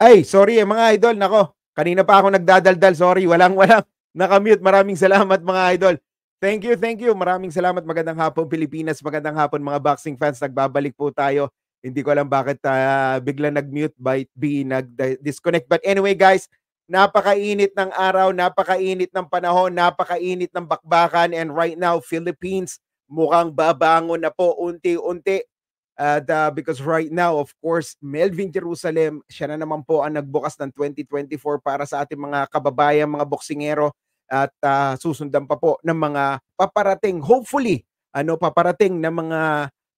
Ay, sorry eh, mga idol. Nako, kanina pa ako nagdadaldal. Sorry, walang-walang. Nakamute. Maraming salamat mga idol. Thank you, thank you. Maraming salamat. Magandang hapon Pilipinas. Magandang hapon mga boxing fans. Nagbabalik po tayo. Hindi ko alam bakit uh, bigla nag-mute by B, nag-disconnect. But anyway guys, napakainit ng araw, napakainit ng panahon, napakainit ng bakbakan. And right now, Philippines mukhang babangon na po unti-unti at uh, because right now, of course, Melvin Jerusalem, siya na naman po ang nagbukas ng 2024 para sa ating mga kababayan, mga boksingero at uh, susundan pa po ng mga paparating, hopefully, ano paparating ng mga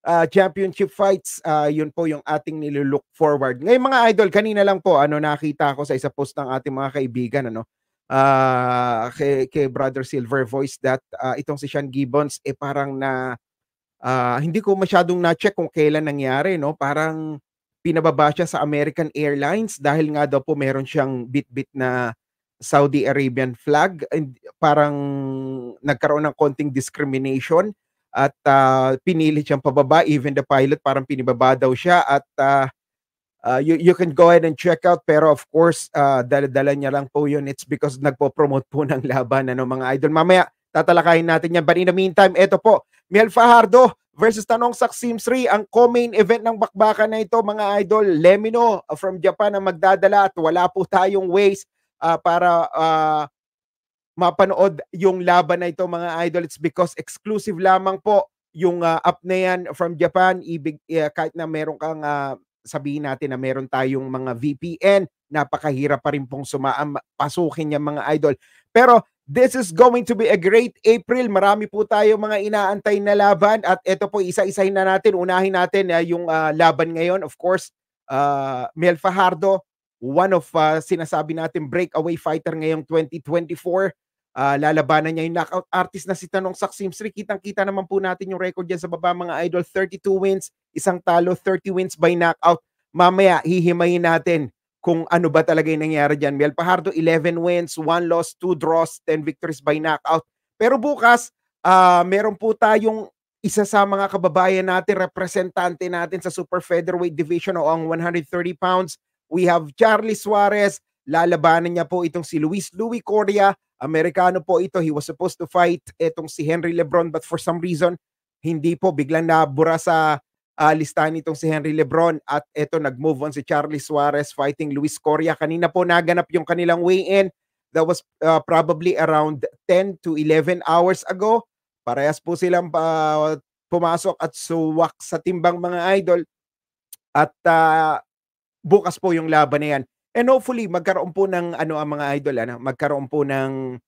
uh, championship fights. Uh, yun po yung ating nililook forward. Ngayon mga idol, kanina lang po, ano nakita ko sa isa post ng ating mga kaibigan, ano, uh, kay, kay Brother Silver Voice that uh, itong si Sean Gibbons, eh parang na uh, hindi ko masyadong na-check kung kailan nangyari, no? Parang pinababa siya sa American Airlines dahil nga daw po meron siyang bit-bit na Saudi Arabian flag and parang nagkaroon ng konting discrimination at uh, pinili siyang pababa even the pilot parang pinibaba daw siya at uh, uh, you you can go ahead and check out pero of course uh, dala-dala niya lang po yun it's because nagpo-promote po ng laban ano mga idol mamaya tatalakayin natin yan but in the meantime ito po Miel Fajardo versus Tanong Saksim 3, ang co-main event ng bakbakan na ito, mga idol, Lemino uh, from Japan ang magdadala at wala po tayong ways uh, para uh, mapanood yung laban na ito, mga idol. It's because exclusive lamang po yung uh, up na yan from Japan. Ibig, uh, kahit na meron kang, uh, sabihin natin na meron tayong mga VPN, napakahirap pa rin pong sumaam, um, pasukin niya mga idol. Pero This is going to be a great April. Marami po tayo mga inaantay na laban at ito po isa-isahin na natin. Unahin natin uh, yung uh, laban ngayon. Of course, uh, Mel Fajardo, one of uh, sinasabi natin breakaway fighter ngayong 2024. Uh, lalabanan niya yung knockout artist na si Tanong Saksimsri. Kitang-kita naman po natin yung record dyan sa baba mga idol. 32 wins, isang talo, 30 wins by knockout. Mamaya hihimayin natin kung ano ba talaga yung nangyari dyan. Mel Pajardo, 11 wins, 1 loss, 2 draws, 10 victories by knockout. Pero bukas, uh, meron po tayong isa sa mga kababayan natin, representante natin sa Super Featherweight Division o ang 130 pounds. We have Charlie Suarez. Lalabanan niya po itong si Luis Louis Coria. Amerikano po ito. He was supposed to fight itong si Henry Lebron but for some reason, hindi po biglang nabura sa uh, listahan itong si Henry Lebron at eto nag-move on si Charlie Suarez fighting Luis Correa. Kanina po naganap yung kanilang weigh-in. That was uh, probably around 10 to 11 hours ago. Parehas po silang uh, pumasok at suwak sa timbang mga idol. At uh, bukas po yung laban na yan. And hopefully magkaroon po ng ano ang mga idol ano, magkaroon po ng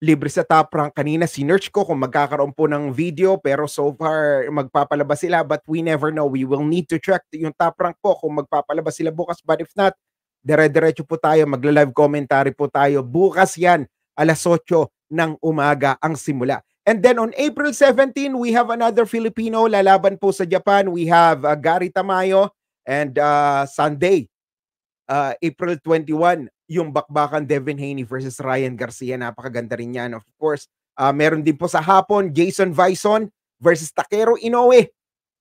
libre sa top rank kanina. Sinerch ko kung magkakaroon po ng video pero so far magpapalabas sila but we never know. We will need to check yung top rank po kung magpapalabas sila bukas but if not, dire-diretso po tayo. Magla-live commentary po tayo. Bukas yan, alas 8 ng umaga ang simula. And then on April 17, we have another Filipino lalaban po sa Japan. We have uh, Gary Tamayo and uh, Sunday uh, April 21, yung bakbakan Devin Haney versus Ryan Garcia. Napakaganda rin yan. Of course, uh, meron din po sa hapon, Jason Vison versus Takeru Inoue.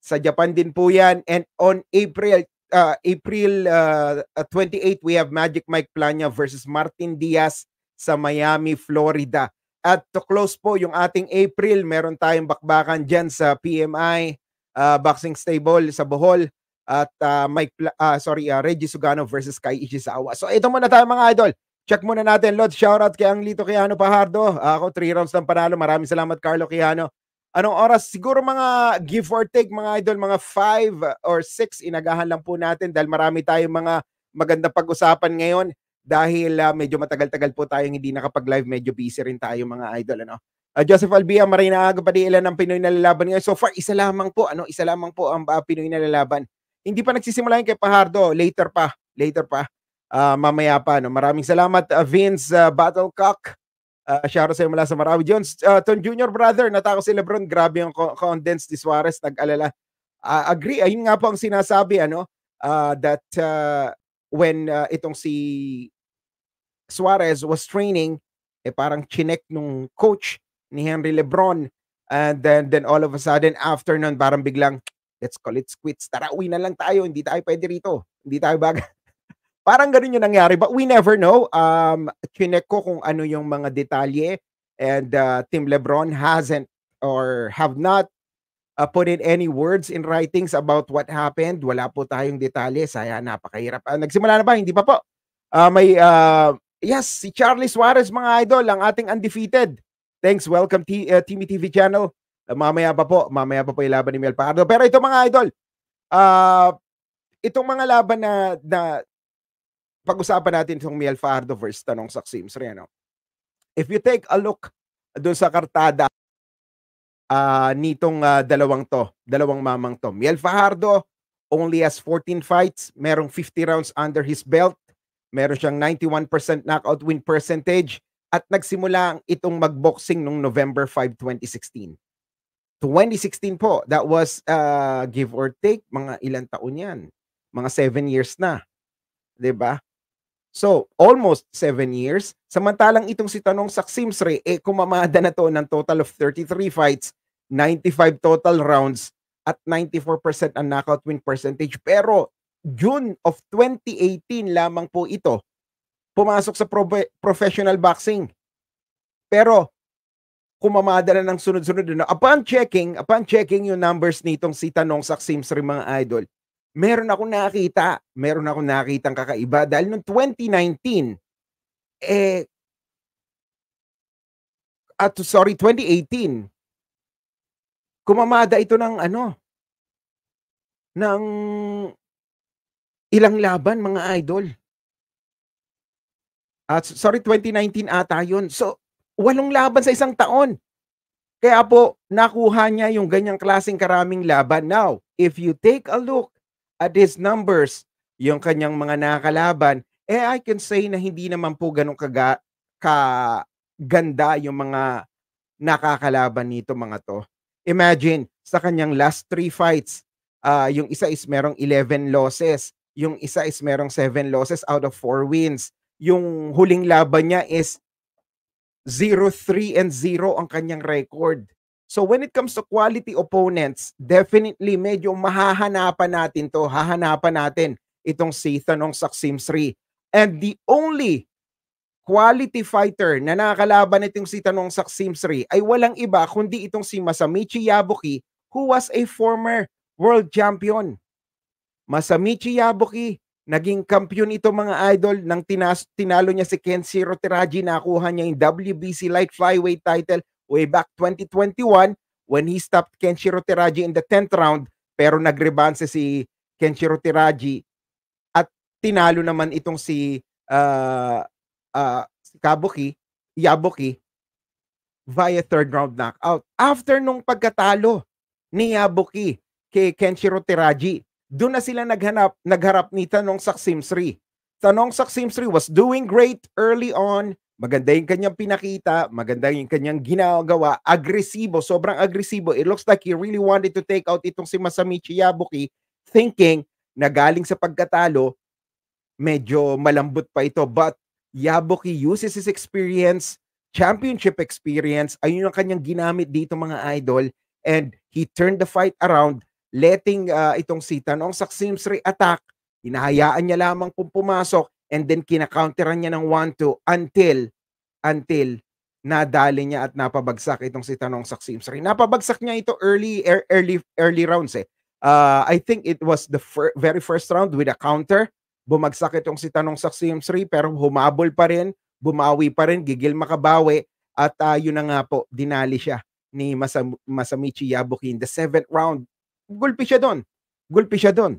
Sa Japan din po yan. And on April uh, April uh, 28, we have Magic Mike Plania versus Martin Diaz sa Miami, Florida. At to close po yung ating April, meron tayong bakbakan dyan sa PMI uh, Boxing Stable sa Bohol at uh, may uh, sorry uh, Reggie Sugano versus Kai Ichizawa. So ito muna tayo mga idol. Check muna natin Lord. Shoutout kay ang Lito Quijano Pahardo. Uh, ako 3 rounds ng panalo. Maraming salamat Carlo Kiano. Anong oras? Siguro mga give or take mga idol, mga 5 or 6 inagahan lang po natin dahil marami tayong mga magandang pag-usapan ngayon dahil uh, medyo matagal-tagal po tayong hindi nakapag-live. Medyo busy rin tayo mga idol. Ano? Uh, Joseph Albia, Marina Aga, pa ilan ang Pinoy nalalaban ngayon. So far, isa lamang po. Ano? Isa lamang po ang uh, Pinoy nalalaban hindi pa nagsisimula yung kay Pahardo. Later pa. Later pa. Uh, mamaya pa. No? Maraming salamat, uh, Vince uh, Battlecock. Uh, shout out sa'yo mula sa Marawi. Jones, uh, Ton Junior, brother, natako si Lebron. Grabe yung co- condensed ni Suarez. Nag-alala. Uh, agree. Ayun nga po ang sinasabi, ano, uh, that uh, when uh, itong si Suarez was training, eh parang chinek nung coach ni Henry Lebron. And then, then all of a sudden, after nun, parang biglang let's call it quits. Tara, uwi na lang tayo. Hindi tayo pwede rito. Hindi tayo baga. Parang ganun yung nangyari. But we never know. Um, chinek ko kung ano yung mga detalye. And uh, Tim Lebron hasn't or have not uh, put in any words in writings about what happened. Wala po tayong detalye. Saya, napakahirap. Uh, nagsimula na ba? Hindi pa po. Uh, may, uh, yes, si Charlie Suarez, mga idol, ang ating undefeated. Thanks, welcome T- uh, Timmy TV channel. Ah, mamaya pa po, mamaya pa po laban ni Miguel Pacardo. Pero ito mga idol, uh, itong mga laban na, na pag-usapan natin itong Miguel Fajardo versus Tanong Saksim Sreno. If you take a look doon sa kartada uh, nitong uh, dalawang to, dalawang mamang to, Miguel Fajardo only has 14 fights, merong 50 rounds under his belt, meron siyang 91% knockout win percentage, at nagsimula itong magboxing noong November 5, 2016. 2016 po, that was uh, give or take, mga ilang taon yan. Mga seven years na. ba? Diba? So, almost seven years. Samantalang itong si Tanong Saksimsre, eh kumamada na to ng total of 33 fights, 95 total rounds, at 94% ang knockout win percentage. Pero, June of 2018 lamang po ito, pumasok sa pro- professional boxing. Pero, kumamada na ng sunod-sunod. Ano? Upon checking, upon checking yung numbers nitong si Tanong sa Simsri mga idol, meron akong nakita, meron akong nakitang kakaiba dahil noong 2019, eh, at sorry, 2018, kumamada ito ng ano, ng ilang laban mga idol. At sorry, 2019 ata yun. So, walong laban sa isang taon. Kaya po, nakuha niya yung ganyang klaseng karaming laban. Now, if you take a look at his numbers, yung kanyang mga nakakalaban, eh I can say na hindi naman po ganun kaga, kaganda yung mga nakakalaban nito mga to. Imagine, sa kanyang last three fights, uh, yung isa is merong 11 losses, yung isa is merong 7 losses out of 4 wins. Yung huling laban niya is 0-3 and 0 ang kanyang record. So when it comes to quality opponents, definitely medyo mahahanapan natin to, hahanapan natin itong si Tanong Saksimsri. And the only quality fighter na nakakalaban itong si Tanong Saksimsri ay walang iba kundi itong si Masamichi Yabuki who was a former world champion. Masamichi Yabuki Naging kampyon ito mga idol nang tinas- tinalo niya si Kenshiro Teraji nakuha niya yung WBC light flyweight title way back 2021 when he stopped Kenshiro Teraji in the 10th round pero nagrebanse si Kenshiro Teraji at tinalo naman itong si uh, uh, Kabuki, Yabuki via third round knockout. After nung pagkatalo ni Yabuki kay Kenshiro Teraji, doon na sila naghanap, nagharap ni Tanong Saksimsri. Tanong Saksimsri was doing great early on. Maganda yung kanyang pinakita, maganda yung kanyang ginagawa, agresibo, sobrang agresibo. It looks like he really wanted to take out itong si Masamichi Yabuki thinking na galing sa pagkatalo, medyo malambot pa ito. But Yabuki uses his experience, championship experience, ayun ang kanyang ginamit dito mga idol, and he turned the fight around letting uh, itong si Tanong Saksimsri attack, inahayaan niya lamang pong pumasok and then kinakounteran niya ng 1-2 until, until nadali niya at napabagsak itong si Tanong Saksimsri. Napabagsak niya ito early, er, early, early rounds eh. Uh, I think it was the fir- very first round with a counter. Bumagsak itong si Tanong Saksimsri pero humabol pa rin, bumawi pa rin, gigil makabawi. At uh, yun na nga po, dinali siya ni Masam- Masamichi Yabuki in the seventh round gulpi siya doon. Gulpi siya doon.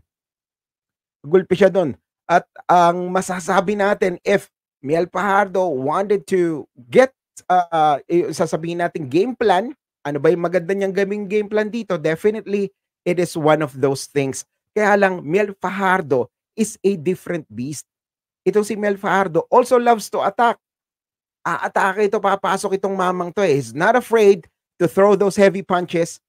Gulpi siya doon. At ang masasabi natin, if Miel Pajardo wanted to get, uh, uh, sasabihin natin game plan, ano ba yung maganda niyang gaming game plan dito? Definitely, it is one of those things. Kaya lang, Miel Fajardo is a different beast. Ito si Miel Fajardo also loves to attack. Aatake ito, papasok itong mamang to eh. He's not afraid to throw those heavy punches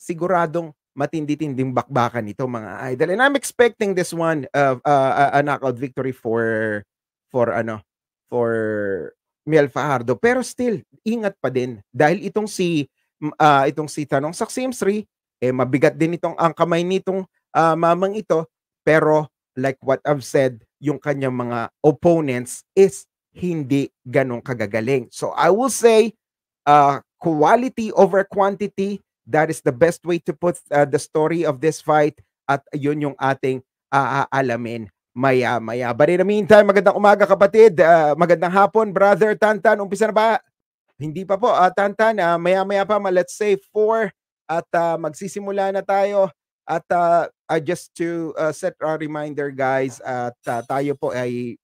siguradong matindi-tinding bakbakan ito mga idol. And I'm expecting this one uh, uh, uh a knockout victory for for ano for Miel Fajardo. Pero still, ingat pa din dahil itong si uh, itong si Tanong sa Simsri eh mabigat din itong ang kamay nitong uh, mamang ito pero like what I've said, yung kanyang mga opponents is hindi ganong kagagaling. So I will say uh, quality over quantity That is the best way to put uh, the story of this fight at yun yung ating aalamin uh, maya-maya. But in the meantime, magandang umaga kapatid, uh, magandang hapon brother Tantan. Umpisa na ba? Hindi pa po. Uh, Tantan, uh, maya-maya pa, let's say 4 at uh, magsisimula na tayo. At uh, uh, just to uh, set a reminder guys, at uh, tayo po ay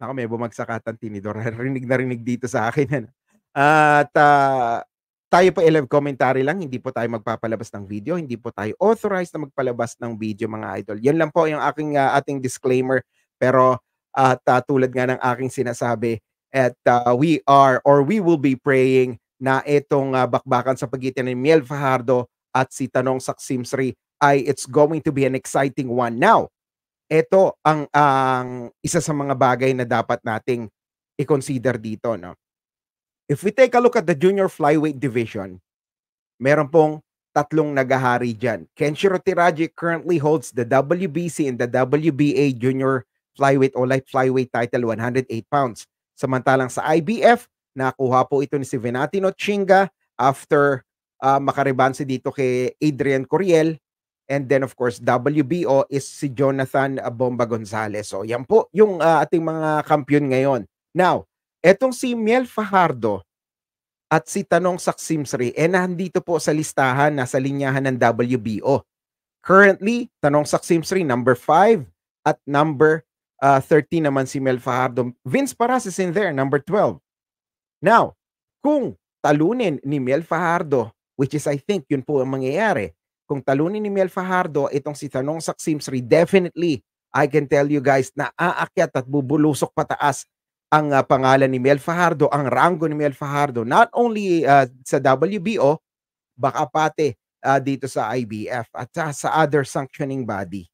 Ako may bumagsak at tinidor. Rinig na rinig dito sa akin. Ano. At uh, tayo po ay commentary lang, hindi po tayo magpapalabas ng video, hindi po tayo authorized na magpalabas ng video mga idol. Yan lang po yung aking uh, ating disclaimer pero at uh, tulad nga ng aking sinasabi at uh, we are or we will be praying na itong uh, bakbakan sa pagitan ni Miel Fajardo at si Tanong Saksimsri ay it's going to be an exciting one. Now, ito ang ang isa sa mga bagay na dapat nating i-consider dito no If we take a look at the junior flyweight division, meron pong tatlong nagahari dyan. Kenshiro Tiraji currently holds the WBC and the WBA junior flyweight o light flyweight title 108 pounds. Samantalang sa IBF, nakuha po ito ni si Venatino Chinga after uh, ah, makarebanse dito kay Adrian Curiel. And then of course, WBO is si Jonathan Bomba Gonzalez. So yan po yung uh, ating mga kampiyon ngayon. Now, Etong si Miel Fajardo at si Tanong Saksimsri, eh nandito po sa listahan, nasa linyahan ng WBO. Currently, Tanong Saksimsri, number 5 at number uh, ah, 13 naman si Miel Fajardo. Vince Paras is in there, number 12. Now, kung talunin ni Miel Fajardo, which is I think yun po ang mangyayari, kung talunin ni Miel Fajardo itong si Tanong Saksimsri, definitely I can tell you guys na aakyat at bubulusok pataas ang uh, pangalan ni Mel Fajardo, ang rango ni Mel Fajardo, not only uh, sa WBO, baka pati uh, dito sa IBF at uh, sa other sanctioning body.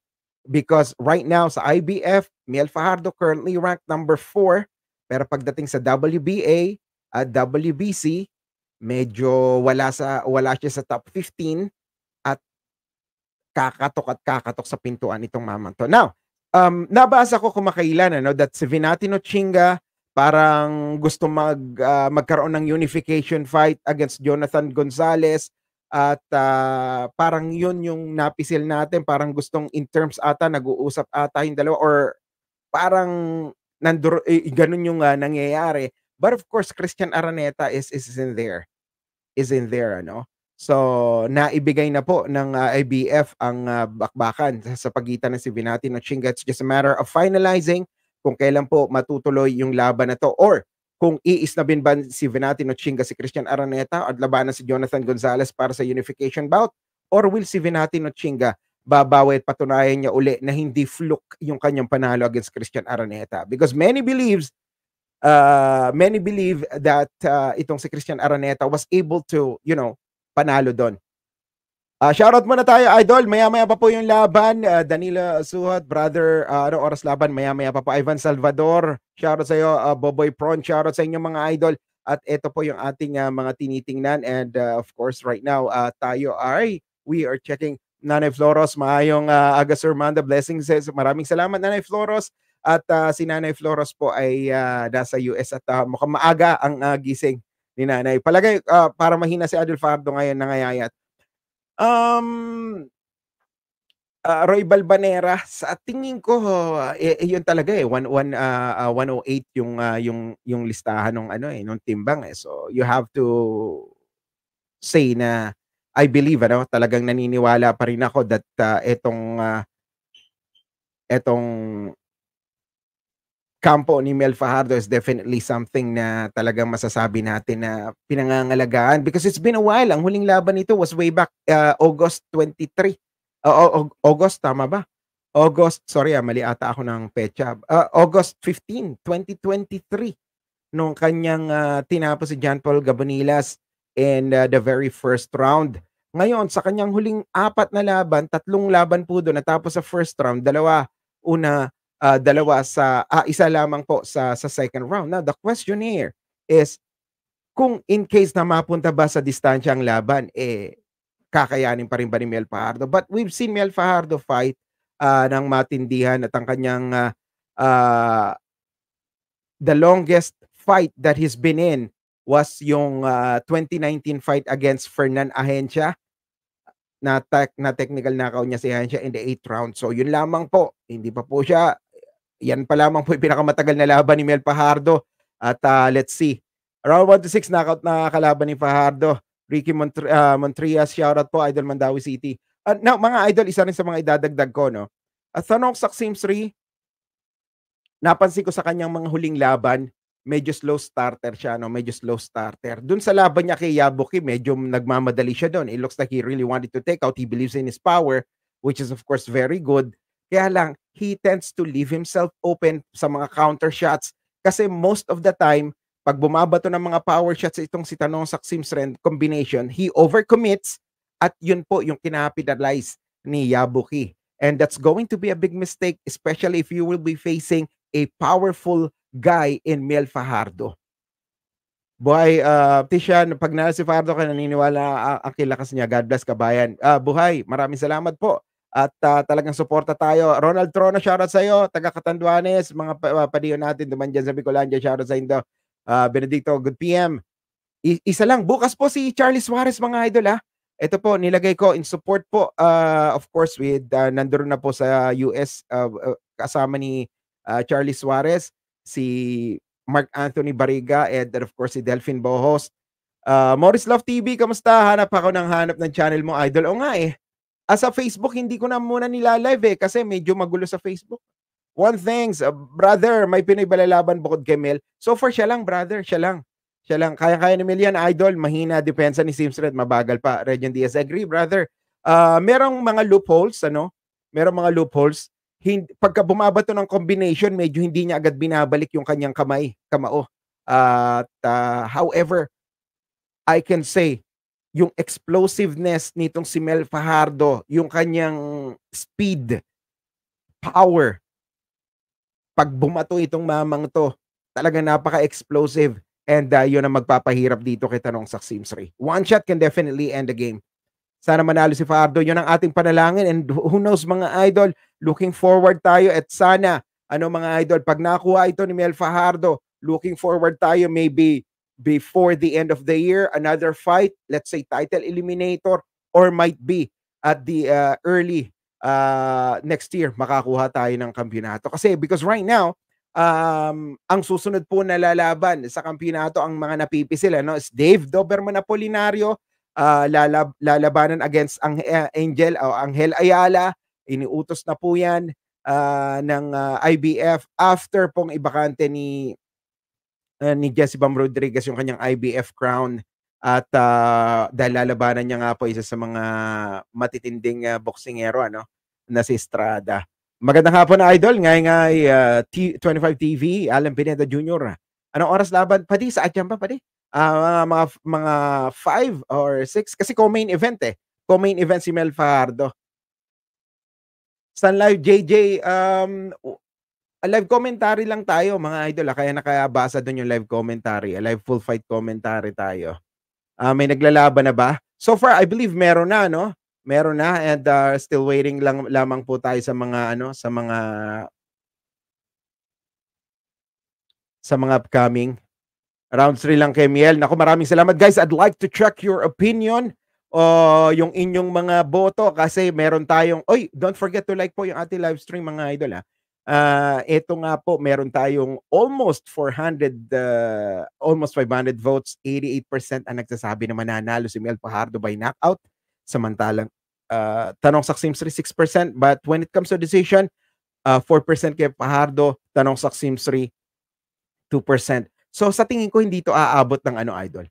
Because right now sa IBF, Mel Fajardo currently ranked number 4, pero pagdating sa WBA at WBC, medyo wala sa wala siya sa top 15 at kakatok at kakatok sa pintuan itong mamang Now, um, nabasa ko kumakailan ano, that si Vinatino Chinga parang gusto mag uh, magkaroon ng unification fight against Jonathan Gonzalez at uh, parang yun yung napisil natin parang gustong in terms ata nag-uusap ata yung dalawa or parang nandur eh, ganun yung uh, nangyayari but of course Christian Araneta is is in there is in there ano so naibigay na po ng uh, IBF ang uh, bakbakan sa, pagitan ng Sibinati at Chinga it's just a matter of finalizing kung kailan po matutuloy yung laban na to or kung iis na ba si Venati Nochinga si Christian Araneta at labanan si Jonathan Gonzalez para sa unification bout or will si Venati Nochinga babawi at patunayan niya uli na hindi fluke yung kanyang panalo against Christian Araneta because many believes uh, many believe that uh, itong si Christian Araneta was able to you know panalo doon Uh, shoutout muna tayo, Idol. Maya-maya pa po yung laban. Uh, Danila Suhat, brother, uh, ano oras laban? Maya-maya pa po. Ivan Salvador, shoutout sa iyo. Uh, Boboy Prawn, shoutout sa inyo mga idol. At ito po yung ating uh, mga tinitingnan. And uh, of course, right now, uh, tayo ay, we are checking Nanay Floros. Maayong uh, Aga Sir Manda, blessings. Maraming salamat, Nanay Floros. At uh, si Nanay Floros po ay uh, nasa US at uh, mukhang maaga ang uh, gising ni Nanay. Palagay, uh, para mahina si Adolfardo ngayon, nangayayat Um, uh, Roy Balvanera sa tingin ko uh, eh, eh, yun talaga eh 1 1 uh, uh, 108 yung uh, yung yung listahan ng ano eh nung timbang eh so you have to say na I believe ano talagang naniniwala pa rin ako that uh, etong uh, etong kampo ni Mel Fajardo is definitely something na talagang masasabi natin na pinangangalagaan because it's been a while. Ang huling laban nito was way back uh, August 23. Uh, August, tama ba? August, sorry ah, mali ata ako ng pecha. Uh, August 15, 2023 nung kanyang uh, tinapos si John Paul Gabonilas in uh, the very first round. Ngayon, sa kanyang huling apat na laban, tatlong laban po doon, natapos sa first round, dalawa, una, uh, dalawa sa ah, isa lamang po sa sa second round. Now the question here is kung in case na mapunta ba sa distansya ang laban eh kakayanin pa rin ba ni Mel Fajardo? But we've seen Mel Fajardo fight uh, ng matindihan at ang kanyang uh, uh, the longest fight that he's been in was yung uh, 2019 fight against Fernan Ahencia na, te- na technical knockout niya si Hansha in the 8th round. So yun lamang po, hindi pa po siya yan pa lamang po yung pinakamatagal na laban ni Mel Fajardo. At uh, let's see. Round 1 to 6, knockout na kalaban ni Fajardo. Ricky Montre- uh, Montrias, shoutout po, Idol Mandawi City. Uh, now, mga idol, isa rin sa mga idadagdag ko, no? At tanong sa Sims 3, napansin ko sa kanyang mga huling laban, medyo slow starter siya, no? medyo slow starter. Doon sa laban niya kay Yabuki, medyo nagmamadali siya doon. It looks like he really wanted to take out. He believes in his power, which is of course very good. Kaya lang, he tends to leave himself open sa mga counter shots kasi most of the time pag bumabato ng mga power shots itong si Tanong Saksim's combination, he overcommits at yun po yung kinapitalize ni Yabuki. And that's going to be a big mistake, especially if you will be facing a powerful guy in Mel Fajardo. Buhay, uh, ah, Tishan, pag na si Fajardo ka, naniniwala ah, ang, kilakas niya. God bless, kabayan. Uh, buhay, maraming salamat po at uh, talagang suporta tayo. Ronald Trona, shoutout sa iyo. Taga Katanduanes, mga pa- ah, padiyo natin duman dyan sa Bicolandia. Shoutout sa inyo. Uh, ah, Benedicto, good PM. I- isa lang, bukas po si Charlie Suarez mga idol ha. Ito po, nilagay ko in support po, uh, of course, with uh, nandoon na po sa US uh, kasama ni uh, Charlie Suarez, si Mark Anthony Bariga, and of course si Delphine Bohos. Uh, Morris Love TV, kamusta? Hanap ako ng hanap ng channel mo, idol. O nga eh, Ah, sa Facebook, hindi ko na muna live eh kasi medyo magulo sa Facebook. One thanks, uh, ah, brother, may Pinoy balalaban bukod kay Mel. So far, siya lang, brother, siya lang. Siya lang. Kaya-kaya ni Mel yan, idol. Mahina, depensa ni Simsred, mabagal pa. Region Diaz, agree, brother. Uh, merong mga loopholes, ano? Merong mga loopholes. Hindi, pagka bumabato ng combination, medyo hindi niya agad binabalik yung kanyang kamay, kamao. Uh, at uh, however, I can say yung explosiveness nitong si Mel Fajardo, yung kanyang speed, power. Pag bumato itong mamang to, talaga napaka-explosive. And uh, yun ang magpapahirap dito kay Tanong sa Saksim 3. One shot can definitely end the game. Sana manalo si Fajardo. Yun ang ating panalangin. And who knows mga idol, looking forward tayo at sana, ano mga idol, pag nakuha ito ni Mel Fajardo, looking forward tayo maybe before the end of the year, another fight, let's say title eliminator, or might be at the uh, early uh, next year, makakuha tayo ng kampiyonato. Kasi because right now, um, ang susunod po na lalaban sa kampiyonato, ang mga napipisil, ano, is Dave Doberman Apolinario, uh, lalab- lalabanan against ang uh, Angel o Angel Ayala. Iniutos na po yan uh, ng uh, IBF after pong ibakante ni eh, ni Jesse Bam Rodriguez yung kanyang IBF crown at uh, dahil lalabanan niya nga po isa sa mga matitinding uh, boksingero ano na si Estrada. Magandang hapon na idol, ngay ay uh, T25 TV, Alan Pineda Jr. Anong oras laban? Pati sa Adyam pa pati? Uh, mga mga mga 5 or 6 kasi co-main event eh. Co-main event si Mel Fajardo. Stan Live JJ um live commentary lang tayo mga idol. Ah. Kaya nakabasa doon yung live commentary. A Live full fight commentary tayo. Uh, may naglalaban na ba? So far, I believe meron na, no? Meron na and uh, still waiting lang lamang po tayo sa mga ano, sa mga sa mga upcoming rounds 3 lang kay Miel. Nako, maraming salamat guys. I'd like to check your opinion o uh, yung inyong mga boto kasi meron tayong oy, don't forget to like po yung ating live stream mga idol ah. Uh, ah, ito nga po, meron tayong almost 400, uh, ah, almost 500 votes. 88% ang nagsasabi na mananalo si Mel Pajardo by knockout. Samantalang, uh, tanong saksim 6%. But when it comes to decision, uh, 4% kay Pajardo. Tanong saksim 2%. So sa tingin ko, hindi to aabot ng ano, idol.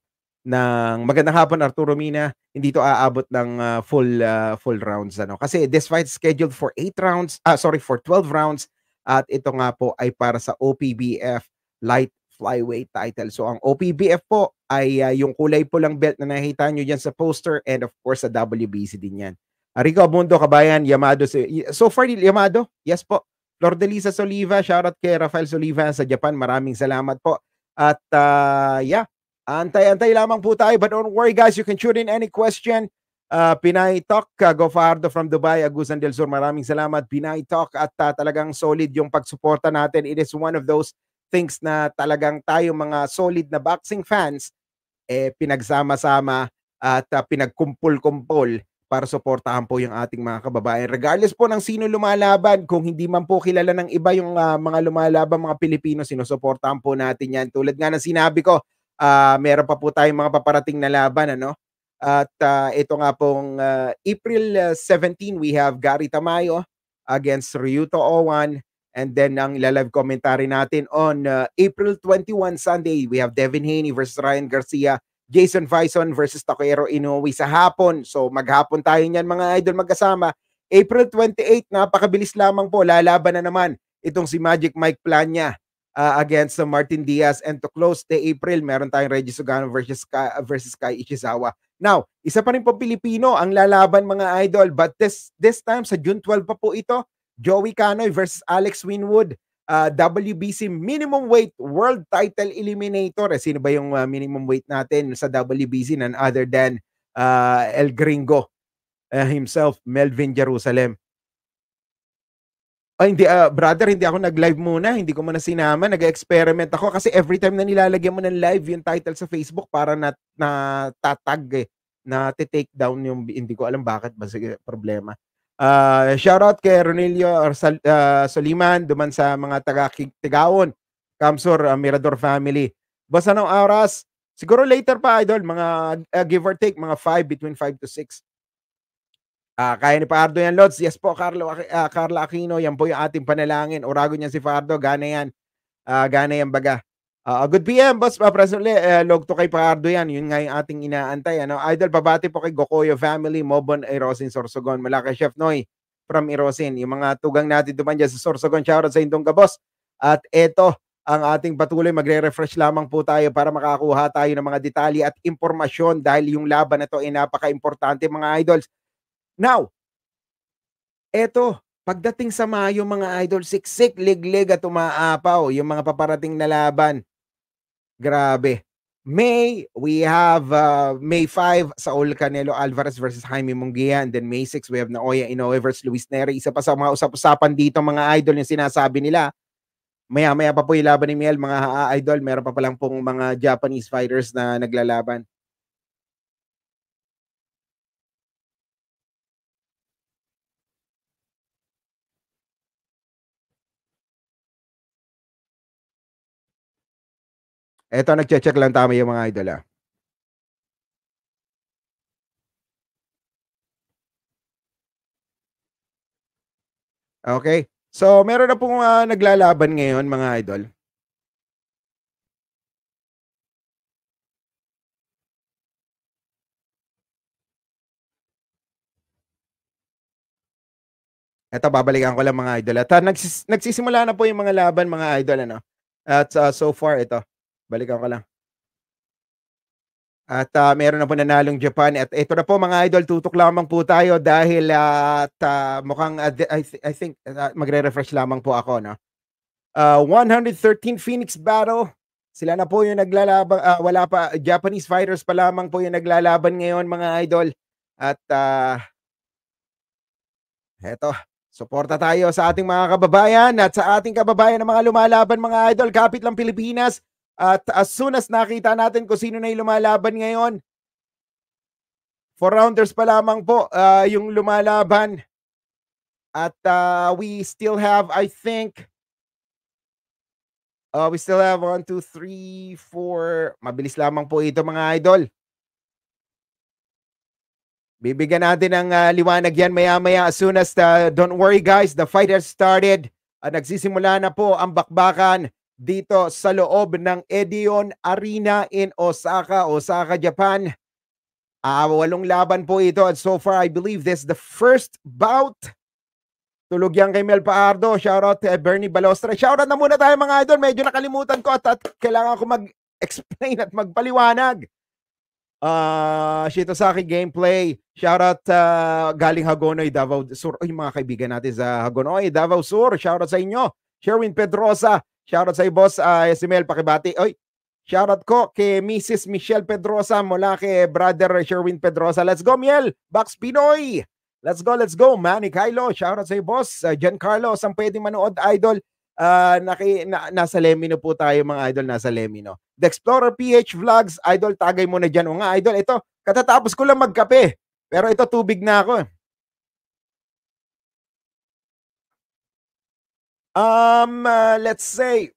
Ng magandang hapon, Arturo Mina. Hindi to aabot ng uh, full uh, full rounds. ano Kasi despite scheduled for 8 rounds, ah, sorry, for 12 rounds, at ito nga po ay para sa OPBF Light Flyweight title. So ang OPBF po ay uh, yung kulay lang belt na nakita nyo dyan sa poster and of course sa WBC din yan. Rico Abundo, Kabayan, Yamado. So far, Yamado, yes po. Lordelisa Soliva, shoutout kay Rafael Soliva sa Japan. Maraming salamat po. At uh, yeah, antay-antay lamang po tayo. But don't worry guys, you can shoot in any question Uh, Pinay Talk, uh, Gofardo from Dubai, Agusan del Sur, maraming salamat. Pinay Talk at uh, talagang solid yung pagsuporta natin. It is one of those things na talagang tayo mga solid na boxing fans, eh, pinagsama-sama at uh, pinagkumpol-kumpol para suportahan po yung ating mga kababayan. Regardless po ng sino lumalaban, kung hindi man po kilala ng iba yung uh, mga lumalaban, mga Pilipino, sinusuportahan po natin yan. Tulad nga ng sinabi ko, uh, meron pa po tayong mga paparating na laban, ano? At uh, ito nga pong uh, April 17, ah, we have Gary Tamayo against Ryuto Owan. And then ang live commentary natin on uh, April 21, Sunday, we have Devin Haney versus Ryan Garcia. Jason Vison versus Takuero Inoue sa hapon. So maghapon tayo niyan mga idol magkasama. April 28, napakabilis lamang po. Lalaban na naman itong si Magic Mike Plania uh, against uh, Martin Diaz. And to close the April, meron tayong Reggie Sugano versus, Ka, versus Kai Ichizawa. Now, isa pa rin po Pilipino ang lalaban mga idol but this this time sa June 12 pa po ito, Joey Canoy versus Alex Winwood, uh, ah, WBC minimum weight world title eliminator. Eh, sino ba yung uh, minimum weight natin sa WBC none other than uh, El Gringo uh, himself, Melvin Jerusalem. Ay, ah, hindi, uh, brother, hindi ako nag-live muna. Hindi ko muna sinama. Nag-experiment ako kasi every time na nilalagyan mo ng live yung title sa Facebook para na, na tatag eh, na take down yung, hindi ko alam bakit, basta problema. Uh, shoutout kay Ronilio Sal, uh, Soliman, duman sa mga taga-Tigawon, Kamsor, uh, Mirador family. Basta ng oras, siguro later pa, idol, mga uh, give or take, mga 5, between 5 to 6. Uh, kaya ni Fardo yan, Lods. Yes po, Carlo, uh, ah, Carla Aquino. Yan po yung ating panalangin. Urago niyan si Fardo. Gana yan. Uh, gana yan baga. Uh, good PM, boss. Uh, Presently, uh, eh, log to kay Pardo yan. Yun nga yung ating inaantay. Ano? Idol, pabati po kay Gokoyo family, Mobon, Erosin, Sorsogon. Mula Chef Noy from Erosin. Yung mga tugang natin duman dyan sa Sorsogon. Shoutout sa Indong Boss. At eto, ang ating patuloy magre-refresh lamang po tayo para makakuha tayo ng mga detalye at impormasyon dahil yung laban na to ay napaka-importante mga idols. Now, eto, pagdating sa Mayo mga idol, siksik, liglig at umaapaw yung mga paparating na laban. Grabe. May, we have uh, May 5, Saul Canelo Alvarez versus Jaime Munguia. And then May 6, we have Naoya Inoue versus Luis Neri. Isa pa sa mga usap-usapan dito mga idol yung sinasabi nila. Maya-maya pa po yung laban ni Miel, mga idol. Meron pa palang pong mga Japanese fighters na naglalaban. Eto, nagche-check lang tama yung mga idol ah. Okay? So, meron na pong uh, naglalaban ngayon mga idol. Ito, babalikan ko lang mga idol. At uh, nagsis- nagsisimula na po yung mga laban mga idol. Ano? At uh, so far, ito. Balikan ko lang. At uh, meron na po nanalong Japan. At ito na po mga idol, tutok lamang po tayo dahil at uh, mukhang, uh, I, th- I think, uh, magre-refresh lamang po ako. No? Uh, 113 Phoenix Battle. Sila na po yung naglalaban. Uh, wala pa, Japanese fighters pa lamang po yung naglalaban ngayon mga idol. At uh, eto, suporta tayo sa ating mga kababayan at sa ating kababayan ng mga lumalaban mga idol. Kapit lang Pilipinas. At as soon as nakita natin kung sino na yung lumalaban ngayon, four rounders pa lamang po uh, yung lumalaban. At uh, we still have, I think, uh, we still have 1, 2, 3, 4. Mabilis lamang po ito mga idol. Bibigyan natin ng uh, liwanag yan maya-maya as soon as, the, don't worry guys, the fight has started. Uh, nagsisimula na po ang bakbakan dito sa loob ng Edion Arena in Osaka, Osaka, Japan. Uh, walong laban po ito at so far I believe this is the first bout. Tulog yan kay Mel Paardo. Shoutout kay eh, Bernie Balostra. Shoutout na muna tayo mga idol. Medyo nakalimutan ko at, at kailangan ko mag-explain at magpaliwanag. Uh, ah, Shitosaki Gameplay. Shoutout uh, galing Hagonoy, Davao Sur. Ay, mga kaibigan natin sa Hagonoy, Davao Sur. Shoutout sa inyo. Sherwin Pedrosa. Shoutout sa iyo, boss. Uh, ah, Simel, pakibati. Oy, shoutout ko kay Mrs. Michelle Pedrosa mula kay brother Sherwin Pedrosa. Let's go, Miel! Box Pinoy! Let's go, let's go. Manny Kylo, shoutout sa iyo, boss. Uh, ah, Carlo, saan pwedeng manood, idol? Uh, naki, na, nasa Lemino po tayo, mga idol. Nasa Lemino. The Explorer PH Vlogs. Idol, tagay mo na dyan. O nga, idol, ito, katatapos ko lang magkape. Pero ito, tubig na ako. Eh. Um, uh, let's say,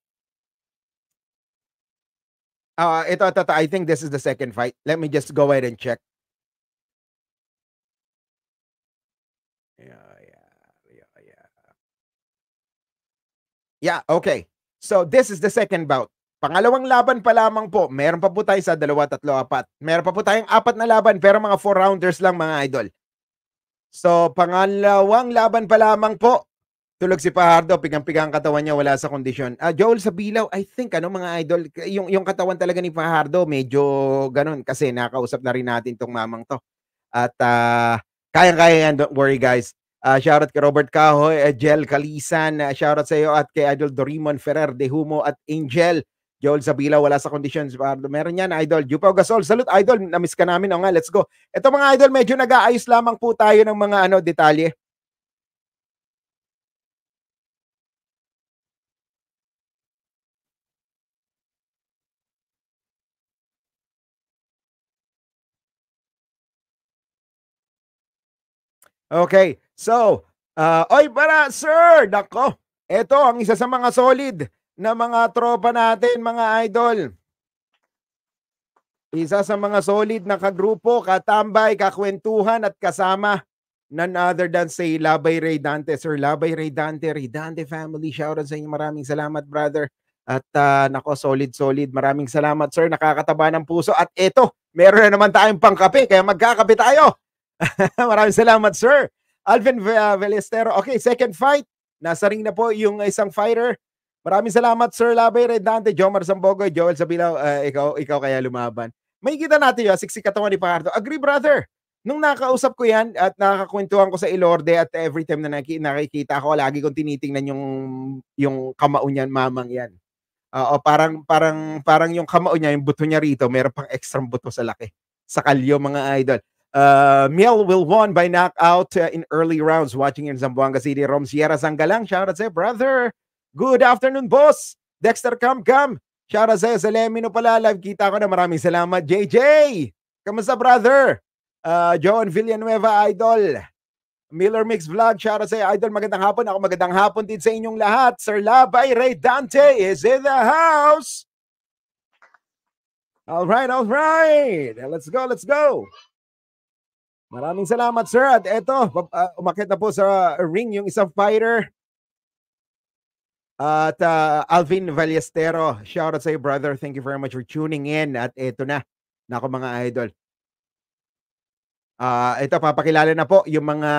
uh, ito, ito, ito, I think this is the second fight. Let me just go ahead and check. Yeah, yeah, yeah, yeah. Yeah, okay. So, this is the second bout. Pangalawang laban pa lamang po. Meron pa po tayo sa dalawa, tatlo, apat. Meron pa po tayong apat na laban pero mga four rounders lang mga idol. So, pangalawang laban pa lamang po. Tulog si Pahardo, pigang-pigang katawan niya, wala sa kondisyon. Ah, Joel Sabilaw, I think, ano mga idol, yung, yung katawan talaga ni Pahardo, medyo ganun, kasi nakausap na rin natin tong mamang to. At uh, ah, kayang kaya yan, don't worry guys. Uh, shoutout kay Robert Cahoy, uh, eh, Jel Kalisan, uh, shoutout sa iyo at kay Idol Dorimon Ferrer de Humo at Angel. Joel Sabila, wala sa kondisyon si Pahardo. Meron yan, Idol. Jupao Gasol, salute Idol, namiss ka namin. O nga, let's go. Ito mga Idol, medyo nag-aayos lamang po tayo ng mga ano detalye Okay. So, uh, oy para sir, nako. Ito ang isa sa mga solid na mga tropa natin, mga idol. Isa sa mga solid na kagrupo, katambay, kakwentuhan at kasama none other than say Labay Ray Dante. Sir Labay Ray Dante, Ray Dante family, shoutout sa inyo. Maraming salamat, brother. At uh, nako, solid, solid. Maraming salamat, sir. Nakakataba ng puso. At ito, meron na naman tayong pangkape, kaya magkakape tayo. Maraming salamat, sir. Alvin uh, ah, Velestero. Okay, second fight. Nasa ring na po yung isang fighter. Maraming salamat, Sir Labay, Red Dante, Jomar Sambogo, Joel Sabilaw. Uh, ah, ikaw, ikaw kaya lumaban. May kita natin yun, siksik katawan ni Pangarto. Agree, brother. Nung nakausap ko yan at nakakwentuhan ko sa Ilorde at every time na nakikita ko, lagi kong tinitingnan yung, yung kamao niyan, mamang yan. Uh, o parang, parang, parang yung kamao niya, yung buto niya rito, meron pang extra buto sa laki. Sa kalyo, mga idol. Uh, Mel will won by knockout uh, in early rounds. Watching in Zamboanga City, Rom Sierra Zangalang. Shout out sa'yo, brother. Good afternoon, boss. Dexter Cam Cam. Shout out sa'yo sa pala. Live kita ko na. Maraming salamat, JJ. Kamusta, brother? Uh, John Villanueva, idol. Miller Mix Vlog, shout out sa'yo, idol. Magandang hapon. Ako magandang hapon din sa inyong lahat. Sir Labay Ray Dante is in the house. All right, all right. Let's go, let's go. Maraming salamat, sir. At eto, uh, ah, umakit na po sa ring yung isang fighter. At uh, Alvin Valestero, shout out sa iyo, brother. Thank you very much for tuning in. At eto na, nako mga idol. Uh, ah, ito, papakilala na po yung mga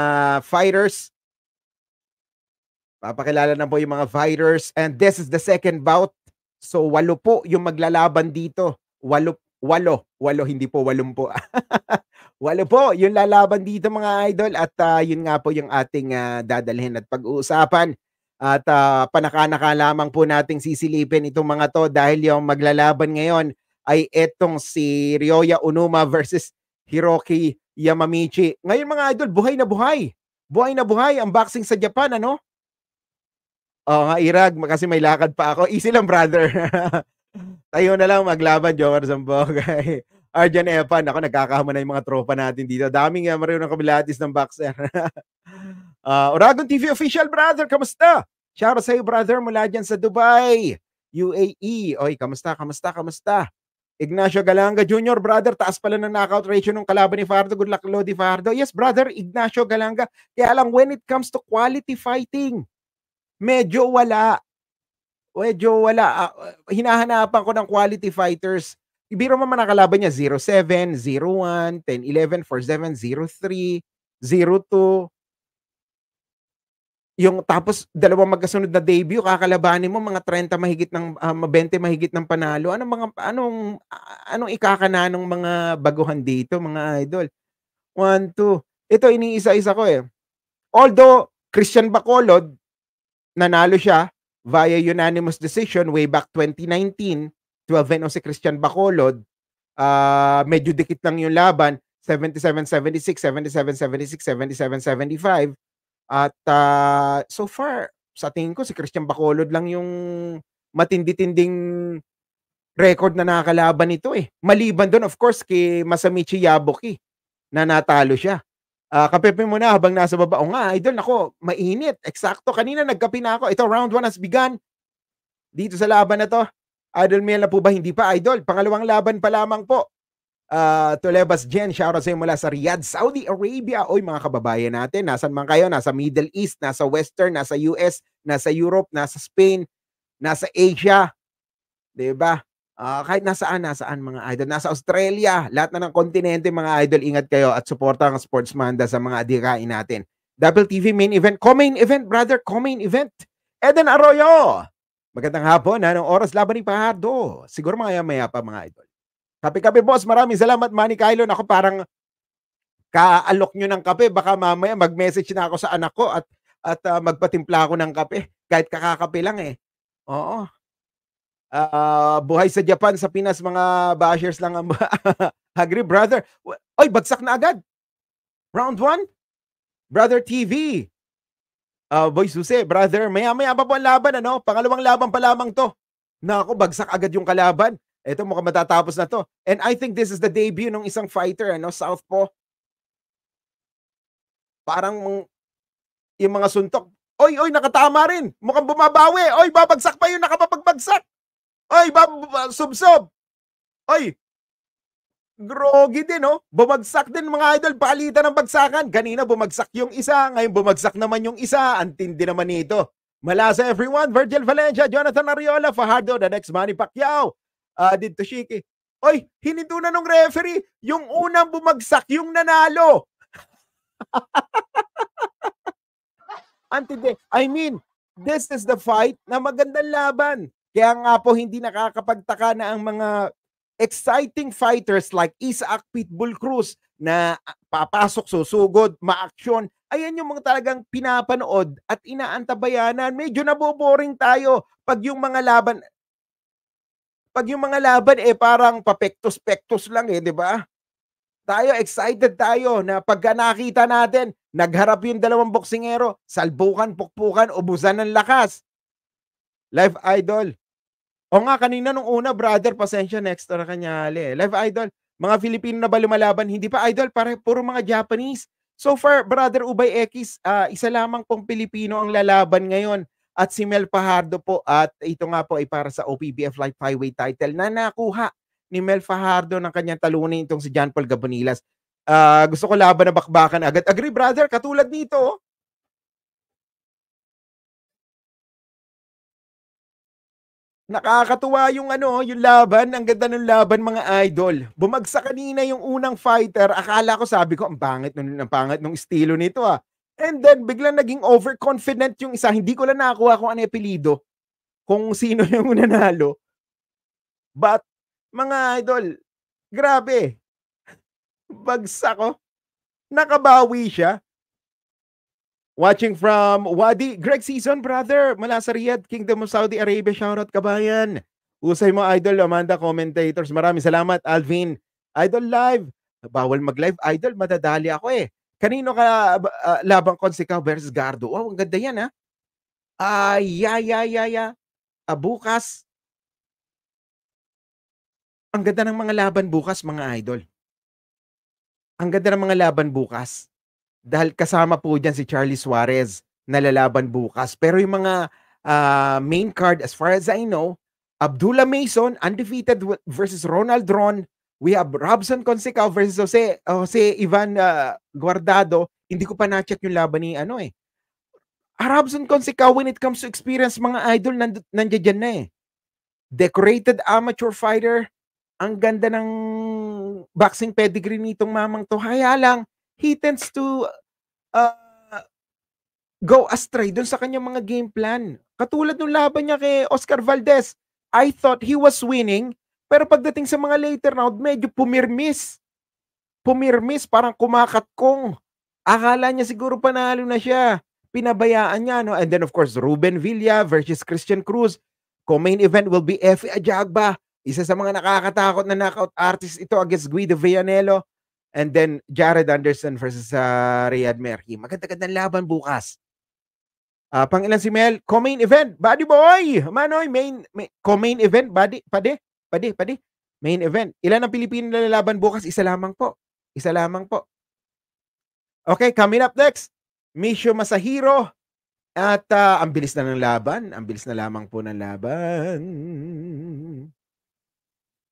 fighters. Papakilala na po yung mga fighters. And this is the second bout. So, walo po yung maglalaban dito. Walo, walo, walo, hindi po walumpo. Walo po, yung lalaban dito mga idol at uh, yun nga po yung ating uh, dadalhin at pag-uusapan. At uh, panakanaka lamang po nating sisilipin itong mga to dahil yung maglalaban ngayon ay etong si Ryoya Unuma versus Hiroki Yamamichi. Ngayon mga idol, buhay na buhay. Buhay na buhay ang boxing sa Japan, ano? Oh, nga, Irag, kasi may lakad pa ako. Easy lang, brother. Tayo na lang maglaban, Jomar Zambogay. Arjan Epan. Ako, nagkakahama na yung mga tropa natin dito. Daming uh, Mario ng Kabilatis ng Boxer. uh, ah, Oragon TV official, brother. Kamusta? Shout out sa'yo, brother, mula dyan sa Dubai. UAE. Oy, kamusta, kamusta, kamusta? Ignacio Galanga Jr., brother, taas pala ng knockout ratio ng kalaban ni Fardo. Good luck, Lodi Fardo. Yes, brother, Ignacio Galanga. Kaya lang, when it comes to quality fighting, medyo wala. Medyo wala. Uh, hinahanapan ko ng quality fighters ibiro mo man nakalaban niya 07, 01, 10, 11, 47, 03, 02. Yung tapos dalawang magkasunod na debut, kakalabanin mo mga 30 mahigit ng um, ah, 20 mahigit ng panalo. ano mga anong ah, anong ikakanan ng mga baguhan dito, mga idol? 1 2. Ito iniisa-isa ko eh. Although Christian Bacolod nanalo siya via unanimous decision way back 2019, 12-9 si Christian Bacolod. Uh, medyo dikit lang yung laban. 77-76, 77-76, 77-75. At uh, so far, sa tingin ko, si Christian Bacolod lang yung matindi-tinding record na nakakalaban nito eh. Maliban doon, of course, kay Masamichi Yaboki na natalo siya. Uh, kapepe mo na habang nasa baba. O nga, idol, nako, mainit. Eksakto. Kanina nagkapi na ako. Ito, round 1 has begun. Dito sa laban na to. Idol Miel na po ba? Hindi pa, Idol. Pangalawang laban pa lamang po. Uh, ah, Tolebas Jen, shoutout sa'yo mula sa Riyadh, Saudi Arabia. Oy mga kababayan natin, nasan man kayo? Nasa Middle East, nasa Western, nasa US, nasa Europe, nasa Spain, nasa Asia. ba? Diba? Uh, kahit nasaan, nasaan mga idol. Nasa Australia, lahat na ng kontinente mga idol, ingat kayo at suporta ang Sports Manda sa mga adikain natin. Double TV main event, co-main event, brother, co-main event. Eden Arroyo! Magandang hapon, anong oras laban ni Pardo? Siguro maya-maya pa mga idol. Kape-kape boss, maraming salamat Manny Kylon. Ako parang kaalok nyo ng kape. Baka mamaya mag-message na ako sa anak ko at, at uh, magpatimpla ako ng kape. Kahit kakakape lang eh. Oo. Uh, buhay sa Japan, sa Pinas, mga bashers lang ang Agree, brother. Oy, bagsak na agad. Round 1, Brother TV. Uh, Boy Suse, brother, maya-maya pa po ang laban, ano? Pangalawang laban pa lamang to. Nako, bagsak agad yung kalaban. Ito, mukhang matatapos na to. And I think this is the debut ng isang fighter, ano? South po. Parang yung mga suntok. Oy, oy, nakatama rin. Mukhang bumabawi. Oy, babagsak pa yun, nakapagbagsak. Oy, bab subsob. Oy, Grogi din, no? Oh. Bumagsak din mga idol, palitan ng bagsakan. Kanina bumagsak yung isa, ngayon bumagsak naman yung isa. Antindi naman nito. Malasa everyone, Virgil Valencia, Jonathan Ariola, Fajardo, the next Manny Pacquiao, uh, ah, Did Toshiki. Oy, hininto na nung referee, yung unang bumagsak, yung nanalo. Antindi. I mean, this is the fight na magandang laban. Kaya nga po hindi nakakapagtaka na ang mga exciting fighters like Isaac Pitbull Cruz na papasok, susugod, maaksyon. Ayan yung mga talagang pinapanood at inaantabayanan. Medyo naboboring tayo pag yung mga laban pag yung mga laban eh parang papektos-pektos lang eh, di ba? Tayo excited tayo na pagka nakita natin, nagharap yung dalawang boksingero, salbukan, pukpukan, ubusan ng lakas. Live idol, o nga, kanina nung una, brother, pasensya, next na kanyali. Live Idol, mga Filipino na ba lumalaban? Hindi pa, Idol, pare, puro mga Japanese. So far, brother Ubay X, uh, isa lamang pong Pilipino ang lalaban ngayon at si Mel Fajardo po at ito nga po ay para sa OPBF Light Highway title na nakuha ni Mel Fajardo ng kanyang talunin itong si John Paul Gabonilas. Uh, gusto ko laban na bakbakan agad. Agree brother, katulad nito. Oh. Nakakatuwa yung ano, yung laban. Ang ganda ng laban mga idol. Bumagsak kanina yung unang fighter. Akala ko sabi ko, ang pangit nung, ang pangit nung estilo nito ah. And then biglang naging overconfident yung isa. Hindi ko lang nakuha kung ano apelido. Kung sino yung nanalo. But mga idol, grabe. Bagsak ko. Oh. Nakabawi siya. Watching from Wadi, Greg Season, brother, mula sa Riyadh, Kingdom of Saudi Arabia. Shoutout, kabayan. Usay mo, Idol, Amanda, commentators. Maraming salamat, Alvin. Idol live. Bawal mag-live, Idol. Madadali ako eh. Kanino ka uh, labang Kao versus Gardo? Oh, ang ganda yan, ha? Ah, uh, ya, ya, ya, ya. Uh, bukas. Ang ganda ng mga laban bukas, mga idol. Ang ganda ng mga laban bukas dahil kasama po dyan si Charlie Suarez na lalaban bukas. Pero yung mga uh, main card, as far as I know, Abdullah Mason, undefeated versus Ronald Ron. We have Robson Conseca versus Jose, Jose Ivan uh, Guardado. Hindi ko pa na-check yung laban ni ano eh. Ah, Robson Conseca when it comes to experience, mga idol, nand- nandiyan dyan na eh. Decorated amateur fighter. Ang ganda ng boxing pedigree nitong mamang to. Kaya lang, he tends to uh, go astray dun sa kanyang mga game plan. Katulad nung laban niya kay Oscar Valdez, I thought he was winning, pero pagdating sa mga later round, medyo pumirmis. Pumirmis, parang kong. Akala niya siguro panalo na siya. Pinabayaan niya, no? And then of course, Ruben Villa versus Christian Cruz. Co-main event will be Effie Ajagba. Isa sa mga nakakatakot na knockout artist ito against Guido Villanello. And then Jared Anderson versus uh, Riyad Merhi. ng laban bukas. Uh, ah, pangilan si Mel? Co-main event, buddy boy! Manoy, main, main co-main event, buddy, pade, pade, pade. Main event. Ilan ang Pilipino na lalaban bukas? Isa lamang po. Isa lamang po. Okay, coming up next, Misho Masahiro. At uh, ang bilis na ng laban. Ang bilis na lamang po ng laban.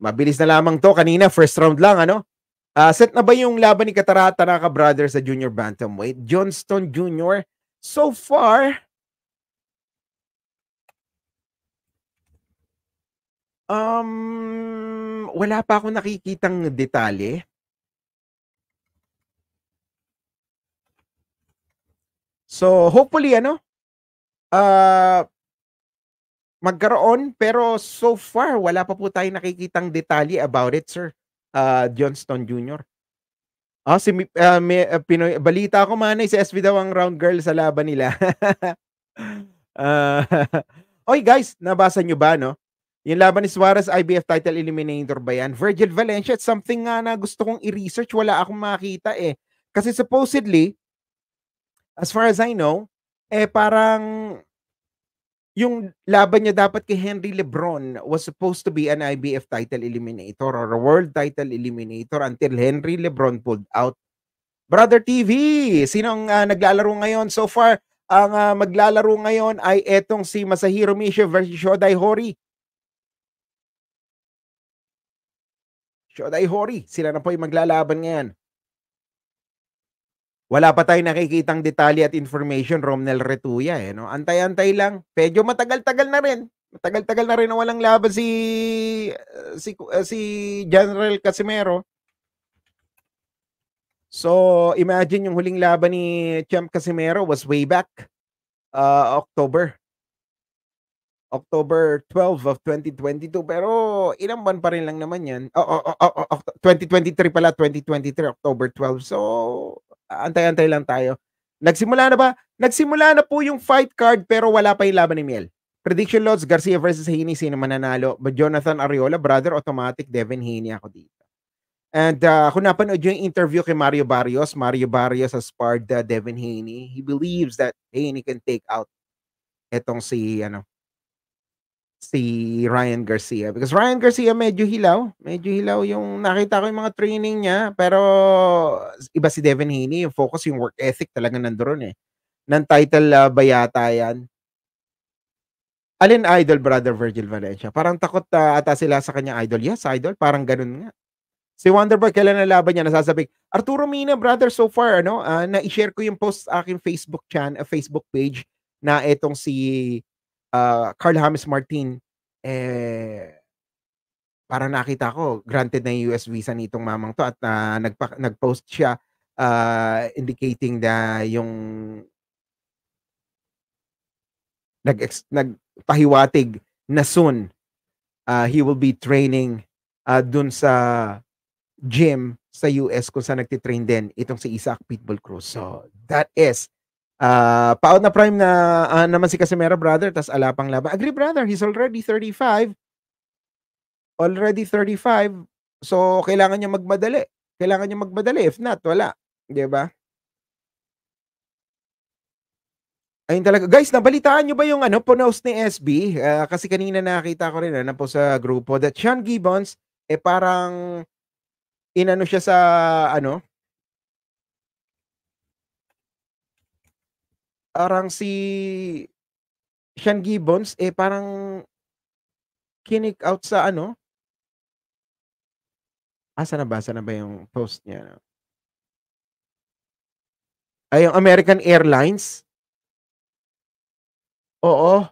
Mabilis na lamang to. Kanina, first round lang, ano? Uh, set na ba yung laban ni Katara Tanaka Brother sa junior bantamweight? Johnston Jr. So far, um, wala pa ako nakikitang detalye. So, hopefully, ano, uh, magkaroon, pero so far, wala pa po tayo nakikitang detalye about it, sir uh, Johnston Jr. Ah, oh, si uh, ah, may, uh, Pinoy, balita ko manay si SB daw ang round girl sa laban nila. uh, Oy guys, nabasa nyo ba no? Yung laban ni Suarez IBF title eliminator ba yan? Virgil Valencia, it's something nga na gusto kong i-research, wala akong makita eh. Kasi supposedly, as far as I know, eh parang yung laban niya dapat kay Henry Lebron was supposed to be an IBF title eliminator or a world title eliminator until Henry Lebron pulled out. Brother TV, sino ang uh, naglalaro ngayon so far? Ang uh, maglalaro ngayon ay etong si Masahiro Misha versus Shodai Hori. Shodai Hori, sila na po yung maglalaban ngayon wala pa tayong nakikitang detalye at information Romnel Retuya eh no. Antay-antay lang. Medyo matagal-tagal na rin. Matagal-tagal na rin na walang laban si eh, si eh, si General Casimero. So, imagine yung huling laban ni Champ Casimero was way back uh, October. October 12 of 2022 pero ilang buwan pa rin lang naman 'yan. Oh, oh, oh, oh, 2023 pala, 2023 October 12. So, antay-antay lang tayo. Nagsimula na ba? Nagsimula na po yung fight card pero wala pa yung laban ni Miel. Prediction lords, Garcia versus Haney, sino mananalo? But Jonathan Ariola, brother, automatic, Devin Haney ako dito. And uh, kung napanood yung interview kay Mario Barrios, Mario Barrios has sparred uh, Devin Haney. He believes that Haney can take out etong si, ano, si Ryan Garcia because Ryan Garcia medyo hilaw, medyo hilaw yung nakita ko yung mga training niya pero iba si Devin Haney, yung focus yung work ethic talaga nandoon eh. Nang title uh, ba yan? Alin idol brother Virgil Valencia? Parang takot uh, ata sila sa kanya idol. Yes, idol, parang ganun nga. Si Wonderboy, kailan na laban niya? Nasasabi, Arturo Mina, brother, so far, ano, uh, na-share ko yung post sa aking Facebook channel, Facebook page na etong si uh, ah, Carl James Martin, eh, para nakita ko, granted na yung US visa nitong mamang to at uh, nagpa, nag-post siya uh, indicating na yung nag nagpahiwatig na soon uh, he will be training uh, dun sa gym sa US kung saan nagtitrain din itong si Isaac Pitbull Cruz. So that is Uh, ah, paot na prime na uh, naman si Casimero, brother, tas ala pang laban. Agree, brother, he's already 35. Already 35. So, kailangan niya magmadali. Kailangan niya magmadali. If not, wala. Di ba? Ayun talaga. Guys, nabalitaan niyo ba yung ano, ponost ni SB? Uh, ah, kasi kanina nakita ko rin na po sa grupo that Sean Gibbons, eh parang inano siya sa ano, parang si Sean Gibbons eh parang kinik out sa ano? Asa ah, na ba? Asa na ba yung post niya? Ay, yung American Airlines. Oo.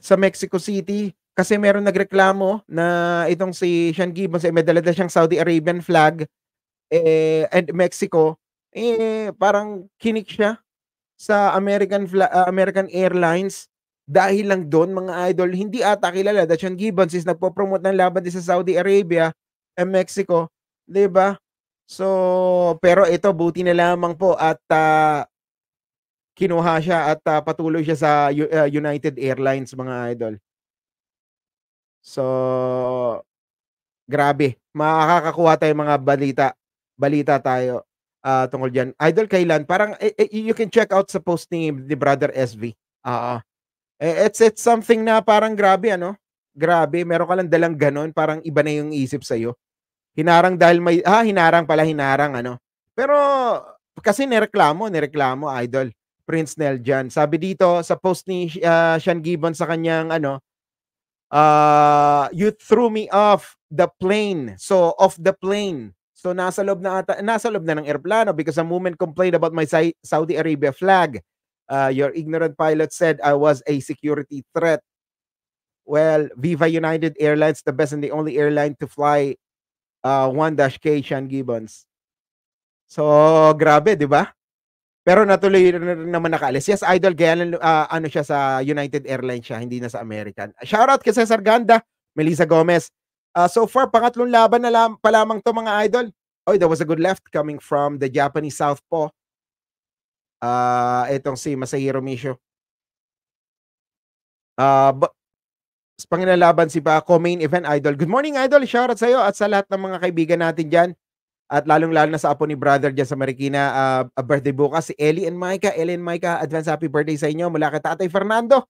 Sa Mexico City. Kasi meron nagreklamo na itong si Sean Gibbons, eh, may dala siyang Saudi Arabian flag eh, and Mexico. Eh, parang kinik siya sa American uh, American Airlines dahil lang doon mga idol hindi ata kilala that Sean Gibbons is nagpo-promote ng laban din sa Saudi Arabia and Mexico, 'di ba? So, pero ito buti na lamang po at uh, kinuha siya at uh, patuloy siya sa uh, United Airlines mga idol. So, grabe. Makakakuha tayo mga balita. Balita tayo uh, tungkol dyan. Idol Kailan, parang eh, eh you can check out sa post ni, ni Brother SV. Uh, eh, it's, it's something na parang grabe, ano? Grabe, meron ka lang dalang ganon, parang iba na yung isip sa'yo. Hinarang dahil may, ha, ah, hinarang pala, hinarang, ano? Pero, kasi nireklamo, nireklamo, idol. Prince Nel dyan. Sabi dito sa post ni uh, Sean Gibbon sa kanyang ano, uh, you threw me off the plane. So, off the plane. So nasa loob na ata, nasa loob na ng eroplano because a movement complained about my Saudi Arabia flag. Uh, your ignorant pilot said I was a security threat. Well, Viva United Airlines, the best and the only airline to fly uh, 1-K Sean Gibbons. So, grabe, di ba? Pero natuloy naman nakaalis. Yes, idol, kaya uh, ano siya sa United Airlines siya, hindi na sa American. Shoutout kay Cesar Ganda, Melissa Gomez, Uh, so far, pangatlong laban na lam- pa lamang to mga idol. Oh, that was a good left coming from the Japanese southpaw. Uh, itong si Masahiro Misho. Uh, ah, but, panginalaban si Paco, main event idol. Good morning idol, shoutout sa iyo at sa lahat ng mga kaibigan natin diyan. At lalong-lalo na sa apo ni brother dyan sa Marikina, uh, birthday bukas si Ellie and Micah. Ellie and Micah, advance happy birthday sa inyo mula kay Tatay Fernando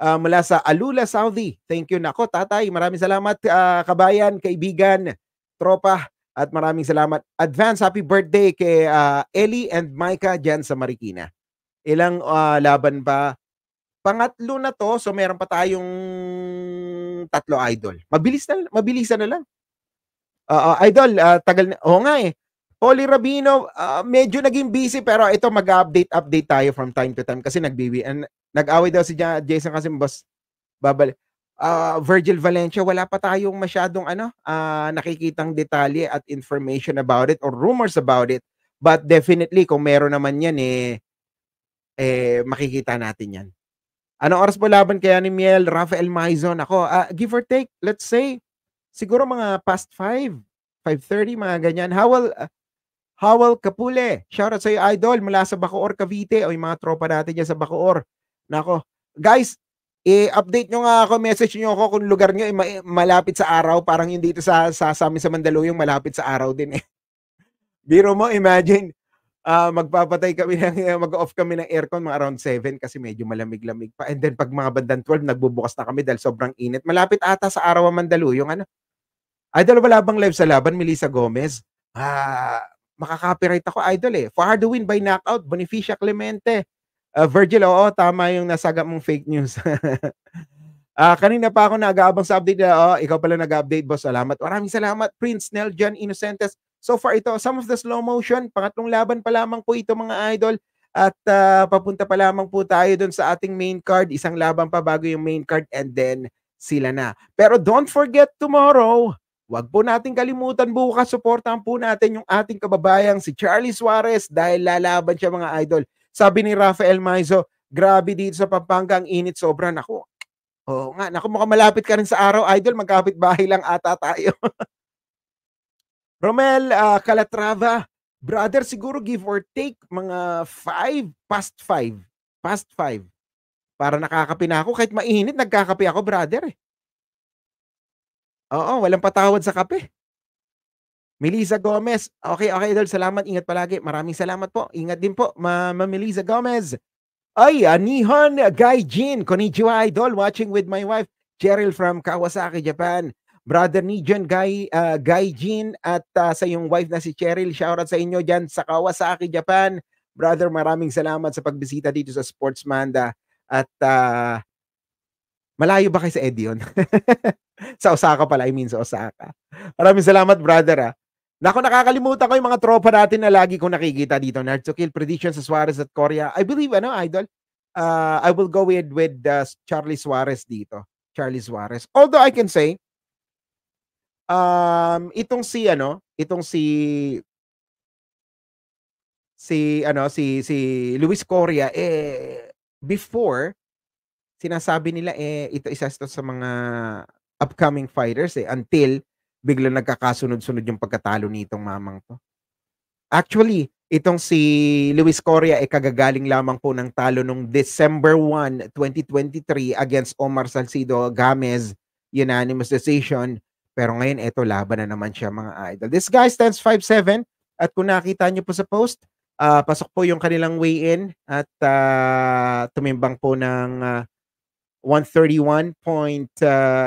uh, mula sa Alula, Saudi. Thank you nako, tatay. Maraming salamat, uh, kabayan, kaibigan, tropa. At maraming salamat. Advance happy birthday kay uh, Ellie and Micah dyan sa Marikina. Ilang uh, laban pa? Pangatlo na to, so meron pa tayong tatlo idol. Mabilis na, mabilisan na lang. Uh, uh, idol, uh, tagal na. Oo nga eh. Oli Rabino, uh, medyo naging busy pero ito mag-update update tayo from time to time kasi nagbiwi and nag-away daw si Jason kasi boss babal uh, Virgil Valencia wala pa tayong masyadong ano uh, nakikitang detalye at information about it or rumors about it but definitely kung meron naman yan eh eh makikita natin yan. Anong oras po laban kaya ni Miel, Rafael Maizon? Ako, uh, give or take, let's say, siguro mga past 5, 5.30, mga ganyan. How will, uh, Howell Kapule. Shoutout sa iyo, Idol, mula sa Bacoor, Cavite. O yung mga tropa natin dyan sa Bacoor. Nako. Guys, i-update nyo nga ako, message nyo ako kung lugar nyo ay eh, malapit sa araw. Parang yung dito sa, sa, sa amin sa Mandaluyong, malapit sa araw din eh. Biro mo, imagine, uh, magpapatay kami, ng, mag-off kami ng aircon mga around 7 kasi medyo malamig-lamig pa. And then pag mga bandang 12, nagbubukas na kami dahil sobrang init. Malapit ata sa araw ang Mandaluyong. Ano? Idol, wala bang live sa laban, Melissa Gomez? Ah, makaka-copyright ako idol eh. Far to win by knockout, Bonifacia Clemente. Uh, Virgil, oo, tama yung nasaga mong fake news. uh, kanina pa ako nag-aabang sa update. Na, oh, ikaw pala nag-update, boss. Salamat. Maraming salamat, Prince Nel John Innocentes. So far ito, some of the slow motion. Pangatlong laban pa lamang po ito mga idol. At uh, papunta pa lamang po tayo doon sa ating main card. Isang laban pa bago yung main card and then sila na. Pero don't forget tomorrow, Huwag po natin kalimutan bukas, suportahan po natin yung ating kababayang si Charlie Suarez dahil lalaban siya mga idol. Sabi ni Rafael Maizo, grabe dito sa Pampanga, ang init sobra. Naku, oh nga, naku mukhang malapit ka rin sa araw, idol. Magkapit bahay lang ata tayo. Romel uh, Calatrava, brother, siguro give or take mga 5, past 5, past 5. Para nakakapin ako. Kahit mainit, nagkakapi ako, brother. Eh. Oo, walang patawad sa kape. Melissa Gomez. Okay, okay, Idol. Salamat. Ingat palagi. Maraming salamat po. Ingat din po, Ma, Ma Melissa Gomez. Ay, a Nihon Gaijin. Konnichiwa, Idol. Watching with my wife, Cheryl from Kawasaki, Japan. Brother Nijun Gai, uh, Gaijin at uh, sa iyong wife na si Cheryl. Shoutout sa inyo dyan sa Kawasaki, Japan. Brother, maraming salamat sa pagbisita dito sa Sportsmanda. At uh, malayo ba kay sa Edion? sa Osaka pala, I mean sa Osaka. Maraming salamat, brother. Ah. Nako, nakakalimutan ko yung mga tropa natin na lagi kong nakikita dito. Nerd to Kill, prediction sa Suarez at Korea. I believe, ano, idol? Uh, I will go with, with uh, Charlie Suarez dito. Charlie Suarez. Although I can say, um, itong si, ano, itong si si ano si si Luis Coria eh before sinasabi nila eh ito isa ito sa mga upcoming fighters eh until bigla nagkakasunod-sunod yung pagkatalo nitong mamang to. Actually, itong si Luis Correa ay eh, kagagaling lamang po ng talo nung December 1, 2023 against Omar Salcido Gamez unanimous decision. Pero ngayon, eto laban na naman siya mga idol. This guy stands 5'7", at kung nakita niyo po sa post, uh, pasok po yung kanilang weigh-in at uh, tumimbang po ng uh, 131.8 uh, ah,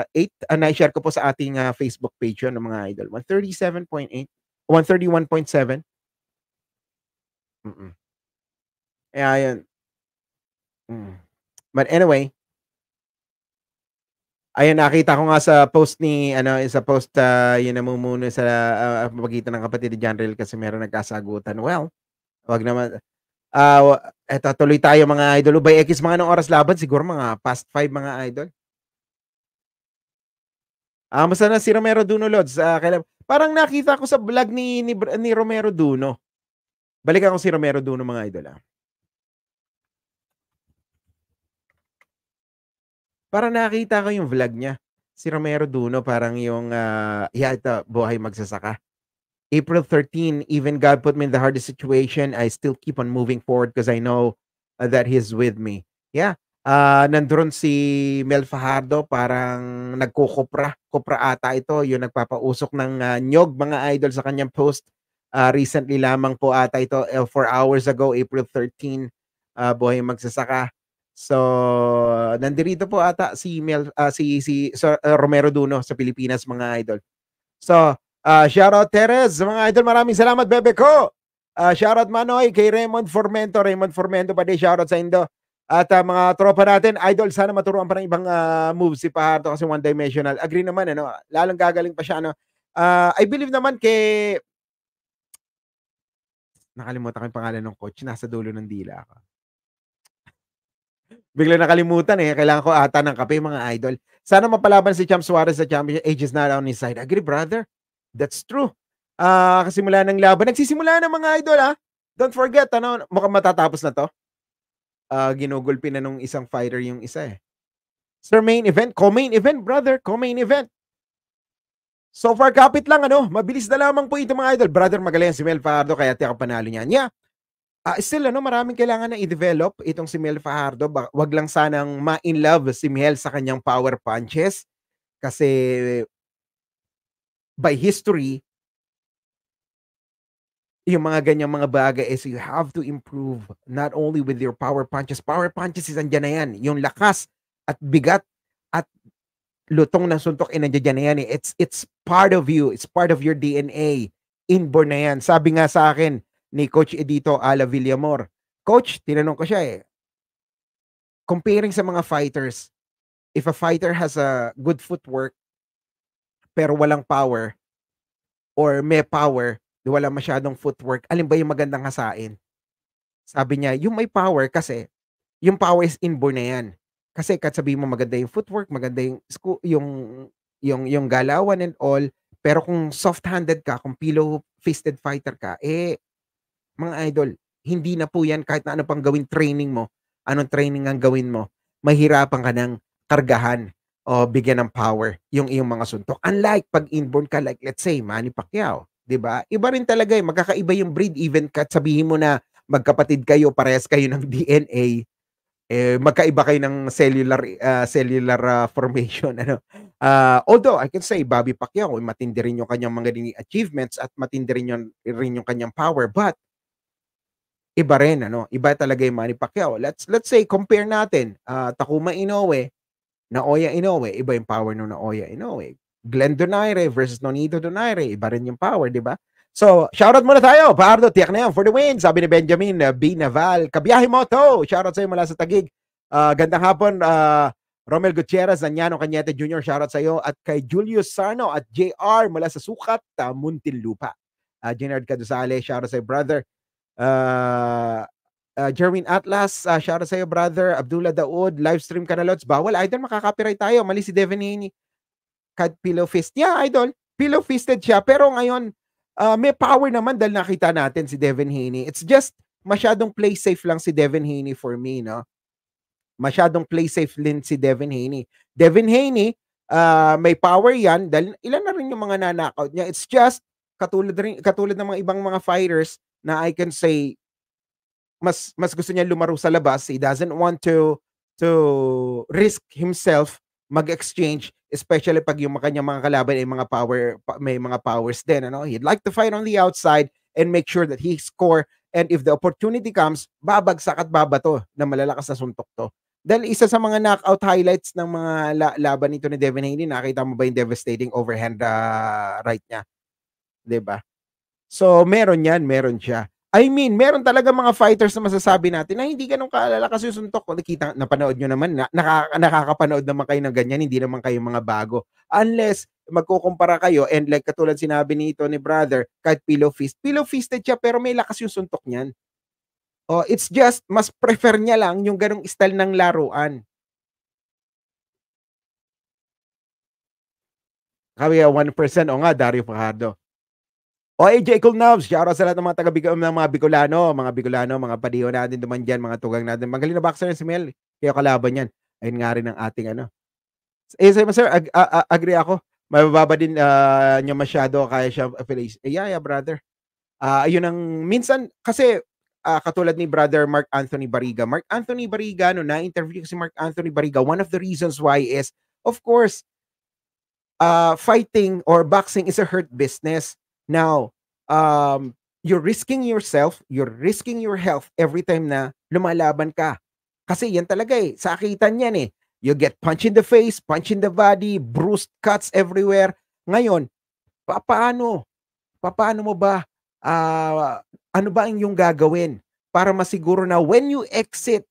na-share ko po sa ating uh, Facebook page yun ng mga idol. 137.8 131.7 Mm. -mm. Eh ayun. Mm. But anyway, ayan, nakita ko nga sa post ni, ano, eh, sa post, uh, yun namumuno sa uh, pagitan ng kapatid ni John Riel kasi meron nagkasagutan. Well, wag naman, Uh, eto, tuloy tayo mga idol. By X, mga anong oras laban? Siguro mga past 5 mga idol. Ah, uh, masa na si Romero Duno Lods. Uh, kailan... Parang nakita ko sa vlog ni, ni, ni Romero Duno. Balikan ko si Romero Duno mga idol. Ah. Para nakita ko yung vlog niya. Si Romero Duno parang yung uh, ah, yeah, buhay magsasaka. April 13, even God put me in the hardest situation, I still keep on moving forward because I know uh, that He's with me. Yeah. Uh, nandun si Mel Fajardo, parang nagkukopra. Kopra ata ito, yung nagpapausok ng uh, nyog mga idol sa kanyang post. Uh, recently lamang po ata ito, uh, four hours ago, April 13, uh, buhay magsasaka. So, nandirito po ata si Mel, uh, si, si Sir, uh, Romero Duno sa Pilipinas mga idol. So, Uh, shoutout Teres, mga idol, maraming salamat bebe ko. Uh, shoutout Manoy kay Raymond Formento, Raymond Formento pa din shoutout sa Indo. At uh, mga tropa natin, idol, sana maturuan pa ng ibang uh, moves si Paharto kasi one dimensional. Agree naman ano, lalang gagaling pa siya ano. Uh, I believe naman kay nakalimutan ko yung pangalan ng coach, nasa dulo ng dila ako. Bigla nakalimutan eh. Kailangan ko ata ng kape mga idol. Sana mapalaban si Champ Suarez sa championship. Ages na down his side. Agree, brother. That's true. Ah, uh, kasimula ng laban. Nagsisimula na mga idol, ah. Don't forget, ano, mukhang matatapos na to. Uh, ah, ginugulpi na nung isang fighter yung isa eh. Sir, main event, co-main event, brother, co-main event. So far, kapit lang, ano, mabilis na lamang po ito mga idol. Brother, magaling si Mel Fajardo, kaya tiyak panalo niyan. Yeah, uh, still, ano, maraming kailangan na i-develop itong si Mel Fajardo. Wag lang sanang ma-in love si Mel sa kanyang power punches. Kasi by history, yung mga ganyang mga bagay is you have to improve not only with your power punches. Power punches is andyan na yan. Yung lakas at bigat at lutong na suntok eh, nandiyan na yan eh. It's, it's part of you. It's part of your DNA. Inborn na yan. Sabi nga sa akin ni Coach Edito Ala Villamor, Coach, tinanong ko siya eh, comparing sa mga fighters, if a fighter has a good footwork, pero walang power or may power, di wala masyadong footwork, alin ba yung magandang hasain? Sabi niya, yung may power kasi, yung power is inborn na yan. Kasi kahit sabihin mo maganda yung footwork, maganda yung, yung, yung, yung galawan and all, pero kung soft-handed ka, kung pillow-fisted fighter ka, eh, mga idol, hindi na po yan kahit na ano pang gawin training mo, anong training ang gawin mo, mahirapan ka ng kargahan uh, bigyan ng power yung iyong mga suntok. Unlike pag inborn ka like let's say Manny Pacquiao, 'di ba? Iba rin talaga eh, magkakaiba yung breed even kahit sabihin mo na magkapatid kayo, parehas kayo ng DNA, eh magkaiba kayo ng cellular uh, cellular uh, formation ano. Uh, although I can say Bobby Pacquiao, eh, matindi rin yung kanyang mga achievements at matindi rin yung, rin yung kanyang power, but iba rin ano iba talaga yung Manny Pacquiao let's let's say compare natin uh, Takuma Inoue Naoya Inoue, iba yung power ng Naoya Inoue. Glenn Donaire versus Nonito Donaire, iba rin yung power, di ba? So, shoutout muna tayo. Pardo, tiyak na yan for the win. Sabi ni Benjamin uh, B. Naval. Kabiyahe mo to. Shoutout sa'yo mula sa Tagig. Uh, gandang hapon, uh, Romel Gutierrez, Zanyano Cañete Jr. Shoutout sa'yo. At kay Julius Sarno at JR mula sa Sukat, uh, Muntinlupa. Uh, Jenard Caduzale, shoutout sa'yo, brother. Uh, Uh, Jerwin Atlas, uh, ah, shout out sa'yo brother. Abdullah Daud, live stream ka na lots. Bawal, idol, makaka-copyright tayo. Mali si Devin Haney. Kad pillow fist. Yeah, idol. Pillow fisted siya. Pero ngayon, uh, may power naman dahil nakita natin si Devin Haney. It's just masyadong play safe lang si Devin Haney for me, no? Masyadong play safe din si Devin Haney. Devin Haney, uh, may power yan dahil ilan na rin yung mga nanakaw niya. It's just katulad rin katulad ng mga ibang mga fighters na I can say mas mas gusto niya lumaro sa labas. He doesn't want to to risk himself mag-exchange especially pag yung kanya mga kalaban ay mga power may mga powers din ano. He'd like to fight on the outside and make sure that he score and if the opportunity comes, babagsak at babato na malalakas na suntok to. Dahil isa sa mga knockout highlights ng mga la- laban nito ni Devin Haney, nakita mo ba yung devastating overhand uh, right niya? 'Di ba? So, meron yan, meron siya. I mean, meron talaga mga fighters na masasabi natin na hindi ganun kaalala kasi yung suntok. Nakita, napanood nyo naman, na, nakaka, nakakapanood naman kayo ng ganyan, hindi naman kayo mga bago. Unless, magkukumpara kayo and like katulad sinabi ni ito ni brother, kahit pillow fist, pillow fisted siya pero may lakas yung suntok niyan. Oh, it's just, mas prefer niya lang yung ganung style ng laruan. Kaya 1% o nga, Dario Fajardo. Oh, AJ Cool Knobs, shoutout sa lahat ng mga taga ng mga Bicolano, mga Bicolano, mga padiho natin duman diyan, mga tugang natin. Magaling na boxer si Mel. Kaya kalaban yan. Ayun nga rin ang ating ano. Eh, sir, sir ag- a- a- agree ako. Mabababa din uh, niya masyado kaya siya affiliate. Eh, yeah, yeah, brother. Uh, ayun ang minsan kasi uh, katulad ni brother Mark Anthony Bariga. Mark Anthony Bariga, no, na-interview ko si Mark Anthony Bariga. One of the reasons why is, of course, uh, fighting or boxing is a hurt business. Now, um, you're risking yourself, you're risking your health every time na lumalaban ka. Kasi yan talaga eh, sakitan yan eh. You get punched in the face, punched in the body, bruised cuts everywhere. Ngayon, paano? Paano mo ba? Uh, ano ba ang yung gagawin para masiguro na when you exit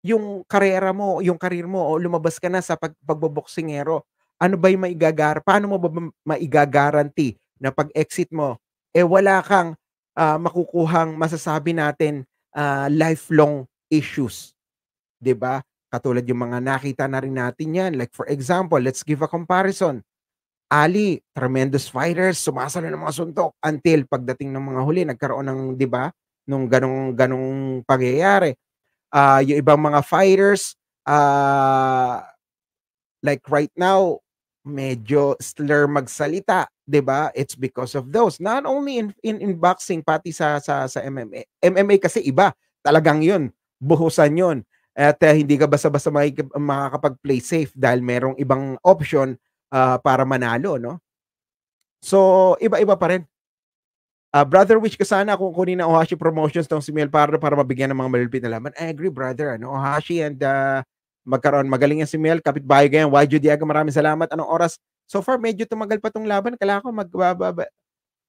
yung karera mo, yung karir mo, o lumabas ka na sa pag, pagboboksingero, ano ba yung maigagar? Paano mo ba maigagaranti na pag-exit mo, eh wala kang uh, makukuhang masasabi natin uh, lifelong issues. 'Di ba? Katulad yung mga nakita na rin natin yan. Like for example, let's give a comparison. Ali, tremendous fighters, sumasalo ng mga suntok until pagdating ng mga huli, nagkaroon ng, di ba, nung ganong, ganong pangyayari. Uh, yung ibang mga fighters, uh, like right now, medyo slur magsalita, 'di ba? It's because of those. Not only in, in in boxing pati sa sa sa MMA. MMA kasi iba. Talagang 'yun. Buhusan 'yun. At uh, hindi ka basta-basta makakapag-play safe dahil merong ibang option uh, para manalo, no? So, iba-iba pa rin. Uh, brother, wish ko sana kung kunin na Ohashi Promotions tong si Mel para para mabigyan ng mga malulupit na laman. I agree, brother. Ano, Ohashi and uh, magkaroon. Magaling yan si Mel, kapitbahay ko yan. YG Diaga, maraming salamat. Anong oras? So far, medyo tumagal pa tong laban. Kala ko magbababa.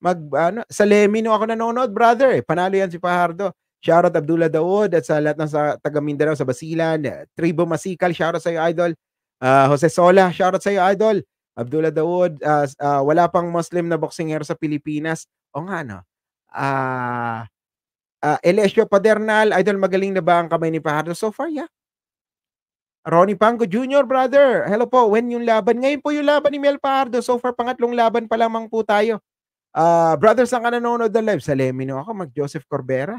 Mag, ano, sa Lemino ako nanonood, brother. Eh. Panalo yan si Pahardo. Shoutout Abdullah Daoud at sa lahat ng sa taga Mindanao sa Basilan, eh. Tribo Masikal, shoutout sa iyo idol. Uh, Jose Sola, shoutout sa iyo idol. Abdullah Daud, uh, ah, uh, ah, wala pang Muslim na boksingero sa Pilipinas. O nga no. Ah uh, uh, Elesio Padernal, idol magaling na ba ang kamay ni Pahardo? So far, yeah. Ronnie Pango Jr., brother. Hello po, when yung laban? Ngayon po yung laban ni Mel Pardo. So far, pangatlong laban pa lamang po tayo. Uh, ah, brother, saan ka nanonood na live? Sa Lemino ako, mag-Joseph Corbera.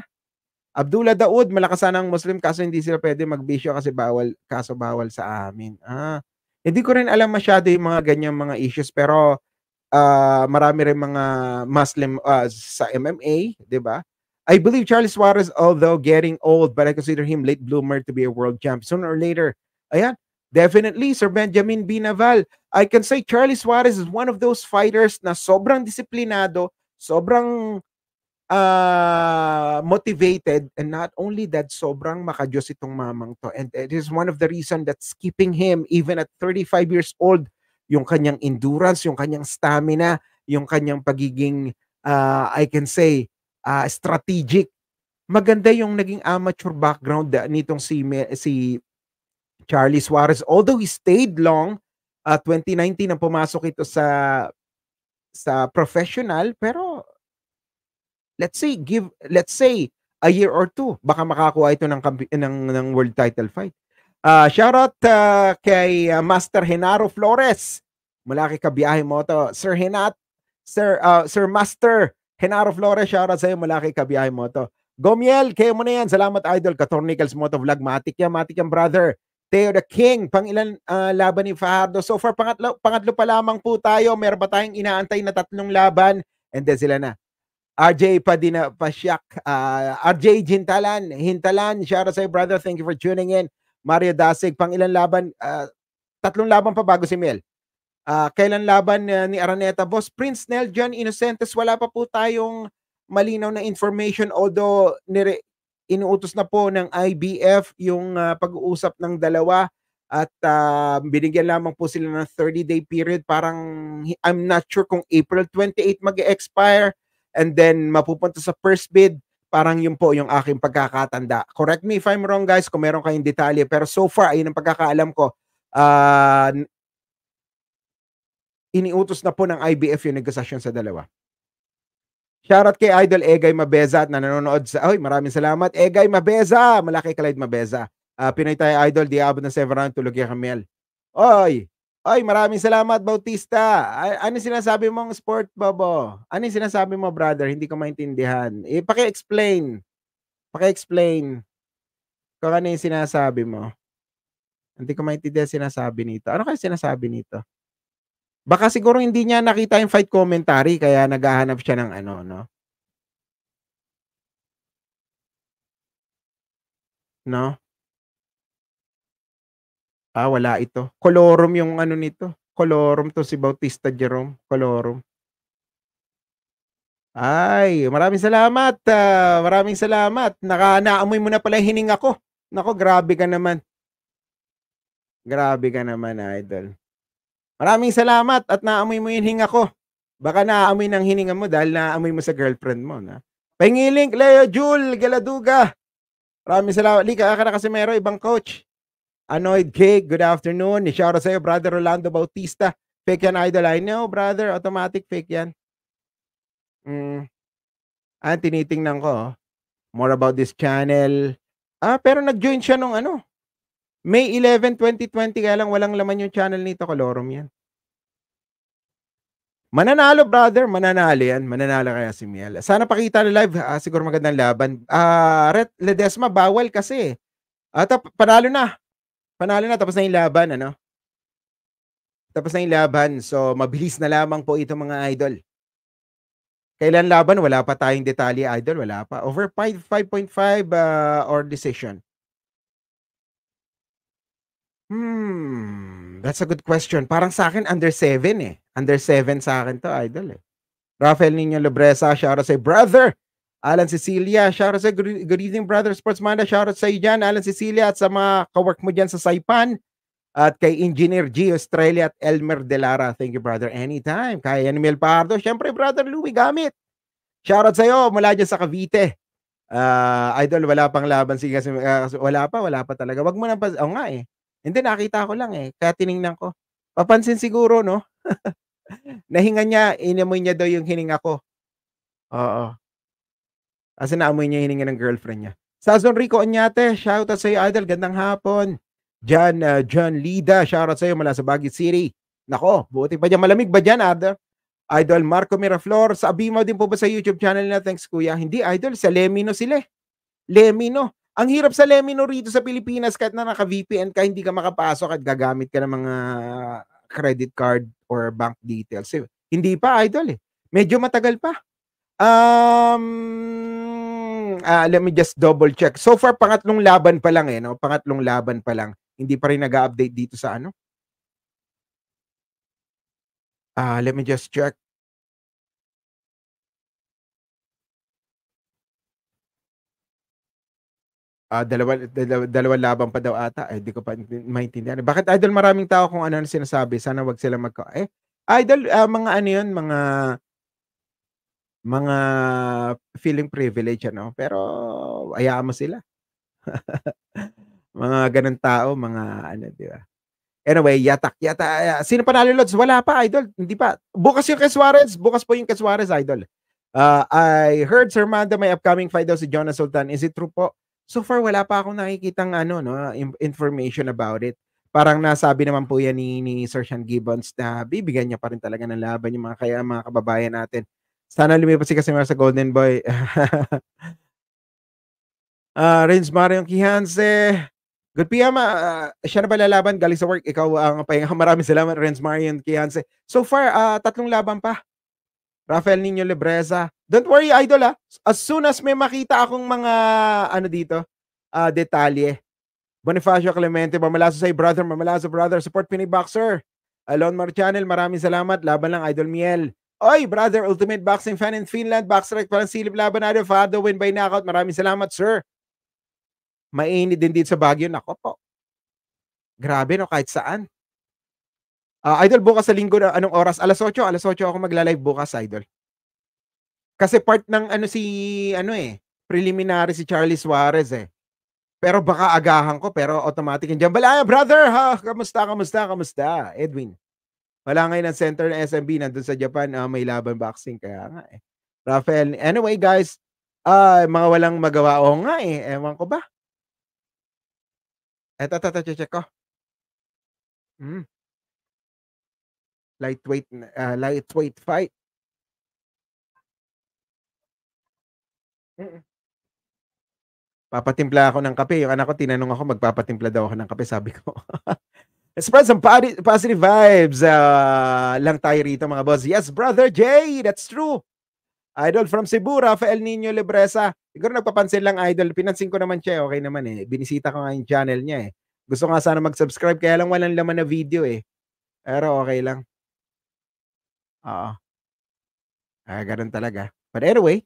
Abdullah Daud, malakas sana ang Muslim kaso hindi sila pwede magbisyo kasi bawal, kaso bawal sa amin. Ah, hindi ko rin alam masyado yung mga ganyang mga issues pero uh, marami rin mga Muslim uh, sa MMA, di ba? I believe Charles Suarez, although getting old, but I consider him late bloomer to be a world champ. Sooner or later, Ayan, definitely Sir Benjamin Binaval. I can say Charlie Suarez is one of those fighters na sobrang disiplinado, sobrang uh, motivated, and not only that, sobrang makajos itong mamang to. And it is one of the reason that's keeping him, even at 35 years old, yung kanyang endurance, yung kanyang stamina, yung kanyang pagiging, uh, I can say, uh, strategic. Maganda yung naging amateur background nitong si, si Charlie Suarez. Although he stayed long, uh, 2019 ang pumasok ito sa sa professional pero let's say give let's say a year or two baka makakuha ito ng ng, ng world title fight. Uh, shout out uh, kay uh, Master Henaro Flores. Malaki kay Kabiyahe mo to. Sir Henat, Sir uh, Sir Master Henaro Flores, shout out sa iyo malaki kay Kabiyahe mo to. Gomiel, kayo mo na yan. Salamat, Idol. Katornicals Moto Vlog. Matik yan, matik yan, brother. Teo the King, pang ilan uh, laban ni Fajardo. So far, pangatlo, pangatlo pa lamang po tayo. Meron pa tayong inaantay na tatlong laban. And then sila na. RJ Padina Pasyak, uh, ah, RJ Jintalan, Hintalan, shout out sa'yo brother, thank you for tuning in. Mario Dasig, pang ilan laban, uh, tatlong laban pa bago si Mel. Uh, kailan laban uh, ni Araneta Boss? Prince Nel, John Innocentes, wala pa po tayong malinaw na information although nire- inuutos na po ng IBF yung uh, pag-uusap ng dalawa at uh, binigyan lamang po sila ng 30-day period. Parang I'm not sure kung April 28 mag-expire and then mapupunta sa first bid. Parang yun po yung aking pagkakatanda. Correct me if I'm wrong guys kung meron kayong detalye. Pero so far, ayun ang pagkakaalam ko. Uh, iniutos na po ng IBF yung negosasyon sa dalawa. Shoutout kay Idol Egay Mabeza at na nanonood sa... Oy, maraming salamat. Egay Mabeza! Malaki Clyde Mabeza. Uh, ah, Pinay tayo Idol, di abot ng round, tulog yung Camille. Oy! Oy, maraming salamat, Bautista. A- ano sinasabi mong sport, Bobo? Ano sinasabi mo, brother? Hindi ko maintindihan. Eh, paki-explain. Paki-explain kung ano yung sinasabi mo. Hindi ko maintindihan sinasabi nito. Ano kaya sinasabi nito? Baka siguro hindi niya nakita yung fight commentary kaya naghahanap siya ng ano, no? No? Ah, wala ito. Colorum yung ano nito. Colorum to si Bautista Jerome. Colorum. Ay, maraming salamat. Uh, maraming salamat. Naka, naamoy mo na pala hininga ko. Nako, grabe ka naman. Grabe ka naman, idol. Maraming salamat at naamoy mo yung hinga ko. Baka naamoy ng hininga mo dahil naamoy mo sa girlfriend mo. Na? Pahingilink, Leo Jul, Galaduga. Maraming salamat. Lika, ka na kasi meron ibang coach. Annoyed Cake, good afternoon. Shout out sa'yo, brother Rolando Bautista. Fake yan, idol. I know, brother. Automatic fake yan. Mm. Ah, tinitingnan ko. Oh. More about this channel. Ah, pero nag-join siya nung ano, may 11, 2020, kaya lang walang laman yung channel nito, kalorom yan. Mananalo, brother. Mananalo yan. Mananalo kaya si Miel. Sana pakita na live. Uh, siguro magandang laban. Uh, ah, Red Ledesma, bawal kasi. At uh, panalo na. Panalo na. Tapos na yung laban, ano? Tapos na yung laban. So, mabilis na lamang po ito, mga idol. Kailan laban? Wala pa tayong detalye, idol. Wala pa. Over 5.5 uh, ah, or decision. Hmm, that's a good question. Parang sa akin, under 7 eh. Under 7 sa akin to, idol eh. Rafael Nino Lobresa, shoutout sa'yo. Brother! Alan Cecilia, shoutout sa'yo. Good, good evening, brother. Sports out shoutout sa'yo dyan. Alan Cecilia at sa mga kawork mo dyan sa Saipan. At kay Engineer G Australia at Elmer Delara. Thank you, brother. Anytime. Kay Enmel Pardo. syempre brother Louie, gamit. Shout out sa sa'yo mula dyan sa Cavite. Uh, idol, wala pang laban. Sige, kasi, uh, wala pa, wala pa talaga. Wag mo na pa, oh nga eh. Hindi, nakita ko lang eh. Kaya tiningnan ko. Papansin siguro, no? Nahinga niya, inamoy niya daw yung hininga ko. Oo. Kasi naamoy niya yung hininga ng girlfriend niya. Sazon Rico Onyate, out sa iyo, Idol. Gandang hapon. John, uh, ah, John Lida, shoutout sa iyo mula sa Baguio City. Nako, buti pa dyan. Malamig ba dyan, Idol? Idol Marco Miraflor, sa Abimaw din po ba sa YouTube channel na? Thanks, Kuya. Hindi, Idol. Sa Lemino sila eh. Lemino. Ang hirap sa Lemino rito sa Pilipinas kahit na naka-VPN ka, hindi ka makapasok at gagamit ka ng mga credit card or bank details. Eh, hindi pa, idol eh. Medyo matagal pa. Um, uh, let me just double check. So far, pangatlong laban pa lang eh. No? Pangatlong laban pa lang. Hindi pa rin nag-update dito sa ano. Uh, let me just check. uh, dalawa, dalawa, dalawa laban pa daw ata. Eh, di ko pa maintindihan. Bakit idol maraming tao kung ano ang sinasabi. Sana wag sila magka... Eh, idol, uh, mga ano yun, mga mga feeling privilege ano pero ayaan mo sila mga ganun tao mga ano di ba anyway yatak yata uh, sino panalo Lods wala pa idol hindi pa bukas yung kay Suarez bukas po yung kay Suarez idol uh, I heard Sir Manda may upcoming fight daw si Jonas Sultan is it true po so far wala pa akong nakikitang ano no information about it. Parang nasabi naman po yan ni, ni Sir Sean Gibbons na bibigyan niya pa rin talaga ng laban yung mga kaya mga kababayan natin. Sana lumipas si Casimiro sa Golden Boy. uh, Rins Mario Kihanse. Good PM. Uh, ah, ah, siya na ba lalaban galing sa work? Ikaw ang uh, pahinga. Maraming salamat, Rins Mario Kihanse. So far, uh, tatlong laban pa. Rafael Nino Lebreza, Don't worry, idol ha. As soon as may makita akong mga, ano dito, uh, detalye. Bonifacio Clemente, mamalaso sa'yo, brother. Mamalaso, brother. Support Pinay Boxer. Alon Mar Channel, maraming salamat. Laban lang, Idol Miel. Oy, brother, ultimate boxing fan in Finland. Boxrec palang silip laban natin. Fado win by knockout. Maraming salamat, sir. Mainit din dito sa Baguio. Nako po. Grabe, no? Kahit saan. Uh, idol, bukas sa linggo anong oras? Alas 8. Alas 8 ako magla-live bukas, Idol. Kasi part ng ano si ano eh, preliminary si Charlie Suarez eh. Pero baka agahan ko pero automatic din. Balaya brother, ha, kamusta, kamusta, kamusta? Edwin. Wala ngayon ng center ng SMB nandun sa Japan, uh, may laban boxing kaya nga eh. Rafael, anyway guys, uh, mga walang magawa o nga eh, ewan ko ba? Eto, eto, eto, check ko. Hmm. Lightweight, uh, lightweight fight. Mm. Papatimpla ako ng kape. Yung anak ko, tinanong ako, magpapatimpla daw ako ng kape. Sabi ko, spread some positive vibes uh, lang tayo rito mga boss. Yes, Brother Jay, that's true. Idol from Cebu, Rafael Nino Lebresa. Siguro nagpapansin lang, Idol. Pinansin ko naman siya, eh. okay naman eh. Binisita ko nga yung channel niya eh. Gusto nga sana mag-subscribe, kaya lang walang laman na video eh. Pero okay lang. Oo. Ah, ganun talaga. But anyway,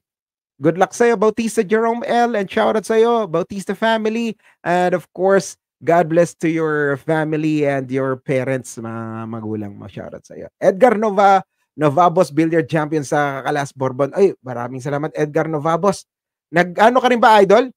Good luck sa'yo, Bautista Jerome L. And shout out sa'yo, Bautista family. And of course, God bless to your family and your parents, mga magulang mo. Shout out sa'yo. Edgar Nova, Novabos Billiard Champion sa Kakalas Bourbon. Ay, maraming salamat, Edgar Novabos. Nag-ano ka rin ba, Idol?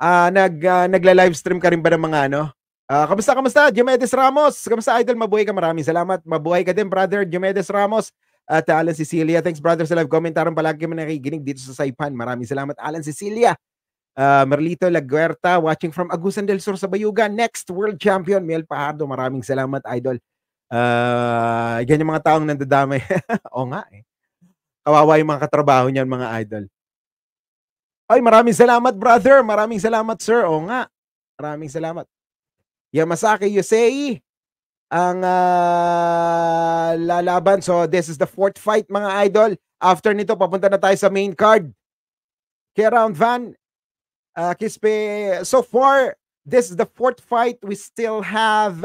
Uh, nag, uh, nagla-livestream ka rin ba ng mga ano? Uh, kamusta, kamusta? Diomedes Ramos. Kamusta, Idol? Mabuhay ka. Maraming salamat. Mabuhay ka din, brother. Diomedes Ramos at Alan Cecilia. Thanks brother sa live comment. Tarong palagi mo nakikinig dito sa Saipan. Maraming salamat Alan Cecilia. Uh, Merlito Laguerta watching from Agusan del Sur sa Bayuga. Next world champion Miel Pajardo. Maraming salamat idol. Uh, ah, ganyan mga taong nandadamay. o nga eh. Kawawa yung mga katrabaho niyan mga idol. Ay, maraming salamat brother. Maraming salamat sir. O nga. Maraming salamat. Yamasaki Yusei ang uh, lalaban. So this is the fourth fight mga idol. After nito, papunta na tayo sa main card. K-Round Van, uh, Kispe, so far, this is the fourth fight. We still have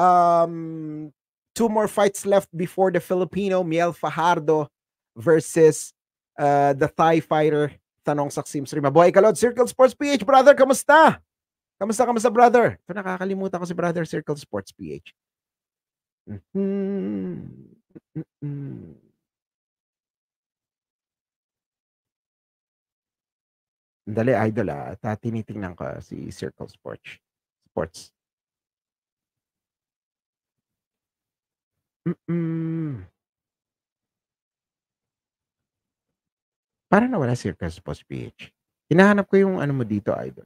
um, two more fights left before the Filipino, Miel Fajardo versus uh, the Thai fighter, Tanong Saksim Srima. Kalod, Circle Sports PH, brother, kamusta? Kamusta, kamusta, brother? Ito, nakakalimutan ko si Brother Circle Sports PH. Mm-hmm. mm-hmm. Dali, idol ah. Ta, ah, tinitingnan ko si Circle Sports. Sports. Mm-mm. Para nawala Circle Sports PH. Hinahanap ko yung ano mo dito, idol.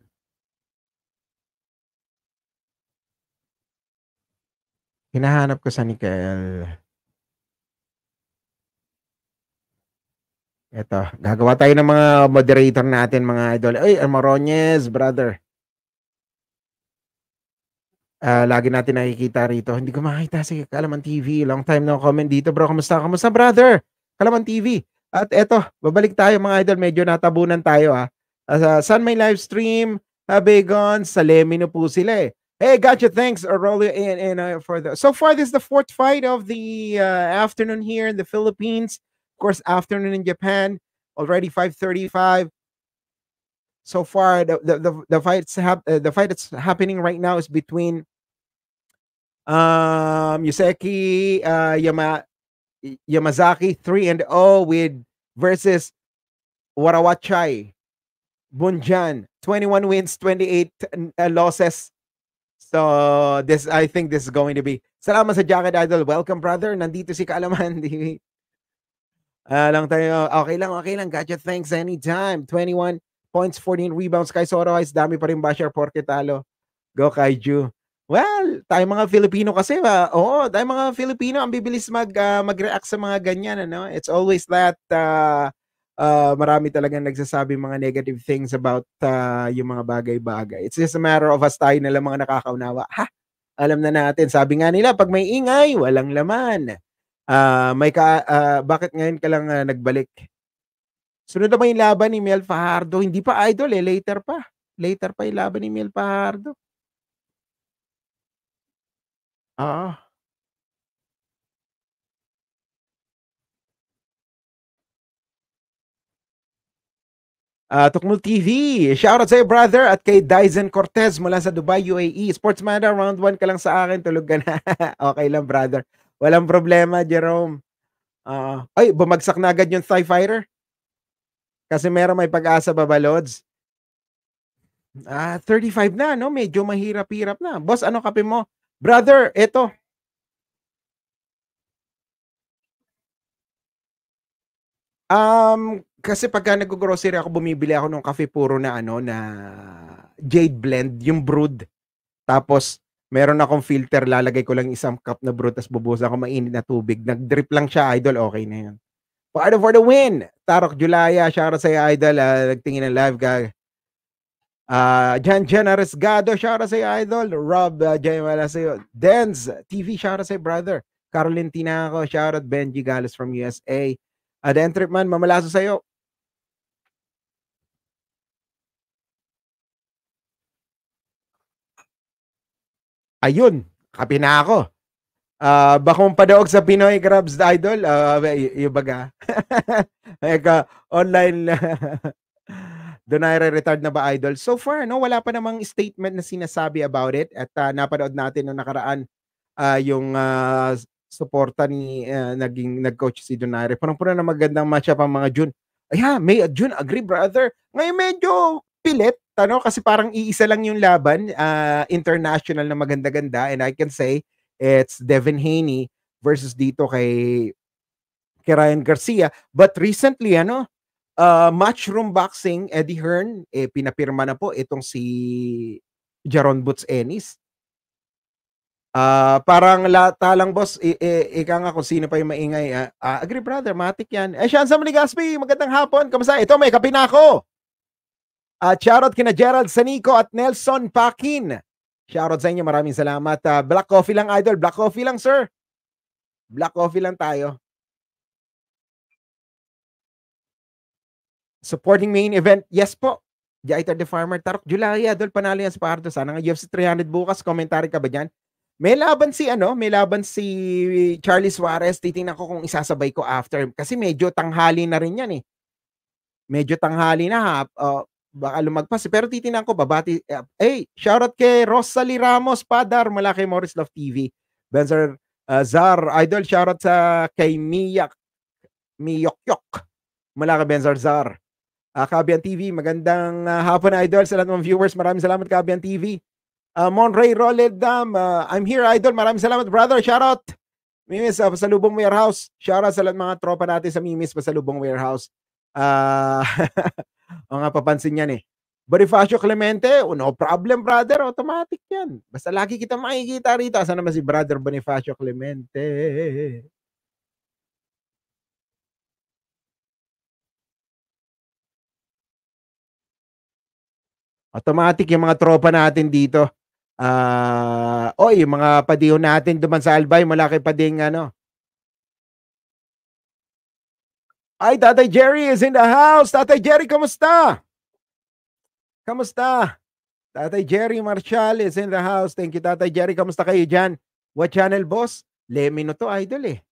Hinahanap ko sa Nickel. Eto, gagawa tayo ng mga moderator natin, mga idol. Ay, Maronyes, brother. Uh, lagi natin nakikita rito. Hindi ko makita si Kalaman TV. Long time na comment dito, bro. Kamusta? Kamusta, brother? Kalaman TV. At eto, babalik tayo mga idol. Medyo natabunan tayo, ha. Ah. Uh, saan may live stream? Habegon, sa Lemino po sila eh. Hey, gotcha. Thanks, Aurelio. And, and uh, for the so far, this is the fourth fight of the uh, afternoon here in the Philippines. Of course, afternoon in Japan already 5:35. So far, the the the, the fights uh, the fight that's happening right now is between um Yuseki uh, Yama Yamazaki 3 and 0 with versus Warawachai Bunjan 21 wins 28 uh, losses So this I think this is going to be. Salamat sa Jacket Idol. Welcome brother. Nandito si Kaalaman. uh, ah, lang tayo. Okay lang, okay lang. Gotcha. Thanks anytime. 21 points, 14 rebounds kay Soro Ice. Dami pa rin basher porke talo. Go Kaiju. Well, tayo mga Filipino kasi, uh, oo, tayo mga Filipino ang bibilis mag uh, mag-react sa mga ganyan ano. It's always that uh, uh, marami talagang nagsasabi mga negative things about uh, yung mga bagay-bagay. It's just a matter of us tayo nalang mga nakakaunawa. Ha? Alam na natin. Sabi nga nila, pag may ingay, walang laman. Uh, may ka, uh, bakit ngayon ka lang uh, nagbalik? Sunod naman yung laban ni Mel Fajardo. Hindi pa idol eh. Later pa. Later pa yung laban ni Mel Fajardo. Ah. Uh, Tukmul TV, shoutout sa'yo brother at kay Dyson Cortez mula sa Dubai, UAE. Sportsman, round 1 ka lang sa akin, tulog ka na. okay lang brother. Walang problema, Jerome. Uh, ay, bumagsak na agad yung Thai Fighter. Kasi meron may pag-asa ba ba, Lods? Ah, uh, 35 na, no? Medyo mahirap-hirap na. Boss, ano kape mo? Brother, eto. Um, kasi pagka nag-grocery ako, bumibili ako ng kafe puro na ano, na jade blend, yung brewed. Tapos, meron akong filter, lalagay ko lang isang cup na brew, tapos bubusan ko mainit na tubig. Nag-drip lang siya, idol, okay na yun. Paano for the win? Tarok Julaya, shoutout sa'yo, idol. Uh, nagtingin ng live, gag. Uh, Jan Jan Aresgado, shoutout sa'yo, idol. Rob uh, ah, Jaywala sa'yo. Denz TV, shoutout sa'yo, brother. Caroline Tina ako, shoutout Benji Gales from USA. Adentrip man, mamalaso sa'yo. Ayun, kapi na ako. Uh, bakong padaog sa Pinoy Grabs Idol. Uh, ah, y- yung baga. Eka, online. Doon ay re-retard na ba idol? So far, no, wala pa namang statement na sinasabi about it. At uh, napanood natin nung nakaraan uh, yung uh, suporta ni uh, naging nag-coach si Donaire. Parang puro na magandang match up ang mga June. Ay ha, May at June, agree brother. Ngayon medyo pilit, ano, kasi parang iisa lang yung laban, uh, international na maganda-ganda and I can say it's Devin Haney versus dito kay kay Ryan Garcia. But recently, ano, uh, matchroom boxing, Eddie Hearn, eh, pinapirma na po itong si Jaron Boots Ennis. Uh, parang lata lang, boss. I- i- ika nga kung sino pa yung maingay. Uh, uh, agree, brother. Matik yan. Eh, Sean Sam Ligaspi, magandang hapon. Kamusta? Ito, may kape na ako. Uh, shoutout kina Gerald Sanico at Nelson Pakin. Shoutout sa inyo. Maraming salamat. Uh, black coffee lang, idol. Black coffee lang, sir. Black coffee lang tayo. Supporting main event. Yes po. Jaiter the Farmer. Tarok Julia, idol. Panalo yan sa Pardo. Sana nga UFC 300 bukas. Commentary ka ba dyan? May laban si ano, may laban si Charlie Suarez. Titingnan ko kung isasabay ko after kasi medyo tanghali na rin 'yan eh. Medyo tanghali na ha. Uh, baka lumagpas. Eh. Pero titingnan ko babati uh, hey, shoutout kay Rosalie Ramos Padar mula kay Morris Love TV. Benzer uh, Zar Idol shoutout sa kay Miyak Miyokyok mula kay Benzer Zar. Uh, Kabian TV, magandang uh, hapon idol sa lahat ng viewers. Maraming salamat Kabian TV. Uh, Monray Roledam, uh, ah, I'm here, Idol. Maraming salamat, brother. Shoutout! Mimis, uh, ah, Lubong Warehouse. Shoutout sa lahat mga tropa natin sa Mimis, Lubong Warehouse. Uh, o nga, papansin yan eh. Bonifacio Clemente, oh, no problem, brother. Automatic yan. Basta lagi kita makikita rito. Asan naman si brother Bonifacio Clemente? Automatic yung mga tropa natin dito uh, oy, mga padiyo natin duman sa Albay, malaki pa ding ano. Ay, Tatay Jerry is in the house. Tatay Jerry, kamusta? Kamusta? Tatay Jerry Marshall is in the house. Thank you, Tatay Jerry. Kamusta kayo dyan? What channel, boss? Lemmy to, idol eh.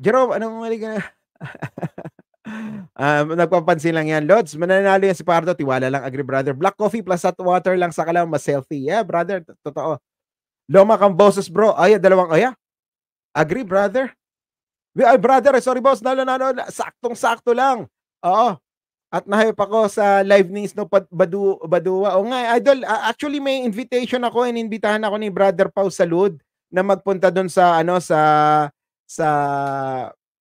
Jerome, anong mali na? Um, nagpapansin lang yan. Lods, mananalo yan si Pardo. Tiwala lang, agree, Brother. Black coffee plus hot water lang sa kalam. Mas healthy. Yeah, brother. Totoo. Loma kang boses, bro. Ay, dalawang aya. Ah. Agree, brother. Ay, brother. Sorry, boss. Nalo, nalo. Saktong-sakto lang. Oo. At nahype ako sa live ni Snow Badu, Badua. O nga, idol. Actually, may invitation ako and invitahan ako ni Brother Pau Salud na magpunta doon sa ano sa sa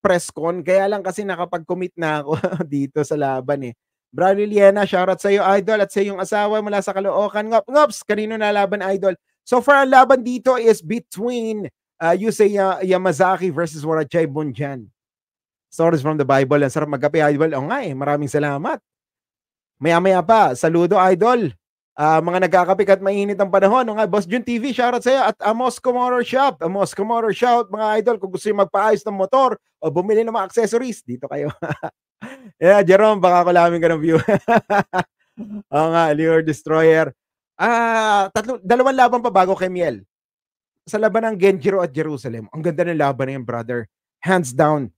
press con. Kaya lang kasi nakapag-commit na ako dito sa laban eh. Bradley Liena, shoutout sa iyo idol at sa iyong asawa mula sa Caloocan. Ngop, ngops, kanino na laban idol? So far ang laban dito is between uh, you say Yusei Yamazaki versus Warajai Bonjan. Stories from the Bible. Ang sarap magkape idol. O nga eh, maraming salamat. Maya-maya pa, saludo idol uh, mga nagkakapik at mainit ang panahon. Nga, Boss Jun TV, shoutout sa At Amos Motor Shop. Amos Motor Shop, mga idol, kung gusto nyo magpaayos ng motor o bumili ng mga accessories, dito kayo. yeah, Jerome, baka kulamin ka ng view. Oo nga, Lure Destroyer. Ah, tatlo, dalawang laban pa bago kay Miel. Sa laban ng Genjiro at Jerusalem. Ang ganda ng laban ng brother. Hands down.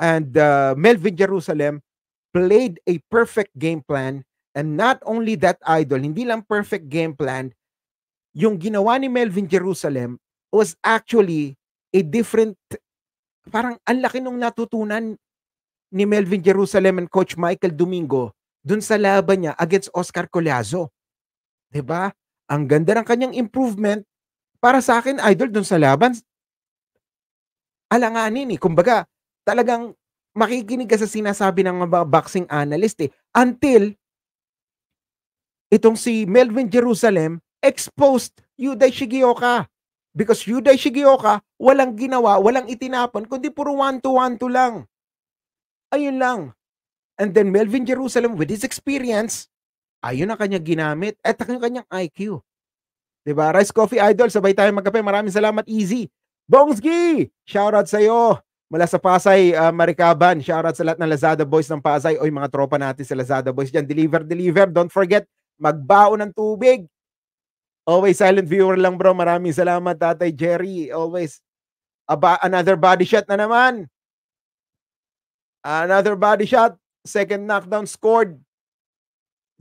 And uh, Melvin Jerusalem played a perfect game plan And not only that idol, hindi lang perfect game plan, yung ginawa ni Melvin Jerusalem was actually a different, parang ang laki nung natutunan ni Melvin Jerusalem and Coach Michael Domingo dun sa laban niya against Oscar Collazo. ba? Diba? Ang ganda ng kanyang improvement para sa akin, idol, dun sa laban. Alanganin eh. Kumbaga, talagang makikinig ka sa sinasabi ng mga boxing analyst eh. Until itong si Melvin Jerusalem exposed Yudai Shigeoka. Because Yudai Shigeoka, walang ginawa, walang itinapon, kundi puro one-to-one-to lang. Ayun lang. And then Melvin Jerusalem, with his experience, ayun ang kanya ginamit at ang kanyang IQ. Diba? Rice Coffee Idol, sabay tayo magkape. Maraming salamat, Easy. Bongsgi! Shoutout sa'yo. Mula sa Pasay, uh, Marikaban. Shoutout sa lahat ng Lazada Boys ng Pasay. Oy, mga tropa natin sa Lazada Boys dyan. Deliver, deliver. Don't forget, magbao ng tubig. Always silent viewer lang bro. Maraming salamat Tatay Jerry. Always Aba, another body shot na naman. Another body shot. Second knockdown scored.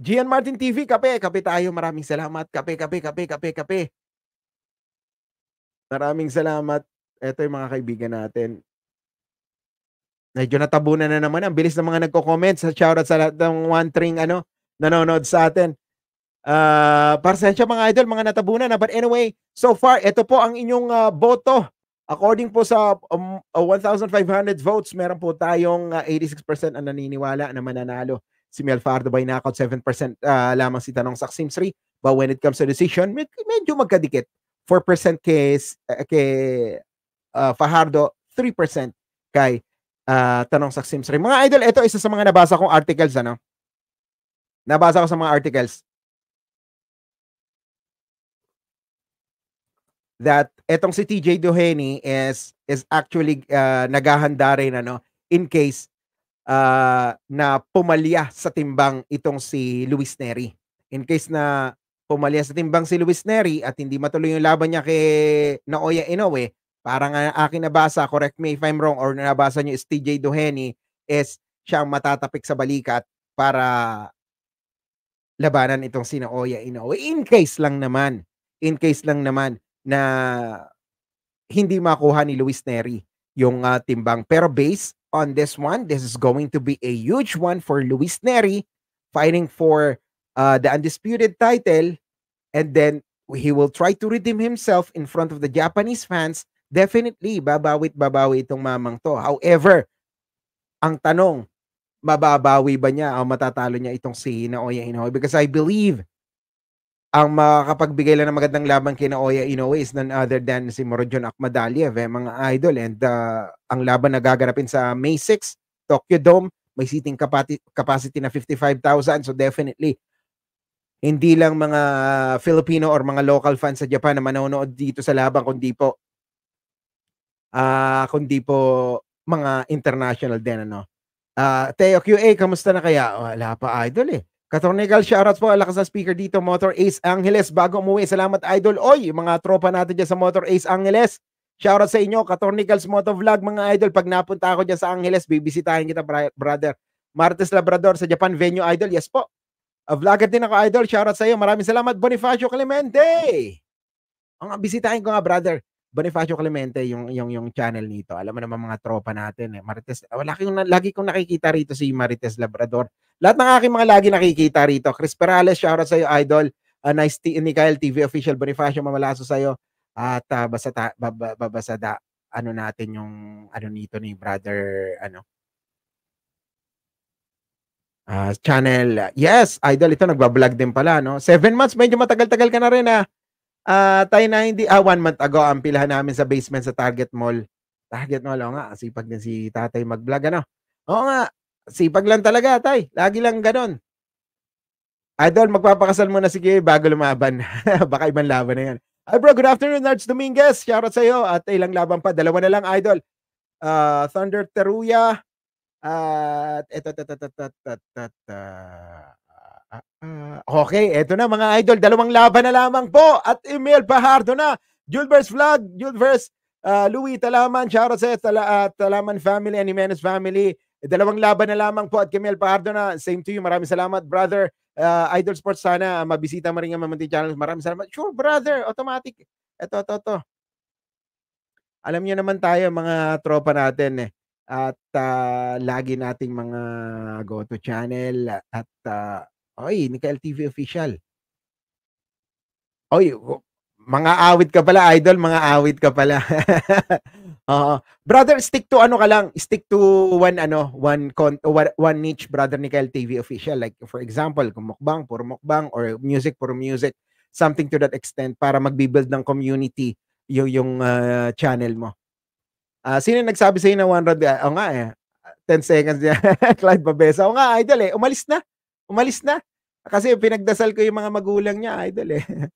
Gian Martin TV, kape. Kape tayo. Maraming salamat. Kape, kape, kape, kape, kape. Maraming salamat. Ito yung mga kaibigan natin. Medyo natabunan na naman. Ang bilis ng mga nagko-comment. Sa shoutout sa lahat ng one tring ano, nanonood sa atin. Uh, parsensya mga idol, mga natabunan na. Ah, but anyway, so far, ito po ang inyong uh, boto. According po sa um, uh, 1,500 votes, meron po tayong uh, 86% ang naniniwala na mananalo si Mel Fardo by knockout, 7% uh, lamang si Tanong Saksim 3. But when it comes to decision, med- medyo magkadikit. 4% kay, uh, kay uh, Fajardo, 3% kay uh, Tanong Saksim Sri. Mga idol, ito isa sa mga nabasa kong articles. Ano? Nabasa ko sa mga articles. that etong si TJ Duheni is is actually uh, naghahanda rin ano in case uh, na pumalya sa timbang itong si Luis Neri. In case na pumalya sa timbang si Luis Neri at hindi matuloy yung laban niya kay Naoya Inoue, parang ang akin nabasa, correct me if I'm wrong or nabasa niyo is TJ Duheni is siyang matatapik sa balikat para labanan itong si Naoya Inoue. In case lang naman. In case lang naman na hindi makuha ni Luis Neri yung uh, timbang. Pero based on this one, this is going to be a huge one for Luis Neri fighting for uh, the undisputed title and then he will try to redeem himself in front of the Japanese fans. Definitely, babawit babawi itong mamang to. However, ang tanong, mababawi ba niya o matatalo niya itong si Naoya Inoue? Because I believe ang makakapagbigay lang ng magandang laban kay Naoya Inoue is none other than si Morodjon Akmadaliev, eh, mga idol. And uh, ang laban na gagarapin sa May 6, Tokyo Dome, may seating capacity na 55,000. So definitely, hindi lang mga Filipino or mga local fans sa Japan na manonood dito sa laban, kundi po, uh, kundi po mga international din. Ano? Uh, Teo QA, kamusta na kaya? Wala pa idol eh. Katornigal, shoutouts po. Alakas sa speaker dito, Motor Ace Angeles. Bago umuwi, salamat idol. Oy, mga tropa natin dyan sa Motor Ace Angeles. Shoutout sa inyo, Katornicals Vlog, mga idol. Pag napunta ako dyan sa Angeles, bibisitahin kita, brother. Martes Labrador sa Japan Venue, idol. Yes po. A ah, vlogger din ako, idol. Shoutout sa iyo. Maraming salamat, Bonifacio Clemente. Ang bisitahin ko nga, brother. Bonifacio Clemente yung yung yung channel nito. Alam mo naman mga tropa natin eh. Marites, wala kong lagi kong nakikita rito si Marites Labrador. Lahat ng aking mga lagi nakikita rito. Chris Perales, shoutout sa iyo idol. Uh, nice T ni Kyle TV official Bonifacio mamalaso sa iyo. At uh, basa ta, babasa da ano natin yung ano nito ni brother ano uh, channel. Yes, idol ito nagba-vlog din pala no. Seven months medyo matagal-tagal ka na rin ah. Uh, tayo na hindi, ah, one month ago, ang pilahan namin sa basement sa Target Mall. Target Mall, o nga, sipag din si tatay mag-vlog, ano? Oo nga, sipag lang talaga, tay. Lagi lang ganon. Idol, magpapakasal muna sige bago lumaban. Baka ibang laban na yan. Hi bro, good afternoon, Nards Dominguez. Shoutout sa iyo. At eh, ilang laban pa. Dalawa na lang, Idol. Uh, Thunder Teruya. At uh, eto, eto, eto, eto, eto, eto, eto. Uh, okay, eto na mga idol. Dalawang laban na lamang po. At Emil Pajardo na. Julvers Vlog, Julvers uh, ah, Louis Talaman, shoutout sa Tala, uh, Talaman family and Jimenez family. Dalawang laban na lamang po at Camille Pajardo na. Same to you. Maraming salamat, brother. Uh, Idol Sports sana mabisita mo rin ang Mamanti Channel. Maraming salamat. Sure, brother. Automatic. Ito, ito, ito. Alam niyo naman tayo mga tropa natin eh. At uh, lagi nating mga go to channel at uh, Oy, Nika LTV official. Oy, mga awit ka pala, idol. Mga awit ka pala. uh, brother, stick to ano ka lang. Stick to one, ano, one, con- one, niche, brother, ni TV official. Like, for example, kung mukbang, puro mukbang, or music, puro music. Something to that extent para magbibuild ng community yung, yung uh, channel mo. Uh, sino nagsabi sa'yo na one rod? Uh, nga eh. 10 seconds niya. Clyde Babesa. O nga, idol eh. Umalis na. Umalis na. Kasi pinagdasal ko yung mga magulang niya, idol eh.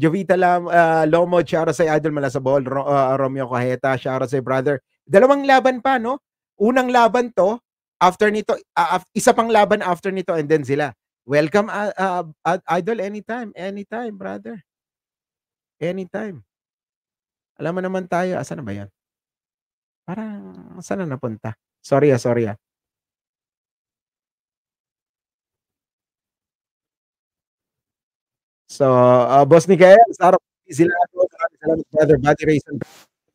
Jovita Lam, uh, Lomo, shoutout sa idol mala sa ball. Ro, uh, Romeo Cajeta, shoutout sa brother. Dalawang laban pa, no? Unang laban to, after nito, uh, isa pang laban after nito and then sila. Welcome, uh, uh, idol, anytime, anytime, brother. Anytime. Alam mo naman tayo, asan na ba yan? Parang, saan na napunta? Sorry ah, sorry ah. So, uh, Boss Mikael, Sarah Zilado, maraming salamat brother, Buddy Rayson.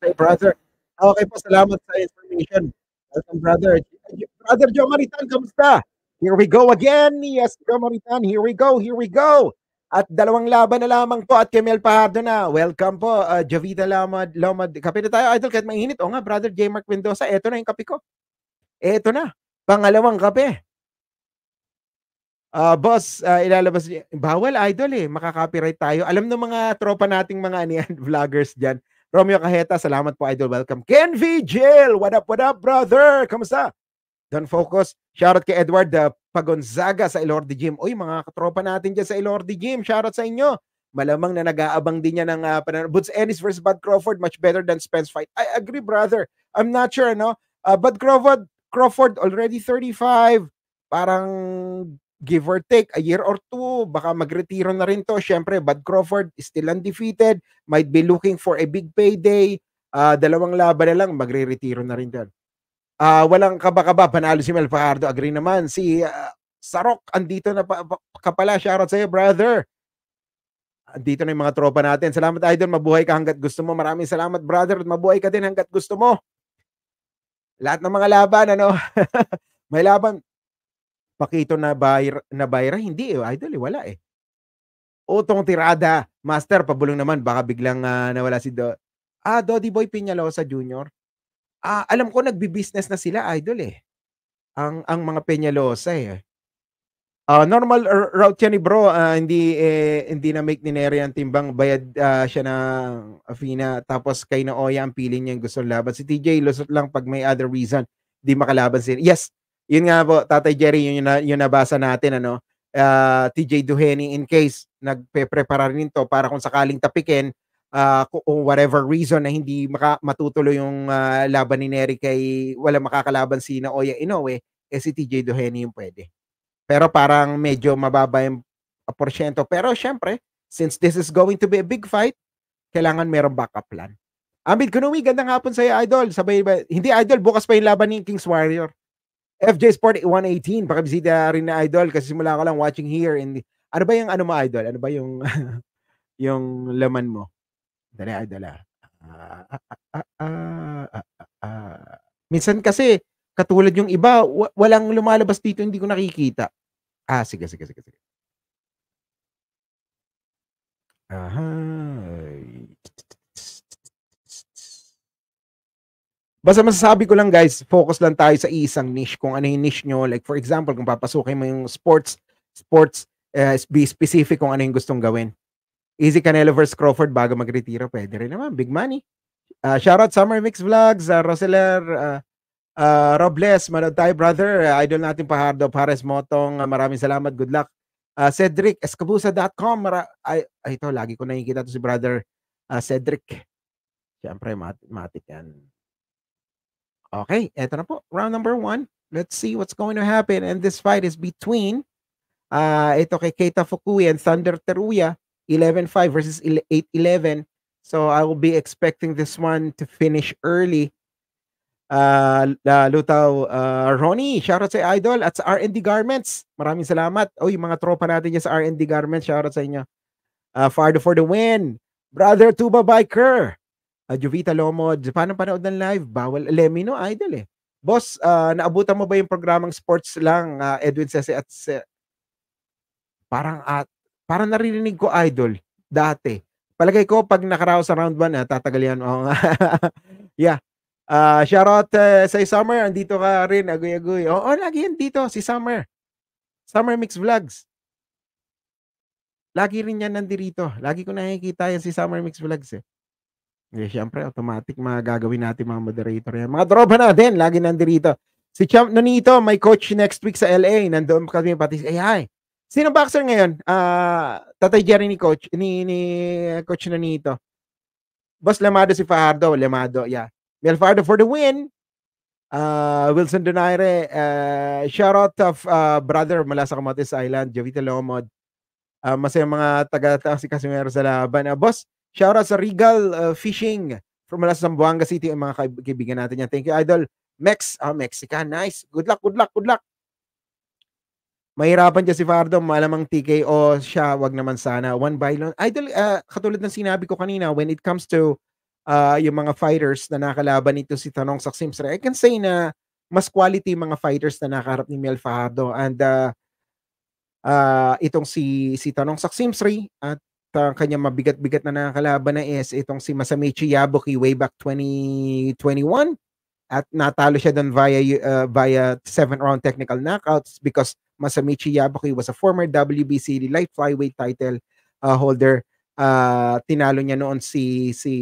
hey, brother. Okay po, salamat sa information. Welcome, brother. Brother Joe Maritan, kamusta? Here we go again. Yes, Joe Maritan, here we go, here we go. At dalawang laban na lamang po at Kemel Pahardo na. Welcome po, uh, Javita Lamad. Lamad. Kape na tayo, idol, kahit mainit. O nga, brother J. Mark Mendoza, eto na yung kape ko. Eto na, pangalawang kape. Uh, boss, uh, ilalabas niya. Bawal, idol eh. Makaka-copyright tayo. Alam ng mga tropa nating mga ano vloggers dyan. Romeo Cajeta, salamat po, idol. Welcome. Ken V. Jill, what up, what up, brother? Kamusta? Don Focus, shoutout kay Edward uh, Pagonzaga sa Ilordi Gym. Uy, mga katropa natin dyan sa Ilordi Gym. Shoutout sa inyo. Malamang na nag-aabang din niya ng uh, ah, panan- Boots Ennis versus Bud Crawford, much better than Spence fight. I agree, brother. I'm not sure, no? Uh, Bud Crawford, Crawford already 35. Parang give or take, a year or two, baka magretiro na rin to. Siyempre, Bud Crawford still undefeated, might be looking for a big payday. Uh, dalawang laban na lang, magre-retiro na rin doon. Uh, ah, walang kaba-kaba, panalo si Mel Fajardo. Agree naman. Si uh, ah, Sarok, andito na pa, pa, ka Shoutout sa'yo, brother. Andito na yung mga tropa natin. Salamat, Idol. Mabuhay ka hanggat gusto mo. Maraming salamat, brother. At mabuhay ka din hanggat gusto mo. Lahat ng mga laban, ano? May laban, Pakito na bayra, na bayra hindi eh, idol eh, wala eh. Utong tirada, master, pabulong naman, baka biglang uh, nawala si Do. Ah, Dodi Boy Peñalosa Jr. Ah, alam ko nagbi-business na sila, idol eh. Ang ang mga Peñalosa eh. Uh, normal route yan ni bro, uh, hindi eh, hindi na make ni Neri ang timbang, bayad uh, siya na Afina, tapos kay Naoya ang pili niya yung gusto laban. Si TJ, lusot lang pag may other reason, di makalaban si Yes, yun nga po, Tatay Jerry, yun, yun, yun nabasa natin, ano, uh, ah, TJ Duheni, in case nagpe-prepare rin to para kung sakaling tapikin, uh, kung whatever reason na hindi maka, matutuloy yung uh, laban ni Neri kay wala makakalaban si Naoya Inoue, eh si TJ Duheni yung pwede. Pero parang medyo mababa yung porsyento. Pero syempre, since this is going to be a big fight, kailangan merong backup plan. Amid Kunumi, gandang hapon sa'yo, Idol. Sabay, hindi Idol, bukas pa yung laban ni Kings Warrior. FJ Sport 118, pakibisita rin na idol kasi simula ko lang watching here and ano ba yung ano mo idol? Ano ba yung yung laman mo? Dali idol ah. ah, ah, uh, Minsan kasi katulad yung iba, wa- walang lumalabas dito, hindi ko nakikita. Ah, sige, sige, sige, sige. Aha. Basta masasabi ko lang guys, focus lang tayo sa isang niche. Kung ano yung niche nyo. Like for example, kung papasukin mo yung sports, sports, uh, eh, be specific kung ano yung gustong gawin. Easy Canelo versus Crawford bago magretiro. Pwede rin naman. Big money. Uh, shoutout Summer Mix Vlogs, uh, Roseler, uh, uh, Robles, manood tayo brother. Uh, idol natin Pahardo, Pares Motong. Uh, maraming salamat. Good luck. Uh, Cedric, escabusa.com. Mara- ay, ay, ito, lagi ko nakikita to si brother uh, Cedric. Siyempre, mat- matik yan. Okay, eto na po. Round number one. Let's see what's going to happen. And this fight is between uh, ito kay Keita Fukui and Thunder Teruya. 11-5 versus 8-11. So I will be expecting this one to finish early. Uh, ah, uh, Lutaw uh, ah, Ronnie, shoutout sa Idol at sa R&D Garments. Maraming salamat. O, yung mga tropa natin dyan sa R&D Garments, shoutout sa inyo. Uh, Fardo for the win. Brother Tuba Biker uh, Jovita Lomo, paano panood ng live? Bawal. no? idol eh. Boss, uh, naabutan mo ba yung programang sports lang, uh, Edwin Sese at se- parang at parang naririnig ko idol dati. Palagay ko pag nakaraos sa round 1, ah, tatagal yan. Oh, yeah. Uh, shout out uh, eh, sa Summer, andito ka rin, agoy-agoy. Oo, oh, oh, lagi yan dito, si Summer. Summer Mix Vlogs. Lagi rin yan nandirito. Lagi ko nakikita yan si Summer Mix Vlogs eh. Yeah, syempre, automatic mga gagawin natin mga moderator yan. Mga droba din, lagi nandirito. Si Champ Nonito, my coach next week sa LA. Nandoon kami pati si AI. Sino boxer ngayon? Uh, Tatay Jerry ni coach, ni, ni coach Nonito. Boss Lamado si Fajardo. Lamado, yeah. Mel Fajardo for the win. Uh, Wilson Donaire, uh, eh, shout out of uh, brother mula sa Kamatis Island, Jovita Lomod. Uh, masaya mga taga-taksi Casimero sa laban. Uh, boss, Shout out sa Regal uh, Fishing from Las Zamboanga City, ang mga kaibigan natin yan. Thank you, Idol. Mex, ah, Mexican, nice. Good luck, good luck, good luck. Mahirapan dyan si Fardo, malamang TKO siya, wag naman sana. One by long. Idol, uh, katulad ng sinabi ko kanina, when it comes to uh, yung mga fighters na nakalaban nito si Tanong Saksimsre, I can say na mas quality mga fighters na nakaharap ni Mel Fajardo and uh, uh, itong si si Tanong Saksimsri at ang kanya mabigat-bigat na nakakalaban na is itong si Masamichi Yabuki way back 2021 at natalo siya doon via uh, via seven round technical knockouts because Masamichi Yabuki was a former WBC light flyweight title uh, holder uh, tinalo niya noon si si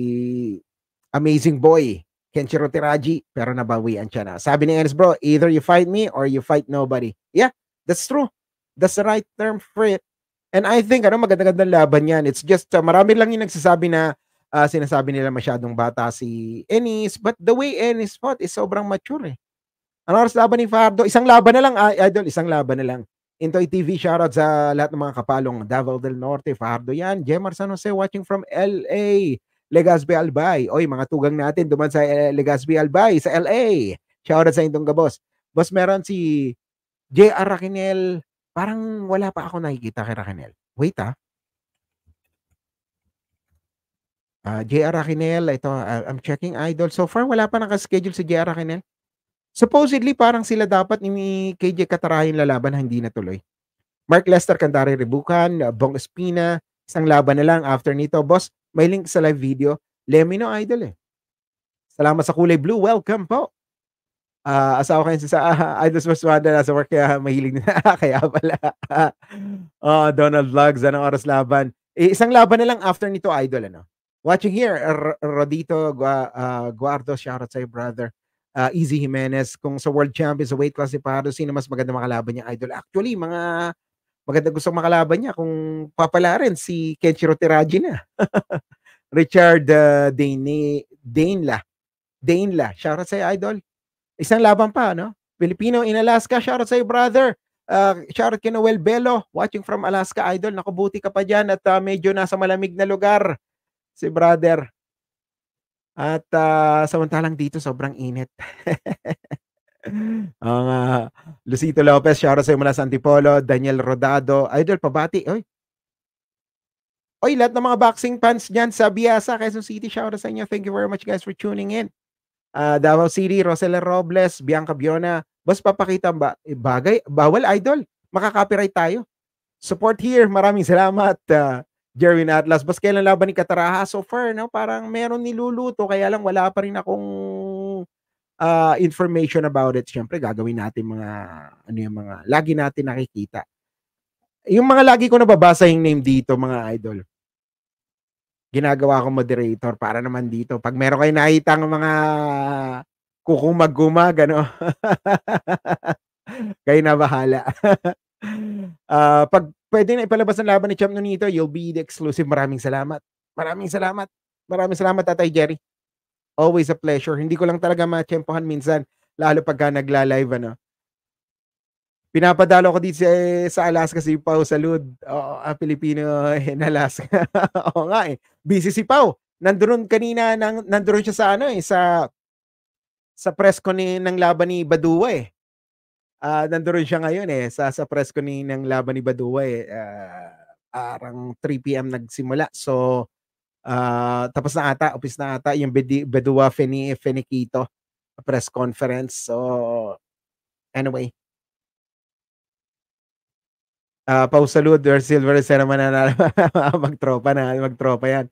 Amazing Boy Kenshiro Teraji pero nabawian siya na sabi ni Ernest bro either you fight me or you fight nobody yeah that's true that's the right term for it And I think ano maganda-gandang laban 'yan. It's just uh, marami lang 'yung nagsasabi na uh, sinasabi nila masyadong bata si Ennis, but the way Ennis fought is sobrang mature. Eh. Ano oras laban ni Fardo? Isang laban na lang, ah, idol, isang laban na lang. Into TV, shoutout sa lahat ng mga kapalong Davao del Norte, Fardo yan, Jemar San Jose watching from LA, Legazpi Albay. Oy, mga tugang natin duman sa uh, eh, Legazpi Albay sa LA. Shoutout sa Indong Gabos. Boss, meron si J.R. Raquinel Parang wala pa ako nakikita kay Raquel. Wait ah. Uh, ah, JR Raquel, ito, uh, I'm checking idol. So far, wala pa nakaschedule si JR Raquel. Supposedly, parang sila dapat ni KJ Katarayan lalaban, hindi na tuloy. Mark Lester, Candari Rebukan, Bong Espina, isang laban na lang after nito. Boss, may link sa live video. Let me know, idol eh. Salamat sa kulay blue. Welcome po uh, asawa ko yun sa uh, ah, ah, Idols Maswada nasa work kaya mahilig na kaya pala oh, Donald Vlogs anong oras laban eh, isang laban na lang after nito Idol ano watching here Rodito Gua, uh, Guardo shoutout sa'yo brother uh, Easy Jimenez kung sa World Champions sa weight class ni Paro sino mas maganda makalaban niya Idol actually mga maganda gusto makalaban niya kung papala rin si Kenshiro Teraji na Richard uh, Dane Dane la. Dane la. shoutout sa'yo Idol Isang laban pa, no? Filipino in Alaska, shout shoutout sa'yo, brother. Uh, ah, out kay Noel Bello, watching from Alaska, idol. Nakabuti ka pa dyan at uh, medyo nasa malamig na lugar si brother. At uh, samantalang dito, sobrang init. Ang uh, Lucito Lopez, shoutout sa'yo mula sa Antipolo. Daniel Rodado, idol, pabati. Oy, Oy, lahat ng mga boxing fans dyan sa Biasa, Quezon City, shout out sa inyo. Thank you very much guys for tuning in uh, Davao City, Rosela Robles, Bianca Biona. Basta papakita ba, eh, bagay, bawal idol. Makaka-copyright tayo. Support here. Maraming salamat, uh, Jerwin Atlas. Bas kailan laban ni Kataraha? So far, no? parang meron niluluto. Kaya lang wala pa rin akong uh, information about it. Siyempre, gagawin natin mga, ano yung mga, lagi natin nakikita. Yung mga lagi ko nababasa yung name dito, mga idol ginagawa ko moderator para naman dito. Pag meron kayo nakita ng mga kukumag-gumag, ano, kayo na bahala. uh, pag pwede na ipalabas ang laban ni Champ Nonito, you'll be the exclusive. Maraming salamat. Maraming salamat. Maraming salamat, Tatay Jerry. Always a pleasure. Hindi ko lang talaga matsyempohan minsan, lalo pagka nagla-live, ano. Pinapadalo ko dito eh, sa, Alaska si Pau Salud. Oo, ang Pilipino eh, in Alaska. Oo nga eh. Busy si Pau. Nandoon kanina, nang, nandoon siya sa ano eh, sa sa press ko ni, ng laban ni Baduwa eh. Uh, ah, nandoon siya ngayon eh, sa, sa press ko ni, ng laban ni Baduwa eh. Uh, ah, arang 3 p.m. nagsimula. So, uh, tapos na ata, upis na ata, yung Bedua Feni, Fenikito press conference. So, anyway, Uh, ah, Pausalud or Silver Sermon na magtropa na, magtropa yan.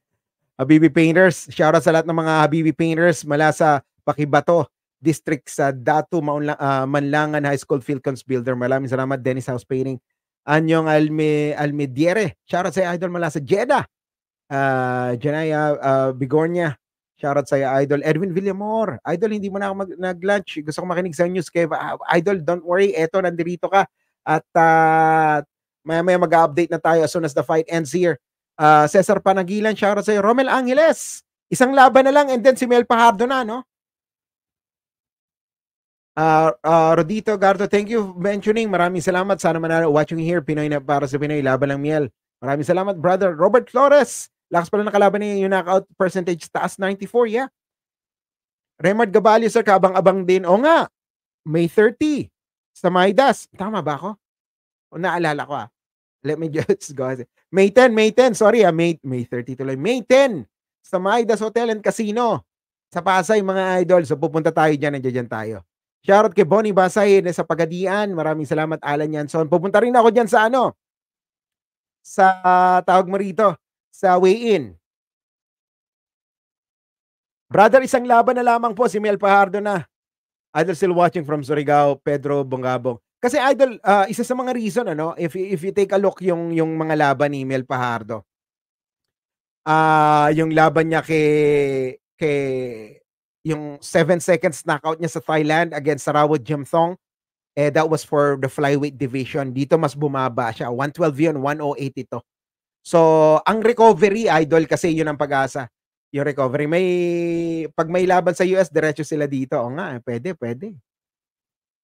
Habibi Painters, shoutout sa lahat ng mga Habibi Painters mula sa Pakibato District sa Datu, Maunla, uh, Manlangan High School Philcons Builder. Maraming salamat, Dennis House Painting. Anyong Alme, Almediere, shoutout sa Idol mula sa Jeddah. Uh, Janaya uh, Bigornia, shoutout sa Idol. Edwin Villamor, Idol, hindi mo na ako mag- nag-lunch. Gusto ko makinig sa news. Kaya, Idol, don't worry, eto, nandirito ka. At uh, Maya-maya mag-update na tayo as soon as the fight ends here. Uh, Cesar Panagilan, shoutout sa'yo. Romel Angeles, isang laban na lang and then si Mel Pajardo na, no? Uh, uh, Rodito Gardo, thank you for mentioning. Maraming salamat. Sana manalo watching here. Pinoy na para sa Pinoy. Laban lang, miel. Maraming salamat, brother. Robert Flores. Lakas pala nakalaban niya yung knockout percentage. Taas 94, yeah. Remard Gabalio, sir. Kabang-abang din. O nga. May 30. Sa Maidas. Tama ba ako? O naalala ko ah let me just go. May 10, May 10. Sorry, ah, May, May 30 tuloy. May 10 sa Maidas Hotel and Casino sa Pasay, mga idol. So pupunta tayo dyan, nandiyan dyan tayo. Shoutout kay Bonnie Basay na sa Pagadian. Maraming salamat, Alan Yanson. Pupunta rin ako dyan sa ano? Sa uh, tawag mo rito, sa weigh-in. Brother, isang laban na lamang po si Mel Pajardo na. Idol still watching from Surigao, Pedro Bongabong. Kasi idol, uh, isa sa mga reason ano, if if you take a look yung yung mga laban ni Mel Pajardo. Ah, uh, yung laban niya kay kay yung 7 seconds knockout niya sa Thailand against Sarawat Jimthong. Eh that was for the flyweight division. Dito mas bumaba siya. 112 yun, 108 ito. So, ang recovery idol kasi yun ang pag-asa. Yung recovery may pag may laban sa US, diretso sila dito. O nga, eh, pwede, pwede.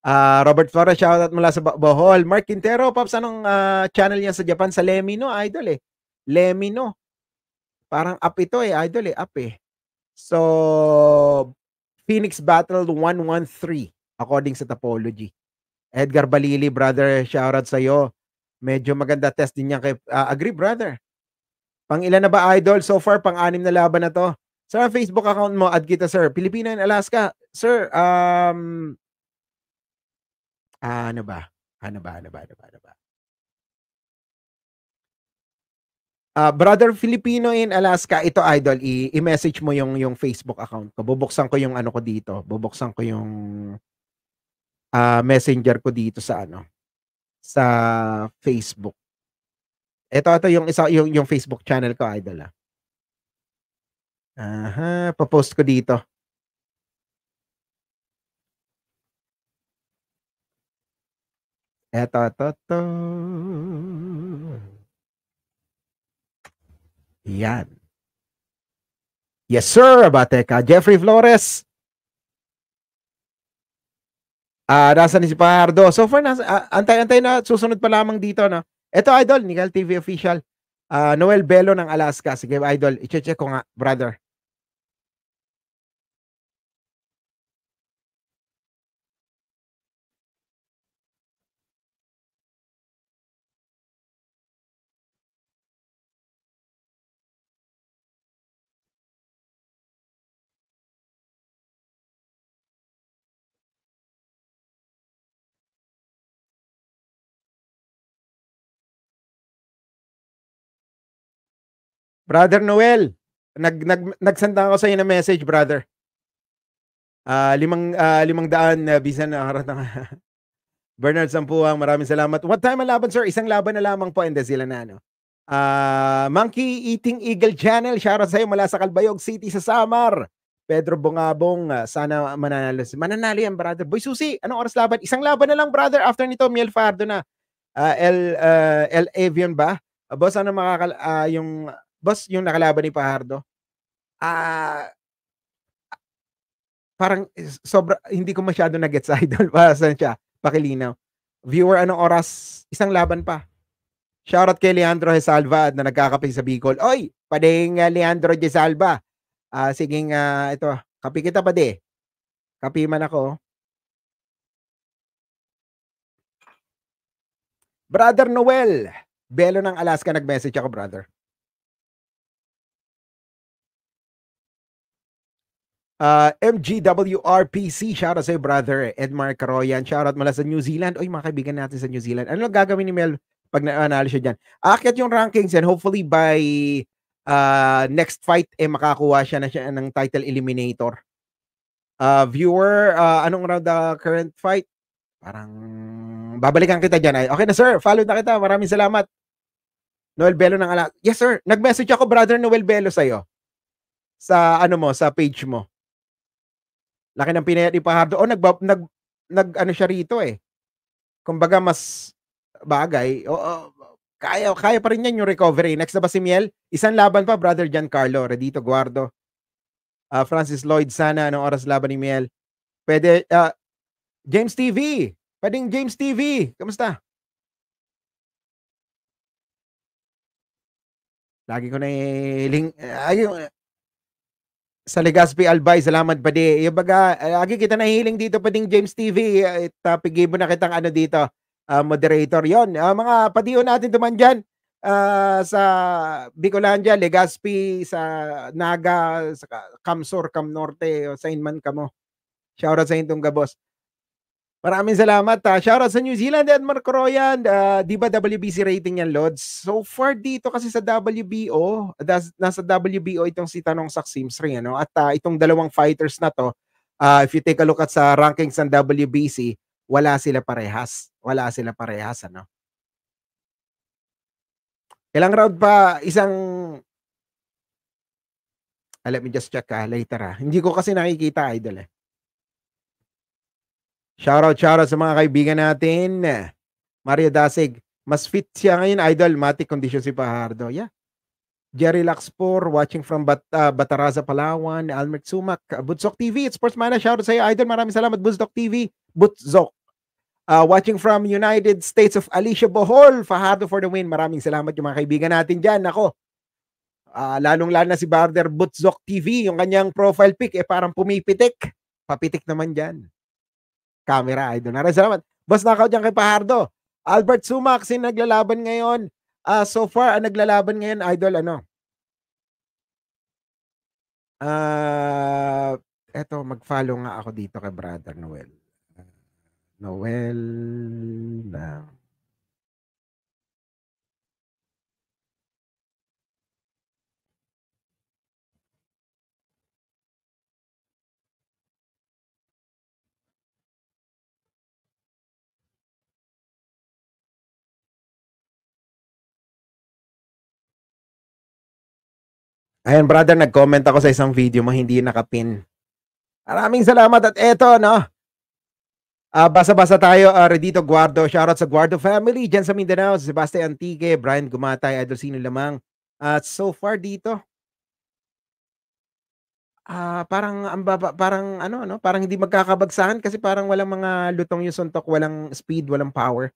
Uh, Robert Flores, shoutout mula sa Bohol. Mark Quintero, Pops, anong uh, channel niya sa Japan? Sa Lemino, idol eh. Lemino. Parang up ito eh, idol eh, up eh. So, Phoenix Battle 113 according sa topology. Edgar Balili, brother, shoutout sa iyo. Medyo maganda test din yan kay uh, Agree, brother. Pang ilan na ba idol? So far, pang anim na laban na to. Sa Facebook account mo, add sir. Pilipina and Alaska. Sir, um, Ah, ano ba? Ano ba? Ano ba? Ano ba? Ano ba? Uh, Brother Filipino in Alaska, ito idol, i-message mo yung yung Facebook account ko. Bubuksan ko yung ano ko dito. Bubuksan ko yung uh, Messenger ko dito sa ano sa Facebook. Ito ito yung isa yung yung Facebook channel ko idol ah. Aha, papost ko dito. Eto, to, to. Yan. Yes, sir, Bateka. Jeffrey Flores. Ah, uh, nasan si Pardo? So far, nasa, uh, ah, antay-antay na. Susunod pa lamang dito, no? Eto, Idol, Nickel TV official. Uh, Noel Bello ng Alaska. Sige, Idol, iche-check ko nga, brother. Brother Noel, nag, nag, nagsanda ako sa iyo na message, brother. Uh, limang, uh, limang daan, uh, bisan na harap na. Bernard Sampuang, maraming salamat. What time ang laban, sir? Isang laban na lamang po and sila na, ano? Uh, Monkey Eating Eagle Channel, shoutout sa iyo mula sa Kalbayog City sa Samar. Pedro Bungabong, sana mananalo. Mananalo yan, brother. Boy Susi, anong oras laban? Isang laban na lang, brother. After nito, Miel Fardo na. Uh, El, uh, El Avion ba? Uh, boss, ano makakal... Uh, yung boss, yung nakalaban ni Pahardo, ah, uh, parang sobra, hindi ko masyado na-get sa idol. Para saan siya? Pakilinaw. Viewer, anong oras? Isang laban pa. Shoutout kay Leandro Hesalva na nagkakape sa Bicol. Oy, padeng uh, ah, Leandro Hesalva. Uh, ah, siging, uh, ito, kapi kita pa di. Kapi man ako. Brother Noel, Belo ng Alaska, nag-message ako, brother. Uh, ah, MGWRPC, shout out sa'yo brother Edmar Caroyan, shout out mula sa New Zealand. Oy, mga kaibigan natin sa New Zealand. Ano gagawin ni Mel pag na naanalo siya dyan? Aakyat yung rankings and hopefully by uh, next fight, eh makakuha siya na siya ng title eliminator. Uh, viewer, uh, anong round the current fight? Parang babalikan kita dyan. Okay na sir, follow na kita. Maraming salamat. Noel Belo ng ala. Yes sir, nag-message ako brother Noel Belo sa'yo. Sa ano mo, sa page mo. Laki ng pinayat ni Fajardo. O, oh, nag, nag, nag, ano siya rito eh. Kumbaga, mas bagay. O, o, kaya, kaya pa rin yan yung recovery. Next na ba si Miel? Isang laban pa, brother Giancarlo. Redito Guardo. Uh, Francis Lloyd, sana anong oras laban ni Miel? Pwede, uh, James TV. Pwedeng James TV. Kamusta? Lagi ko na iling... Ayun, sa Legazpi Albay, salamat pa di. Yung baga, eh, agi kita nahiling dito pa ding James TV. At uh, eh, pigibo na kitang ano dito, uh, moderator. yon uh, ah, mga patiyo natin duman dyan uh, sa Bicolandia, Legazpi, sa Naga, sa Camsor, Cam Norte, o sa Inman Kamo. Shoutout sa Intong Gabos. Maraming salamat. Uh, shoutout sa New Zealand at Mark Royan. Uh, ah, di ba WBC rating yan, Lods? So far dito kasi sa WBO, das, nasa WBO itong si Tanong Saksimsri. Ano? At uh, itong dalawang fighters na to, uh, if you take a look at sa rankings ng WBC, wala sila parehas. Wala sila parehas. Ano? Ilang round pa isang... Uh, let me just check uh, later. Ha. Hindi ko kasi nakikita, idol. Eh. Shoutout, shoutout sa mga kaibigan natin. Maria Dasig, mas fit siya ngayon, idol. Matic condition si Pahardo. Yeah. Jerry Laxpor, watching from Bat uh, Bataraza, Palawan. Almert Sumac, Butzok TV. It's Sports Mana. Shoutout sa iyo, idol. Maraming salamat, Butzok TV. Butzok. Uh, ah, watching from United States of Alicia Bohol, Fajardo for the win. Maraming salamat yung mga kaibigan natin dyan. Ako, uh, ah, lalong-lalo na si Barder Butzok TV, yung kanyang profile pic, eh parang pumipitik. Papitik naman dyan camera idol. Maraming salamat. Boss knockout dyan kay Pahardo. Albert Sumac, sin naglalaban ngayon? Uh, so far, ang naglalaban ngayon, idol, ano? Uh, eto, mag-follow nga ako dito kay Brother Noel. Ah, Noel na... Uh, Ayan, brother, nag-comment ako sa isang video mo, hindi nakapin. Maraming salamat at eto, no? Uh, basa-basa tayo, uh, Redito Guardo. Shoutout sa Guardo family, dyan sa Mindanao, sa Sebastian Antique, Brian Gumatay, Idol Sino Lamang. At uh, so far dito, ah uh, parang ang baba, parang ano no, parang hindi magkakabagsakan kasi parang walang mga lutong yung suntok, walang speed, walang power.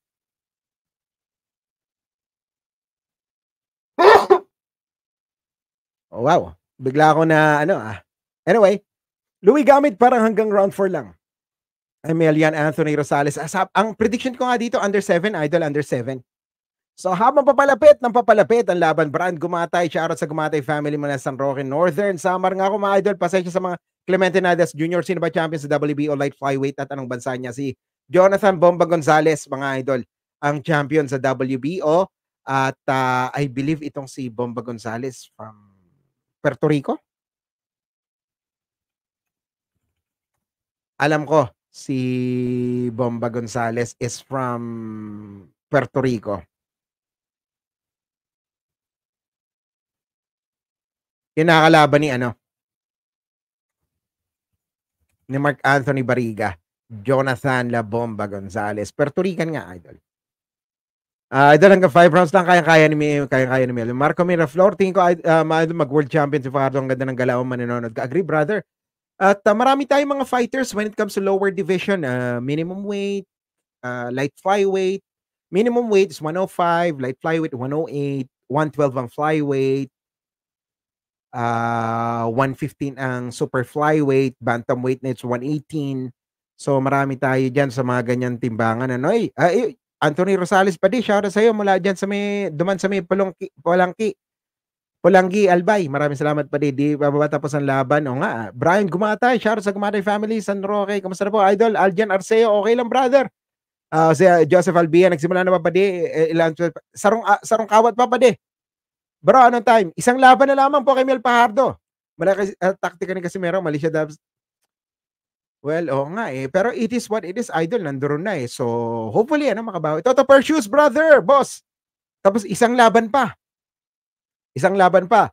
Oh, wow. Bigla ako na ano ah. Anyway, Louis Gamit parang hanggang round 4 lang. Emelian Anthony Rosales. Asap, ah, ang prediction ko nga dito, under 7, idol under 7. So habang papalapit ng papalapit ang laban brand Gumatay, shoutout sa Gumatay family mula San Roque Northern. Samar nga ako mga idol, pasensya sa mga Clemente Nadas Jr. Sino ba champion sa WBO light flyweight at anong bansa niya? Si Jonathan Bomba Gonzalez mga idol ang champion sa WBO at uh, I believe itong si Bomba Gonzalez from Puerto Rico? Alam ko, si Bomba Gonzales is from Puerto Rico. Yung nakakalaban ni ano? Ni Mark Anthony Bariga. Jonathan La Bomba Gonzales. Puerto Rican nga, idol. Uh, idol hanggang 5 rounds lang kaya-kaya ni kaya-kaya ni Melo. Marco Miraflor, tingin ko uh, mag-world champion si Fajardo. Ang ganda ng galaw manonood ka. Agree, brother. At uh, marami tayong mga fighters when it comes to lower division. Uh, minimum weight, uh, light flyweight. Minimum weight is 105, light flyweight 108, 112 ang flyweight, uh, 115 ang super flyweight, bantamweight na it's 118. So marami tayo diyan sa mga ganyan timbangan. Ano? Ay, uh, eh, eh, Anthony Rosales pa di, shoutout sa iyo mula diyan sa may duman sa may Pulangki, Pulangki. Albay, maraming salamat pa di. Di mababatapos ang laban. O nga, Brian Gumatay, shoutout sa Gumata family, San Roque. Kamusta na po, idol? Aljan Arceo, okay lang, brother. Uh, si ah, Joseph Albian, nagsimula na pa di. Eh, eh, Ilan, sarong, uh, sarong kawat pa pa di. Bro, anong time? Isang laban na lamang po kay Mel Pahardo. Malaki uh, taktika ni Casimero, mali siya Well, oo nga eh. Pero it is what it is. Idol, nandoon na eh. So, hopefully, ano, makabawi. Toto Perseus, brother, boss. Tapos, isang laban pa. Isang laban pa.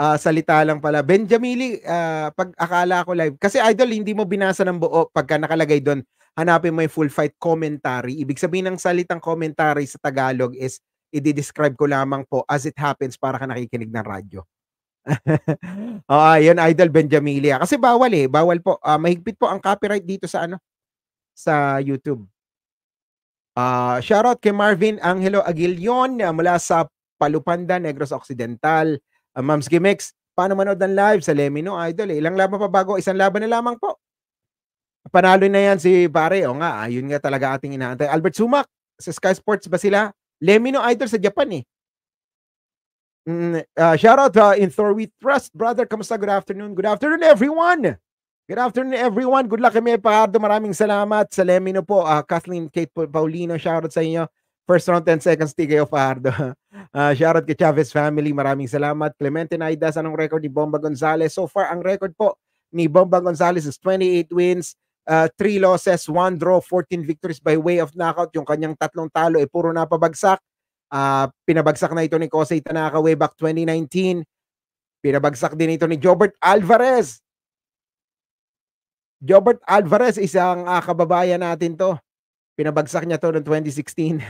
Uh, salita lang pala. Benjamili, uh, ah, pag akala ko live. Kasi Idol, hindi mo binasa ng buo pagka nakalagay doon. Hanapin mo yung full fight commentary. Ibig sabihin ng salitang commentary sa Tagalog is, i-describe ko lamang po as it happens para ka nakikinig ng radyo. Ah, uh, yun, Idol Benjamilia. Kasi bawal eh, bawal po. Uh, mahigpit po ang copyright dito sa ano, sa YouTube. Ah, Uh, out kay Marvin Angelo Aguilion uh, ah, mula sa Palupanda, Negros Occidental. Uh, ah, Mams Gimex, paano manood ng live sa Lemino Idol? Eh? Ilang laban pa bago? Isang laban na lamang po. Panalo na yan si pare. O nga, ayun nga talaga ating inaantay. Albert Sumac, sa Sky Sports ba sila? Lemino Idol sa Japan eh. Mm, uh, shout out uh, in Thor We Trust. Brother, kamusta? Good afternoon. Good afternoon, everyone. Good afternoon, everyone. Good luck kami, Pacardo. Maraming salamat. Sa Lemino po, uh, Kathleen Kate Paulino, shout out sa inyo. First round, 10 seconds, di kayo, Pacardo. Uh, shout out kay Chavez family. Maraming salamat. Clemente Naidas, anong record ni Bomba Gonzalez? So far, ang record po ni Bomba Gonzalez is 28 wins, uh, 3 losses, 1 draw, 14 victories by way of knockout. Yung kanyang tatlong talo, eh, puro napabagsak. Uh, pinabagsak na ito ni Kosei Tanaka way back 2019. Pinabagsak din ito ni Jobert Alvarez. Jobert Alvarez, isang uh, kababayan natin to. Pinabagsak niya to noong 2016.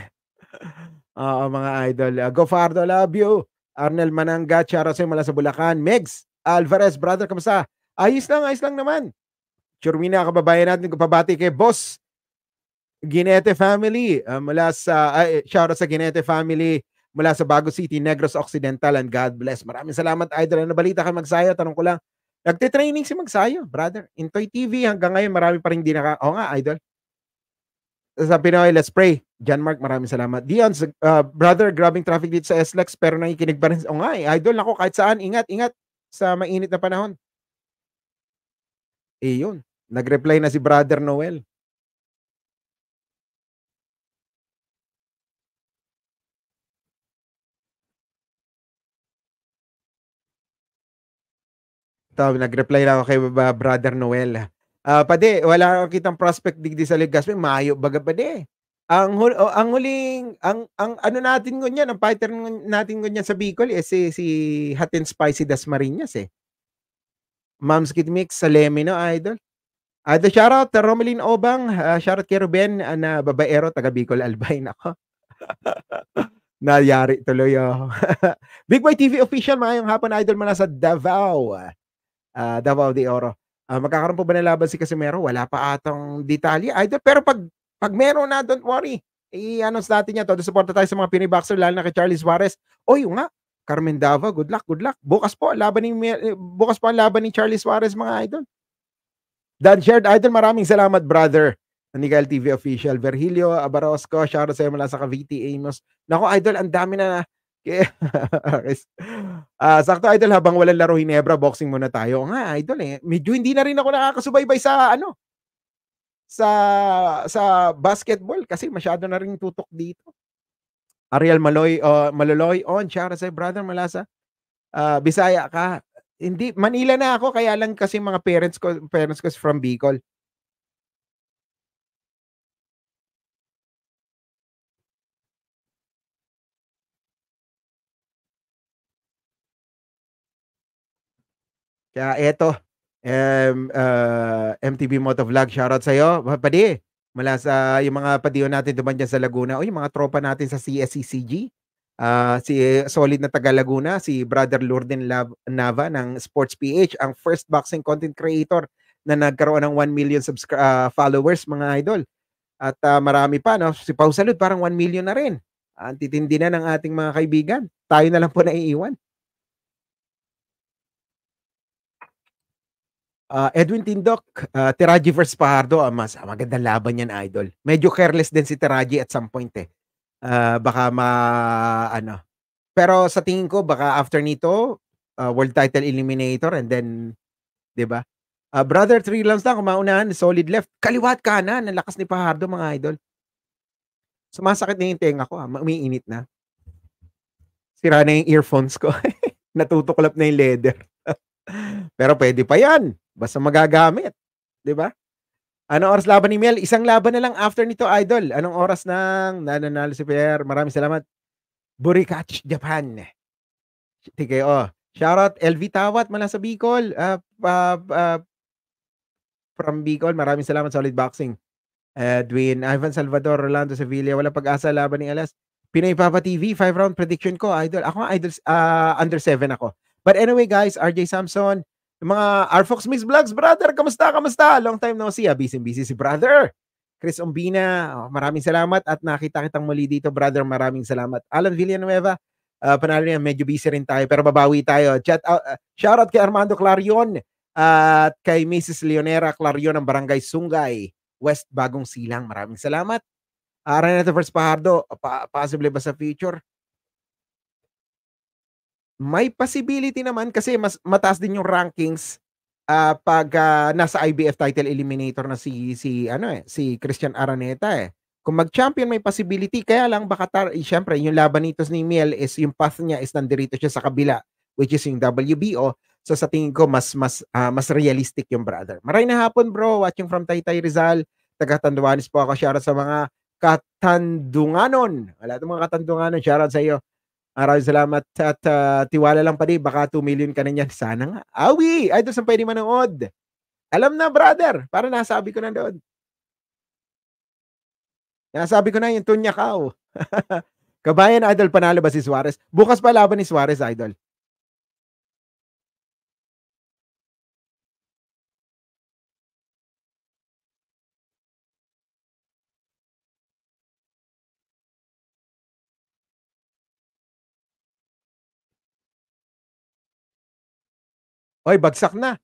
Oo, mga idol. Uh, Gofardo, love you. Arnel Mananga, Charo mula sa Bulacan. Megs, Alvarez, brother, kamusta? Ayos lang, ayos lang naman. Sure, kababayan natin, papabati kay Boss Ginete family uh, mula sa uh, shout out sa Ginete family mula sa Bago City, Negros Occidental and God bless. Maraming salamat idol. Ano balita kay Magsayo? Tanong ko lang. Nagte-training si Magsayo, brother. Intoy TV hanggang ngayon marami pa rin hindi naka Oh nga, idol. Sa Pinoy, let's pray. John Mark, maraming salamat. Dion, uh, brother, grabbing traffic dito sa SLEX pero nakikinig pa rin. Oo nga, eh, idol ako kahit saan. Ingat, ingat sa mainit na panahon. Eh yun, nag-reply na si Brother Noel. Ito, nag-reply lang ako kay Brother Noel. Uh, ah, pade, wala akong kitang prospect digdi sa Legazpi. Mayo baga pade. Ang, hul- oh, ang huling, ang, ang ano natin ko niyan, ang fighter natin ko niyan sa Bicol, eh, si, si Hot and Spicy Dasmariñas eh. Mom's Kid Mix sa Lemino, idol. Idol, shoutout, Romelin Obang, uh, shoutout kay Ruben, uh, na babaero, taga Bicol, Albay, nako. Nayari tuloy oh. Big Boy TV official, maayong hapon idol mula sa Davao uh, Davao de Oro. Uh, magkakaroon po ba ng laban si Casimero? Wala pa atong detalye. Idol. pero pag, pag meron na, don't worry. I-announce natin yan. Todo supporta tayo sa mga Pinoy boxer, lalo na kay Charlie Suarez. O yung nga, Carmen Dava, good luck, good luck. Bukas po, laban ni, eh, bukas po ang laban ni Charlie Suarez, mga idol. Dan Shared Idol, maraming salamat, brother. Nigal TV official, Virgilio Abarosco, shoutout sa iyo mula sa Cavite, Amos. Nako, idol, ang dami na Yeah. uh, sakto idol habang walang laro Hinebra, boxing muna tayo. Nga idol eh, medyo hindi na rin ako nakakasubaybay sa ano sa sa basketball kasi masyado na rin tutok dito. Ariel Maloy o uh, Maloloy on Chara sa brother Malasa. Uh, Bisaya ka. Hindi Manila na ako kaya lang kasi mga parents ko parents ko from Bicol. Kaya eto, um, uh, ah, MTV Vlog, shoutout sa'yo. Padi, mula sa yung mga padiyo natin duman dyan sa Laguna. O yung mga tropa natin sa CSCCG. E uh, ah, si eh, solid na taga Laguna, si Brother Lourden Nava ng Sports PH, ang first boxing content creator na nagkaroon ng 1 million subscri- uh, followers, mga idol. At uh, marami pa, no? si Pau Salud, parang 1 million na rin. Ang titindi na ng ating mga kaibigan. Tayo na lang po na iiwan. Uh, Edwin Tindoc, uh, ah, Teraji versus Pahardo, uh, ah, mas magandang laban yan, idol. Medyo careless din si Teraji at some point eh. Uh, baka ma ano. Pero sa tingin ko baka after nito uh, world title eliminator and then 'di ba? Uh, brother, three rounds lang kumaunahan, solid left, kaliwa at kanan, ang lakas ni Pahardo mga idol. Sumasakit na yung tenga ko, ha? umiinit na. Sira na yung earphones ko. Natutuklap na yung leather. Pero pwede pa yan. Basta magagamit. 'Di ba? Anong oras laban ni Mel? Isang laban na lang after nito, Idol. Anong oras nang nananalo si Pierre? Maraming salamat. Burikach, Japan. TKO. Oh. Shoutout LV Tawat mula sa Bicol. Uh, uh, uh, from Bicol, maraming salamat solid boxing. Edwin, Ivan Salvador, Rolando Sevilla, wala pag-asa laban ni Alas. Pinoy Papa TV, 5 round prediction ko, idol. Ako nga idol, uh, under 7 ako. But anyway guys, RJ Samson, mga Arfox Mix Vlogs, brother, kamusta, kamusta? Long time no see. Ah. Busy, busy si brother. Chris Umbina, oh, maraming salamat at nakita kitang muli dito, brother. Maraming salamat. Alan Villanueva, uh, panalo niya, medyo busy rin tayo pero babawi tayo. Chat out, uh, ah, shout out kay Armando Clarion at uh, kay Mrs. Leonera Clarion ng Barangay Sungay, West Bagong Silang. Maraming salamat. na uh, First Pahardo, pa possibly ba sa future? may possibility naman kasi mas mataas din yung rankings uh, pag uh, nasa IBF title eliminator na si si ano eh si Christian Araneta eh. Kung mag-champion may possibility kaya lang baka tar- eh, syempre yung laban nito ni Miel is yung path niya is nandirito siya sa kabila which is yung WBO. So sa tingin ko mas mas uh, mas realistic yung brother. Maray na hapon bro, watching from Taytay Rizal. Taga Tanduanes po ako. Shoutout sa mga katandunganon. Wala itong mga katandunganon. Shoutout sa iyo. Maraming salamat at uh, tiwala lang pali, eh, baka 2 million ka na niyan. Sana nga. Awi! Ay, doon saan pwede manood? Alam na, brother. Para nasabi ko na doon. Nasabi ko na yung Tunya Kao. Kabayan Idol, panalo ba si Suarez? Bukas pa laban ni Suarez, Idol. Oy, bagsak na.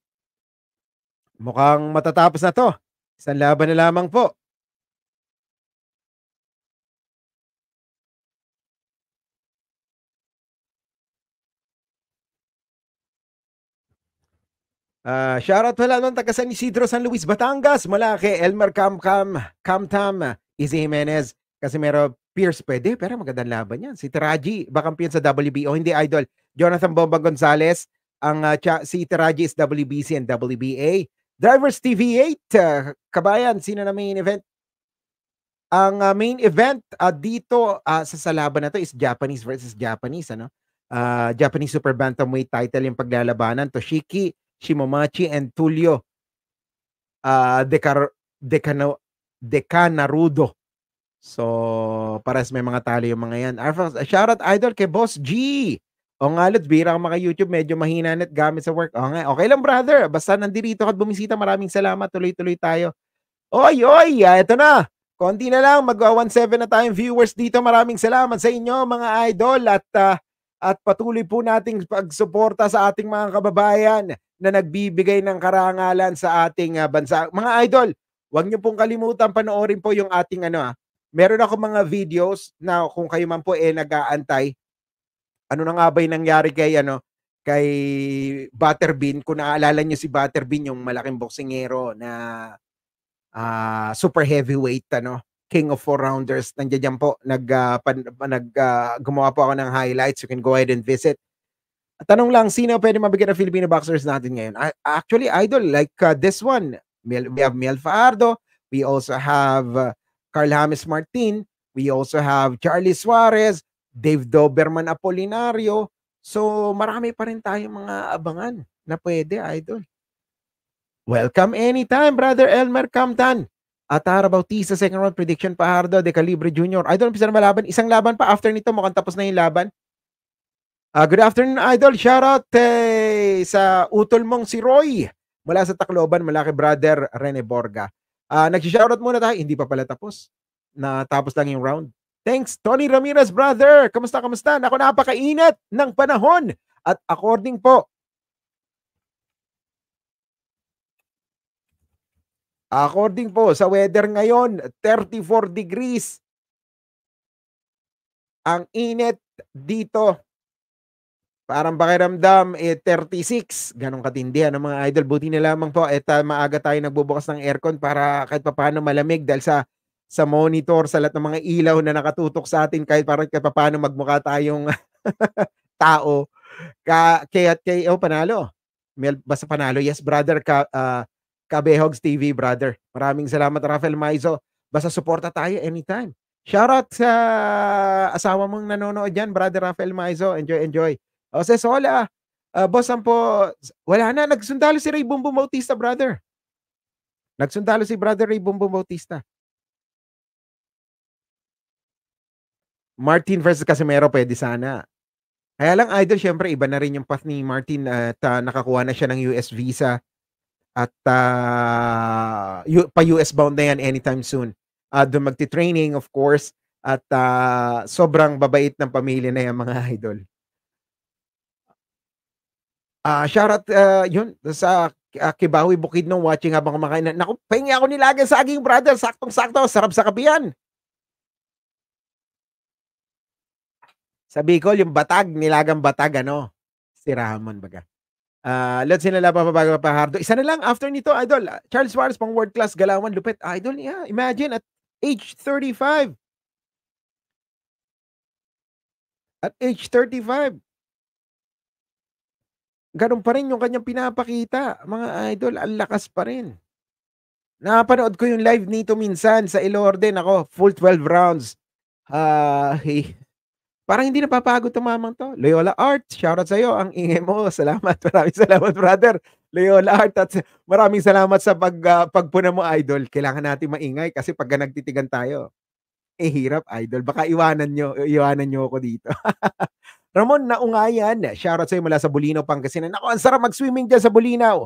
Mukhang matatapos na to. Isang laban na lamang po. Uh, shoutout pala nun, taga San Isidro, San Luis, Batangas, mula kay Elmer Kamkam, Kamtam, Izzy Jimenez, Casimero Pierce, pwede, pero magandang laban yan. Si Taraji, bakampiyon sa WBO, hindi idol. Jonathan Bomba Gonzalez, ang uh, si Itaraji is WBC and WBA. Drivers TV8, uh, ah, kabayan, sino na main event? Ang uh, main event uh, dito uh, sa salaban na to is Japanese versus Japanese. Ano? Uh, Japanese Super Bantamweight title yung paglalabanan. Toshiki, Shimomachi, and Tulio uh, Decar Decano Decanarudo. So, pares may mga talo yung mga yan. Shoutout idol kay Boss G. O nga, Lods, bira ka maka-YouTube. Medyo mahina net gamit sa work. O nga, okay lang, brother. Basta nandirito ka at bumisita. Maraming salamat. Tuloy-tuloy tayo. Oy, oy! ito ah, na. Konti na lang. Mag-17 na tayong viewers dito. Maraming salamat sa inyo, mga idol. At, uh, at patuloy po nating pagsuporta sa ating mga kababayan na nagbibigay ng karangalan sa ating uh, bansa. Mga idol, Huwag niyo pong kalimutan panoorin po yung ating ano ah. Meron ako mga videos na kung kayo man po eh nag-aantay, ano na nga ba yung nangyari kay ano kay Butterbean kung naaalala niyo si Butterbean yung malaking boksingero na uh, super heavyweight ano king of four rounders nandiyan po nag uh, pan, nag uh, gumawa po ako ng highlights you can go ahead and visit tanong lang sino pwede mabigyan ng Filipino boxers natin ngayon I, actually idol like uh, this one Mel, we have Mel Fardo we also have uh, Carl James Martin we also have Charlie Suarez Dave Doberman Apolinario. So marami pa rin tayong mga abangan na pwede, idol. Welcome anytime, Brother Elmer Camtan. Atara Bautista, second round prediction, pa, Pahardo, De Calibre Jr. Idol, umpisa na malaban. Isang laban pa after nito, mukhang tapos na yung laban. Uh, good afternoon, Idol. Shoutout eh, sa utol mong si Roy mula sa Tacloban, malaki brother Rene Borga. Uh, ah, Nag-shoutout muna tayo, hindi pa pala tapos. Natapos lang yung round. Thanks, Tony Ramirez, brother. Kamusta, kamusta? Ako, napakainit ng panahon. At according po, according po sa weather ngayon, 34 degrees ang init dito. Parang pakiramdam, eh, 36. Ganon katindi, ng ano, mga idol. Buti na lamang po, eh, maaga tayo nagbubukas ng aircon para kahit paano malamig dahil sa sa monitor, sa lahat ng mga ilaw na nakatutok sa atin kahit parang kahit paano magmukha tayong tao. Ka, kay at kay, oh, panalo. Mel, basta panalo. Yes, brother, ka, uh, Kabehogs TV, brother. Maraming salamat, Rafael Maizo. Basta suporta tayo anytime. Shoutout sa asawa mong nanonood dyan, brother Rafael Maizo. Enjoy, enjoy. O, oh, Sola, uh, ah, boss po, wala na, nagsundalo si Ray Bumbum Bautista, brother. Nagsundalo si brother Ray Bumbum Bautista. Martin versus Casimero pwede sana. Kaya lang idol, syempre iba na rin yung path ni Martin at uh, nakakuha na siya ng US visa at ah, uh, pa-US bound na yan anytime soon. Uh, doon magti-training of course at uh, sobrang babait ng pamilya na yan mga idol. Ah, uh, shoutout uh, yun sa uh, Kibawi Bukid nung watching habang kumakain. Naku, pahingi ako ni nilagang saging brother, saktong-sakto, sarap sa kapiyan. Sa Bicol, yung batag, nilagang batag, ano? Si Ramon baga. Uh, ah, let's sinala pa pabago pa Hardo. Isa na lang after nito, idol. Ah, Charles Suarez pang world class galawan lupit. Ah, idol Yeah, imagine at age 35. At age 35. Ganun pa rin yung kanyang pinapakita. Mga idol, ang lakas pa rin. Napanood ko yung live nito minsan sa Ilorden. Ako, full 12 rounds. Uh, Parang hindi napapagod tumamang to. Loyola Art, shoutout sa'yo. Ang ingay mo. Salamat. Maraming salamat, brother. Loyola Art, at maraming salamat sa pag, uh, pagpuna mo, idol. Kailangan natin maingay kasi pagka nagtitigan tayo, eh hirap, idol. Baka iwanan nyo, iwanan nyo ako dito. Ramon, naungayan. Shoutout sa'yo mula sa Bulinaw, Pangasinan. Ako, ang sarap mag-swimming dyan sa Bulinaw.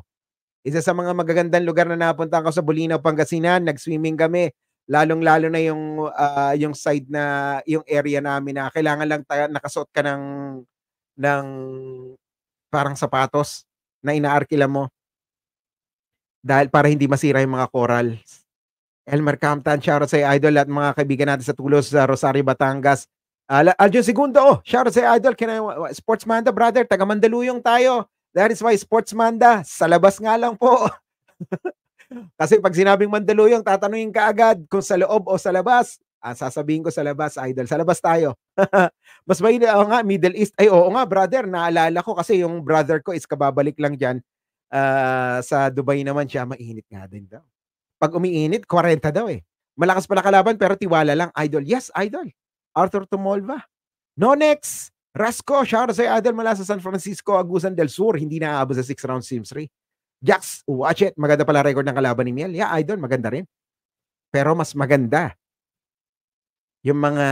Isa sa mga magagandang lugar na napuntahan ko sa Bulinaw, Pangasinan. Nag-swimming kami lalong-lalo na yung uh, yung side na yung area namin na kailangan lang tayo nakasuot ka ng ng parang sapatos na inaarkila mo dahil para hindi masira yung mga coral. Elmer Camptan, shoutout sa Idol at mga kaibigan natin sa Tulos, sa Rosario, Batangas. Uh, ah, Aljon Segundo, oh, shoutout sa Idol. Can I, Sportsmanda, brother, taga Mandaluyong tayo. That is why Sportsmanda, sa labas nga lang po. Kasi pag sinabing Mandaluyong, tatanungin ka agad kung sa loob o sa labas. Ah, sasabihin ko sa labas, idol. Sa labas tayo. Mas may, oh nga, Middle East. Ay, oo nga, brother. Naalala ko kasi yung brother ko is kababalik lang dyan. Uh, sa Dubai naman siya, mainit nga din daw. Pag umiinit, 40 daw eh. Malakas pala kalaban pero tiwala lang. Idol. Yes, idol. Arthur Tumolva. next. Rasco, shout out sa idol mula sa San Francisco, Agusan del Sur. Hindi naaabot sa 6 round Sims 3. Jax, watch it. Maganda pala record ng kalaban ni Miel. Yeah, Idol, maganda rin. Pero mas maganda yung mga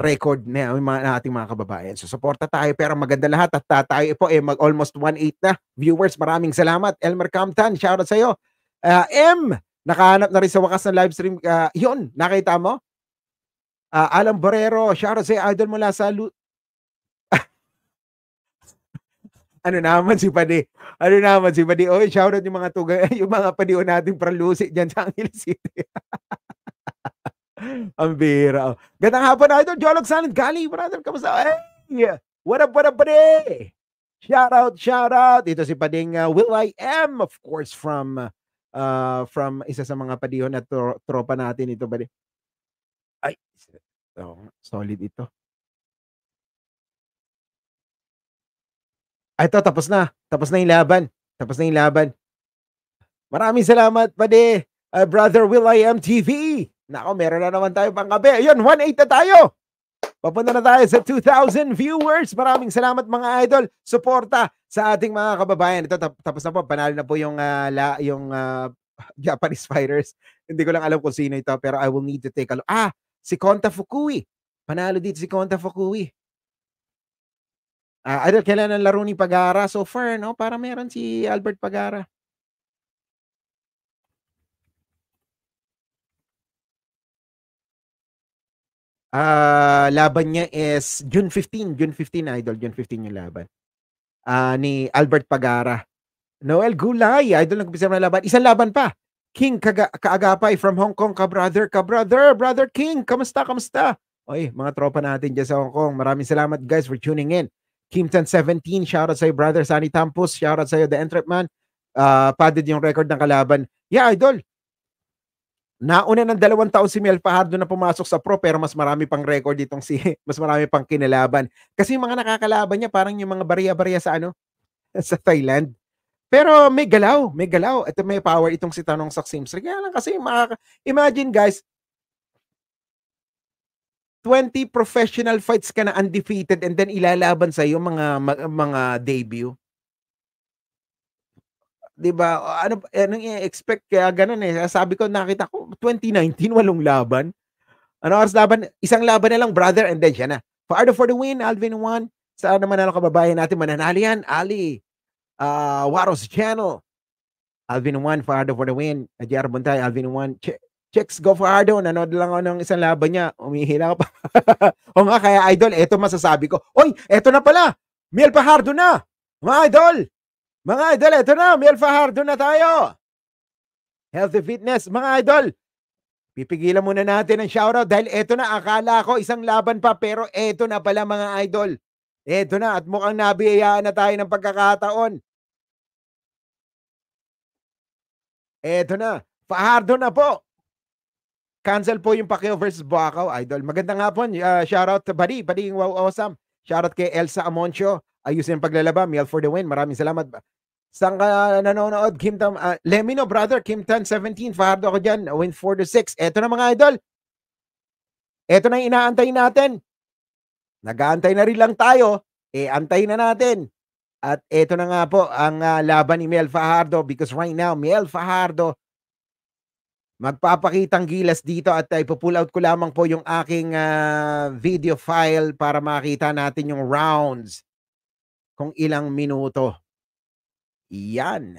record na yung mga ating mga kababayan. So suporta tayo pero maganda lahat at uh, tayo po eh mag almost 18 na viewers. Maraming salamat Elmer Campton. Shout out sa iyo. Uh, ah, M, nakahanap na rin sa wakas ng live stream. Uh, yun, nakita mo? Uh, ah, Alam Borero, shout out sa idol mula sa ano naman si Padi. Ano naman si Padi. Oy, shoutout yung mga tuga, yung mga padion natin pralusi diyan sa Angel City. Ang bira. Oh. hapon na ito, Jolog Sanit Gali, brother. Kamusta? Hey! What up, what up, Padi? Shoutout, shoutout. Ito si Pading uh, Will I Am, of course, from uh, from isa sa mga padihon na tro- tropa natin ito, Padi. Ay, oh, solid ito. Ito, tapos na. Tapos na yung laban. Tapos na yung laban. Maraming salamat, pade. Uh, Brother Will I Am TV. Nako, meron na naman tayo pang kape. Ayun, 180 na tayo. Papunta na tayo sa 2,000 viewers. Maraming salamat mga idol. Suporta sa ating mga kababayan. Ito, tapos na po. Panalo na po yung, uh, la, yung uh, Japanese fighters. Hindi ko lang alam kung sino ito, pero I will need to take a look. Ah, si Konta Fukui. Panalo dito si Konta Fukui. Uh, I don't kailan ang laro ni Pagara so far, no? Para meron si Albert Pagara. Uh, laban niya is June 15. June 15, idol. June 15 yung laban. Uh, ni Albert Pagara. Noel Gulay, idol ng kumpisa na laban. Isang laban pa. King Kaga- Kaagapay from Hong Kong. Ka-brother, ka-brother, brother King. Kamusta, kamusta? Oy, mga tropa natin dyan sa Hong Kong. Maraming salamat guys for tuning in kim 17, shoutout sa'yo, brother Sunny Tampus. Shoutout sa'yo, The Entrap Man. Uh, ah, padded yung record ng kalaban. Yeah, idol. Nauna ng dalawang taon si Mel Fajardo na pumasok sa pro pero mas marami pang record itong si mas marami pang kinalaban. Kasi yung mga nakakalaban niya parang yung mga bariya-bariya sa ano sa Thailand. Pero may galaw, may galaw. Ito may power itong si Tanong Saksimsri. Kaya lang kasi imagine guys, 20 professional fights ka na undefeated and then ilalaban sa iyo mga mga debut. 'Di ba? Ano anong i-expect kaya ganoon eh. Sabi ko nakita ko 2019 walong laban. Ano oras laban? Isang laban na lang brother and then siya na. Faardo for the win, Alvin won. Sa ano naman na kababayan natin mananalo yan, Ali. Uh, ah, Waros Channel. Alvin won, the, for the win. Ajar Buntay, Alvin won. Checks Gofardo, nanood lang ako ng isang laban niya. Umihila ka pa. o nga, kaya idol, eto masasabi ko. Oy, eto na pala. Miel Fajardo na. Mga idol. Mga idol, eto na. Miel Fajardo na tayo. Healthy fitness. Mga idol, pipigilan muna natin ang shoutout dahil eto na. Akala ko isang laban pa pero eto na pala mga idol. Eto na at mukhang nabiyayaan na tayo ng pagkakataon. Eto na. Fajardo na po. Cancel po yung Pacquiao versus Boacao, idol. Maganda nga po. Uh, ah, shoutout to Buddy. Buddy wow awesome. Shoutout kay Elsa Amoncio. Ayusin yung paglalaba. Meal for the win. Maraming salamat. Saan ah, ka nanonood? Kim Tan, uh, Lemino, brother. Kim Tan, 17. Fajardo ako dyan. Win 4 to 6. Eto na mga idol. Eto na yung inaantay natin. Nag-aantay na rin lang tayo. Eh, antayin na natin. At eto na nga po ang uh, laban ni Miel Fajardo because right now, Miel Fajardo magpapakitang gilas dito at uh, ipo-pull out ko lamang po yung aking uh, video file para makita natin yung rounds kung ilang minuto. Yan.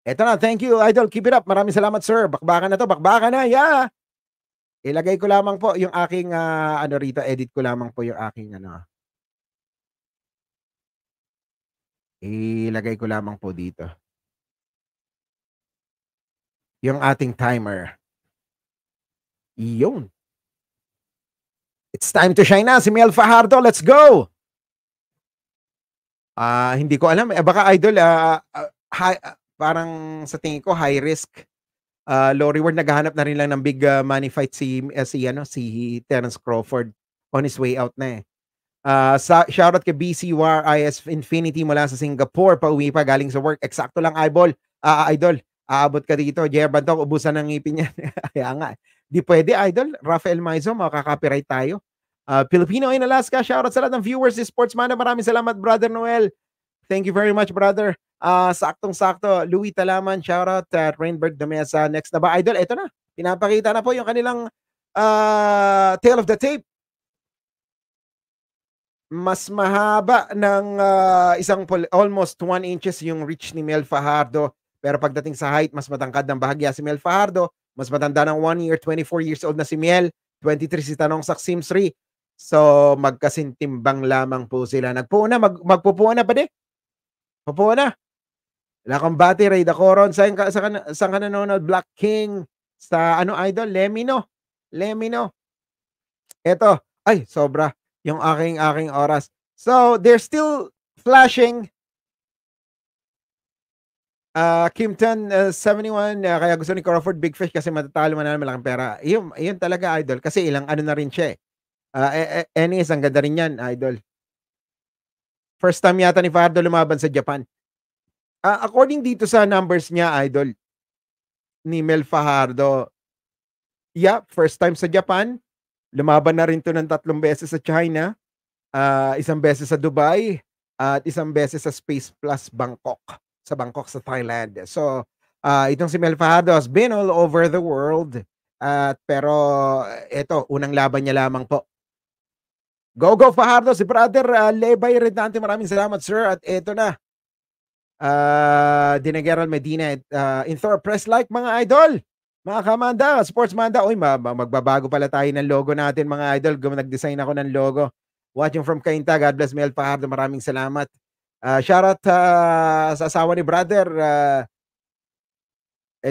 Ito na, thank you Idol, keep it up. Maraming salamat sir. Bakbakan na to, bakbakan na, yeah. Ilagay ko lamang po yung aking uh, ano rito, edit ko lamang po yung aking ano. Ilagay ko lamang po dito yung ating timer. Iyon. It's time to shine na. Si Miel Fajardo, let's go! Ah, uh, hindi ko alam. Eh, baka idol, uh, ah, uh, ah, high, ah, uh, parang sa tingin ko high risk. Uh, low reward naghahanap na rin lang ng big uh, money fight si uh, si ano si Terence Crawford on his way out na eh. Uh, sa, shoutout kay BC IS Infinity mula sa Singapore. Pauwi pa galing sa work. Eksakto lang, eyeball. Uh, idol. Aabot ka dito, Jer Bantok, ubusan ng ngipin niya. Kaya nga. Di pwede, idol. Rafael Maizo, makaka-copyright tayo. Uh, ah, Filipino in Alaska, shoutout sa lahat ng viewers ni Sportsman. Maraming salamat, Brother Noel. Thank you very much, brother. Uh, saktong-sakto, Louis Talaman, shoutout at uh, Rainbird Domesa. Next na ba? Idol, Ito na. Pinapakita na po yung kanilang uh, tale of the tape. Mas mahaba ng uh, isang pol- almost 1 inches yung reach ni Mel Fajardo pero pagdating sa height, mas matangkad ng bahagya si Mel Fajardo. Mas matanda ng 1 year, 24 years old na si Miel. 23 si Tanong Saksim 3. So, magkasintimbang lamang po sila. Nagpuo na, mag, magpupuo pa di. Pupuo na. Wala kang bati, Ray Dacoron. Saan ka, saan, saan ka nanonood? Black King. Sa ano, idol? Lemino. Lemino. Eto. Ay, sobra. Yung aking, aking oras. So, they're still flashing Uh, Kim Tan, uh, 71, uh, kaya gusto ni Crawford Big Fish kasi matatalo man na malaking pera. Yun, yun talaga, idol. Kasi ilang ano na rin siya eh. Uh, ah, Ennis, eh, eh, ang ganda rin yan, idol. First time yata ni Fardo lumaban sa Japan. Uh, according dito sa numbers niya, idol, ni Mel Fajardo, yeah, first time sa Japan. Lumaban na rin to ng tatlong beses sa China, uh, isang beses sa Dubai, at isang beses sa Space Plus Bangkok sa Bangkok sa Thailand. So, uh, itong si Mel Fajardo has been all over the world. At uh, pero ito, unang laban niya lamang po. Go, go, Fajardo. Si brother uh, Lebay Redante, maraming salamat, sir. At ito na, uh, ah, Dinageral Medina uh, in Thor Press like mga idol. Mga kamanda, sports manda, oy, magbabago pala tayo ng logo natin mga idol. Nag-design ako ng logo. Watching from Cainta, God bless Mel Fajardo, maraming salamat. Uh, shoutout uh, sa asawa ni brother uh,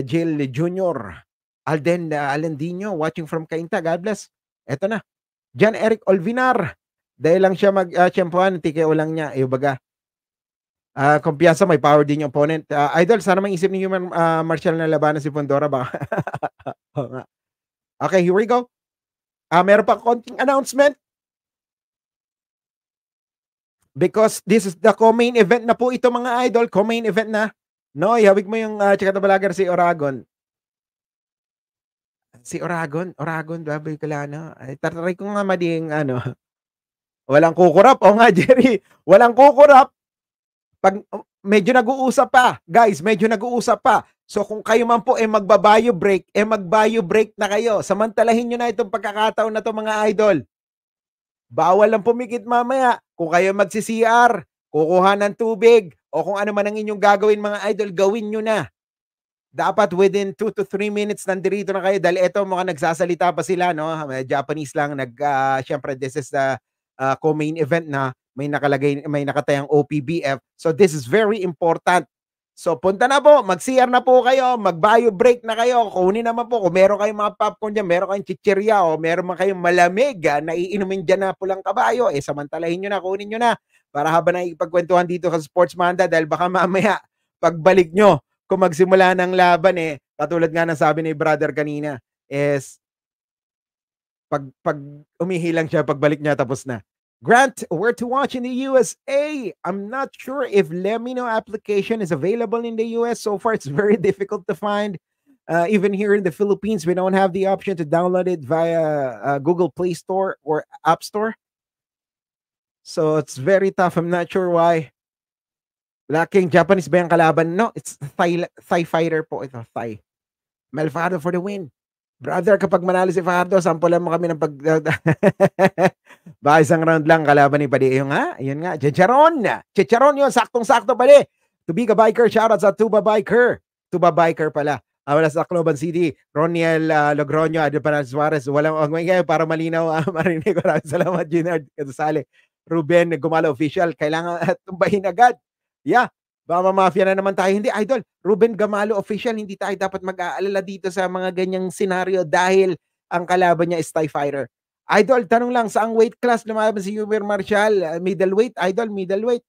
Jill Jr. Alden uh, Alendino watching from Cainta. God bless. Eto na. Jan Eric Olvinar. Dahil lang siya mag-champuan, ah, uh, TKO lang niya. Iyo baga. Uh, kumpiyansa, may power din yung opponent. Uh, idol, sana mang isip ni human uh, martial na labanan si Pandora Baka. okay, here we go. Uh, meron pa konting announcement because this is the co-main event na po ito mga idol, co-main event na. No, ihawig mo yung uh, ah, Chikata Balagar si Oragon. Si Oragon, Oragon, Baboy no? Ay, tataray ko nga mading ano. Walang kukurap. O nga, Jerry. Walang kukurap. Pag, medyo nag-uusap pa. Guys, medyo nag-uusap pa. So kung kayo man po ay eh, magbabayo break, eh magbayo break na kayo. Samantalahin nyo na itong pagkakataon na to mga idol. Bawal lang pumikit mamaya. Kung kayo magsi-CR, kukuha ng tubig, o kung ano man ang inyong gagawin mga idol, gawin nyo na. Dapat within 2 to 3 minutes nandirito na kayo dahil eto mga nagsasalita pa sila, no? Japanese lang, nag, uh, syempre this is the uh, co-main event na may nakalagay, may nakatayang OPBF. So this is very important So punta na po, mag-CR na po kayo, mag-bio break na kayo, kunin naman po, kung meron kayong mga popcorn dyan, meron kayong chichirya o meron man kayong malamig, na ah, naiinumin dyan na pulang kabayo, eh samantalahin nyo na, kunin nyo na, para habang naipagkwentuhan dito sa Sports Manda, dahil baka mamaya, pagbalik nyo, kung magsimula ng laban, eh, katulad nga ng sabi ni brother kanina, is, pag, pag umihilang siya, pagbalik niya, tapos na. Grant, where to watch in the USA? I'm not sure if Lemino application is available in the US. So far, it's very difficult to find. Uh, even here in the Philippines, we don't have the option to download it via uh, Google Play Store or App Store. So it's very tough. I'm not sure why. Lacking Japanese ba yung kalaban? No, it's Thai, Thai fighter po ito. Thai. Malfado for the win. Brother, kapag manalo si Fajardo, sample mo kami ng pag... Ba, isang round lang kalaban ni Padi. Yung nga, ayun nga, Chicharon. Chicharon yun, saktong-sakto Padi. To be a biker, shoutout sa Tuba Biker. Tuba Biker pala. Uh, wala sa Cloban City, Roniel uh, Logroño, Adelpanal Suarez. Walang agmay kayo para malinaw uh, marinig. Maraming salamat, Ginard Katasale. Ruben Gumala Official, kailangan tumbahin agad. Yeah, baka mafia na naman tayo. Hindi, Idol, Ruben Gamalo Official, hindi tayo dapat mag-aalala dito sa mga ganyang senaryo dahil ang kalaban niya is TIE Fighter. Idol, tanong lang, saang weight class lumaban si Uber Marshall? Ah, middleweight? Idol, middleweight?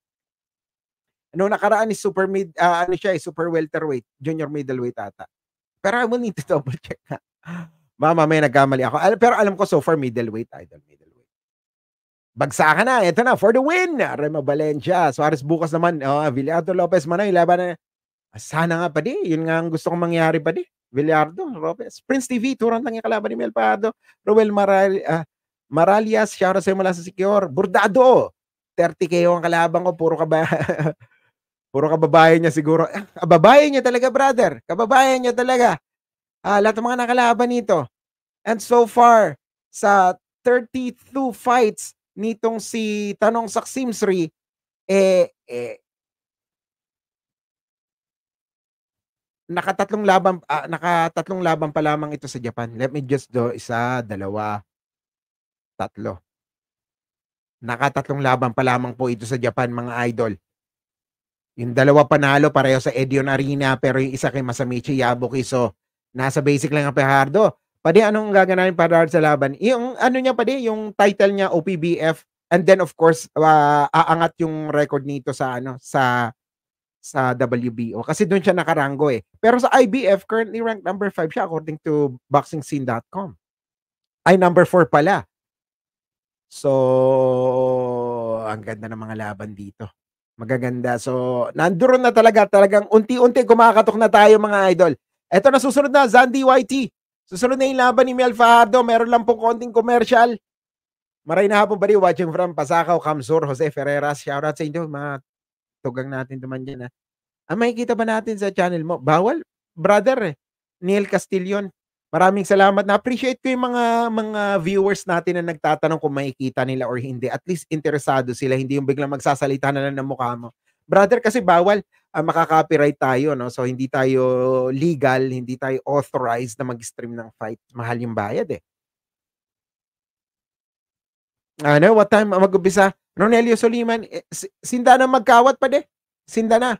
Ano nakaraan ni super mid, uh, ano siya, eh, super welterweight, junior middleweight ata. Pero I will need to double check na. Mama, may nagkamali ako. Pero alam ko so far middleweight, idol, middleweight. Bagsakan na. Ito na, for the win. Rema Valencia. Suarez bukas naman. Oh, Villado Lopez Manoy, laban na. Ah, sana nga pa di. Yun nga ang gusto kong mangyari pa di. Villardo, Robes, Prince TV, turon lang yung kalaban ni Mel Pardo, Roel Maral, uh, Maralias, shout out sa'yo mula sa Secure, Burdado, 30k ang kalaban ko, puro ka ba, puro kababayan niya siguro. Ah, kababayan niya talaga, brother. Kababayan niya talaga. Ah, lahat ng mga nakalaban nito. And so far, sa 32 fights nitong si Tanong Saksimsri, eh, eh, nakatatlong laban uh, nakatatlong laban pa lamang ito sa Japan. Let me just do isa, dalawa, tatlo. Nakatatlong laban pa lamang po ito sa Japan, mga idol. Yung dalawa panalo pareho sa Edion Arena pero yung isa kay Masamichi Yabuki. So, nasa basic lang ang Pehardo. Pwede anong gaganahin para sa laban? Yung ano niya pwede, yung title niya OPBF and then of course uh, aangat yung record nito sa ano sa sa WBO kasi doon siya nakarango eh. Pero sa IBF, currently ranked number 5 siya according to boxingscene.com. Ay, number 4 pala. So, ang ganda ng mga laban dito. Magaganda. So, nandoon na talaga. Talagang unti-unti kumakatok na tayo mga idol. Eto na susunod na, Zandy YT. Susunod na yung laban ni Mel Fajardo. Meron lang pong konting commercial. Maray na hapon ba watching from Pasakaw, Kamsur, Jose Ferreras. Shoutout sa inyo mga tugang natin naman dyan. Ha? Ah. Ang makikita ba natin sa channel mo? Bawal, brother eh. Neil Castillon. Maraming salamat. Na-appreciate ko yung mga, mga viewers natin na nagtatanong kung makikita nila or hindi. At least interesado sila. Hindi yung biglang magsasalita na lang ng mukha mo. Brother, kasi bawal uh, makaka-copyright tayo. No? So, hindi tayo legal, hindi tayo authorized na mag-stream ng fight. Mahal yung bayad eh ano, what time mag-umpisa? Ronelio Soliman, eh, sinda na magkawat pa de. Sinda na.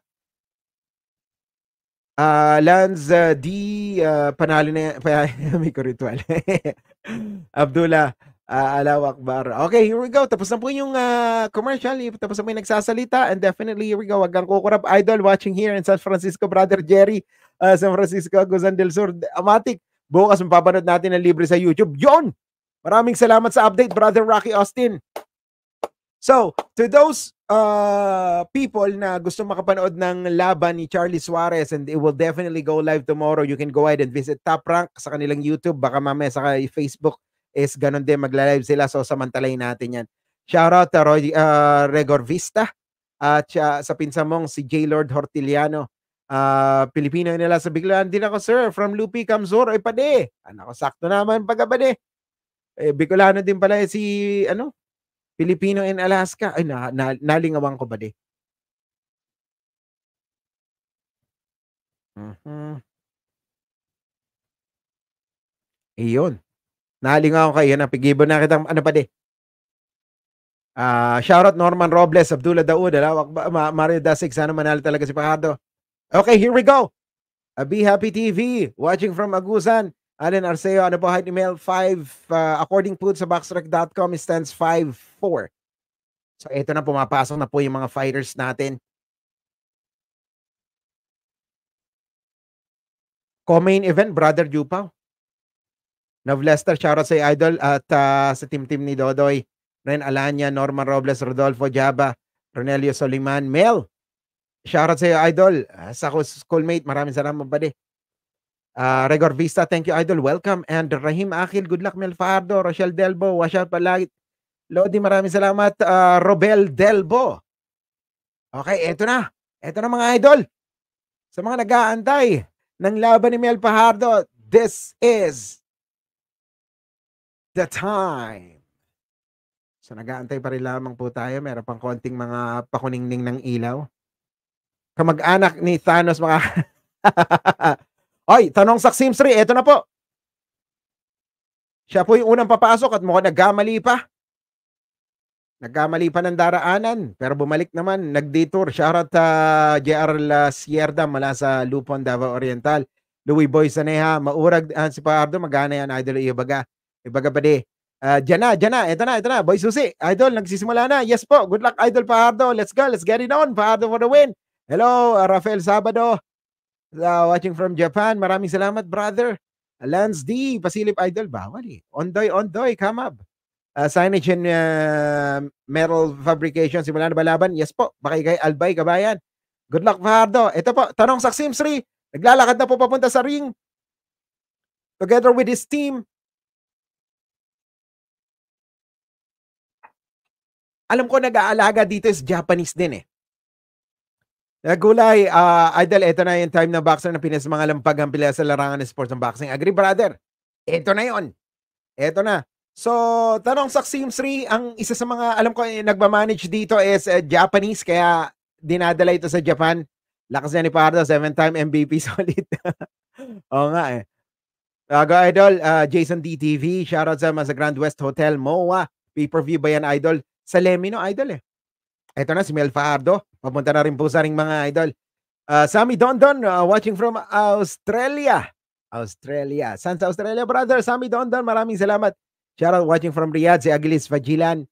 Uh, Lanz uh, D, uh, panalo na yan. May ritual. Abdullah, uh, Alaw Akbar. Okay, here we go. Tapos na po yung uh, commercial. Tapos na po yung nagsasalita. And definitely, here we go. Wag kang kukurap. Idol watching here in San Francisco, Brother Jerry. Uh, San Francisco, Guzan del Sur. Amatik, bukas mapapanood natin ng libre sa YouTube. Yon! Maraming salamat sa update, Brother Rocky Austin. So, to those uh, people na gusto makapanood ng laban ni Charlie Suarez and it will definitely go live tomorrow, you can go ahead and visit Top Rank sa kanilang YouTube. Baka mamaya sa Facebook is ganun din, magla-live sila. So, samantalayin natin yan. Shoutout to Roy, uh, Regor Vista at uh, sa mong si J. Lord Hortiliano. Uh, Pilipino nila sa biglaan din ako, sir. From Lupi Camzor, ay pade. Anak ah, ko, sakto naman, pagkabade. Eh, Bicolano din pala eh, si, ano, Filipino in Alaska. Ay, na, na, nalingawan ko ba di? Uh-huh. Iyon. Nalingaw ko. Iyon, napigibo na kitang, ano pa di? Uh, shoutout Norman Robles, Abdullah Daud, Alawak, Ma Mario Dasig, sana manalo talaga si Pacado. Okay, here we go. Uh, Be Happy TV, watching from Agusan. Allen Arceo, ano po height ni Mel? 5, uh, according po sa backstrike.com, stands 5'4". So ito na pumapasok na po yung mga fighters natin. Co-main event, Brother Jupaw. Lester, shoutout sa Idol at uh, sa team-team ni Dodoy. Ren Alanya, Norman Robles, Rodolfo Jaba, Ronelio Soliman, Mel. Shoutout sa Idol. Uh, sa schoolmate, maraming salamat ba Uh, Regor Vista, thank you, Idol. Welcome. And Rahim Akil, good luck, Melfardo, Rochelle Delbo, Washal Palagit. Lodi, maraming salamat. Uh, Robel Delbo. Okay, eto na. Eto na mga idol. Sa mga nag-aantay ng laban ni Mel Fajardo, this is the time. So nag-aantay pa rin lamang po tayo. Meron pang konting mga pakuningning ng ilaw. Kamag-anak ni Thanos, mga... Ay, tanong sa 3, eto na po. Siya po yung unang papasok at mukhang nagkamali pa. Nagkamali pa ng daraanan, pero bumalik naman, nag-detour. Shoutout uh, JR La Sierda mula sa Lupon, Davao Oriental. Louis Boy Saneha, maurag uh, si Pardo, magana yan, idol Ibaga. Ibaga pa di. Uh, ah, dyan na, dyan na, eto na, eto na, Boy Susi. Idol, nagsisimula na. Yes po, good luck, idol Pardo. Let's go, let's get it on. Pardo for the win. Hello, Rafael Sabado uh, watching from Japan. Maraming salamat, brother. Lance D, Pasilip Idol, bawal eh. Ondoy, Ondoy, come up. Uh, signage and uh, metal fabrication, simula na ba laban? Yes po, baka Albay, kabayan. Good luck, Fajardo. Ito po, tanong sa Sims 3, naglalakad na po papunta sa ring. Together with his team. Alam ko nag-aalaga dito is Japanese din eh. Eh, Gulay, uh, Idol, ito na yung time ng boxer na pinas mga lampag ang pila sa larangan ng sports ng boxing. Agree, brother? Ito na yon. Ito na. So, tanong sa 3, ang isa sa mga, alam ko, eh, nagmamanage dito is uh, Japanese, kaya dinadala ito sa Japan. Lakas niya ni Pardo, seven-time MVP solid. Oo nga eh. Uh, Idol, uh, Jason DTV, shoutout sa mga Grand West Hotel, MOA, pay-per-view ba yan, Idol? Sa Lemino, Idol eh. Ito na si Mel Fardo. Papunta na rin po sa ring mga idol. Uh, Sammy Dondon, uh, watching from Australia. Australia. San sa Australia, brother? Sammy Dondon, maraming salamat. Shout out watching from Riyadh, si Agilis Fajilan.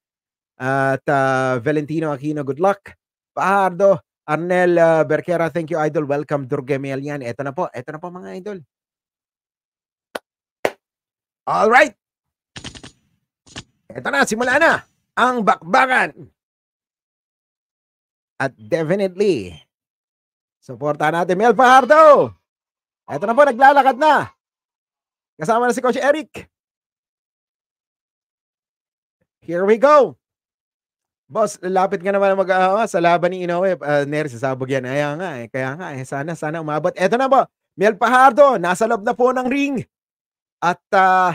at uh, Valentino Aquino, good luck. Pahardo, Arnel uh, Berkera, thank you, idol. Welcome, Durge Melian. Ito na po, ito na po mga idol. All right. Ito na, simula na ang bakbakan at definitely, supportahan natin Mel Fajardo. Ito na po, naglalakad na. Kasama na si Coach Eric. Here we go. Boss, lapit nga naman mag uh, sa laban ni Inoue. Uh, ah, Neri, sasabog yan. Kaya nga eh. Kaya nga eh. Sana, sana umabot. Ito na po. Mel Pajardo, nasa loob na po ng ring. At uh,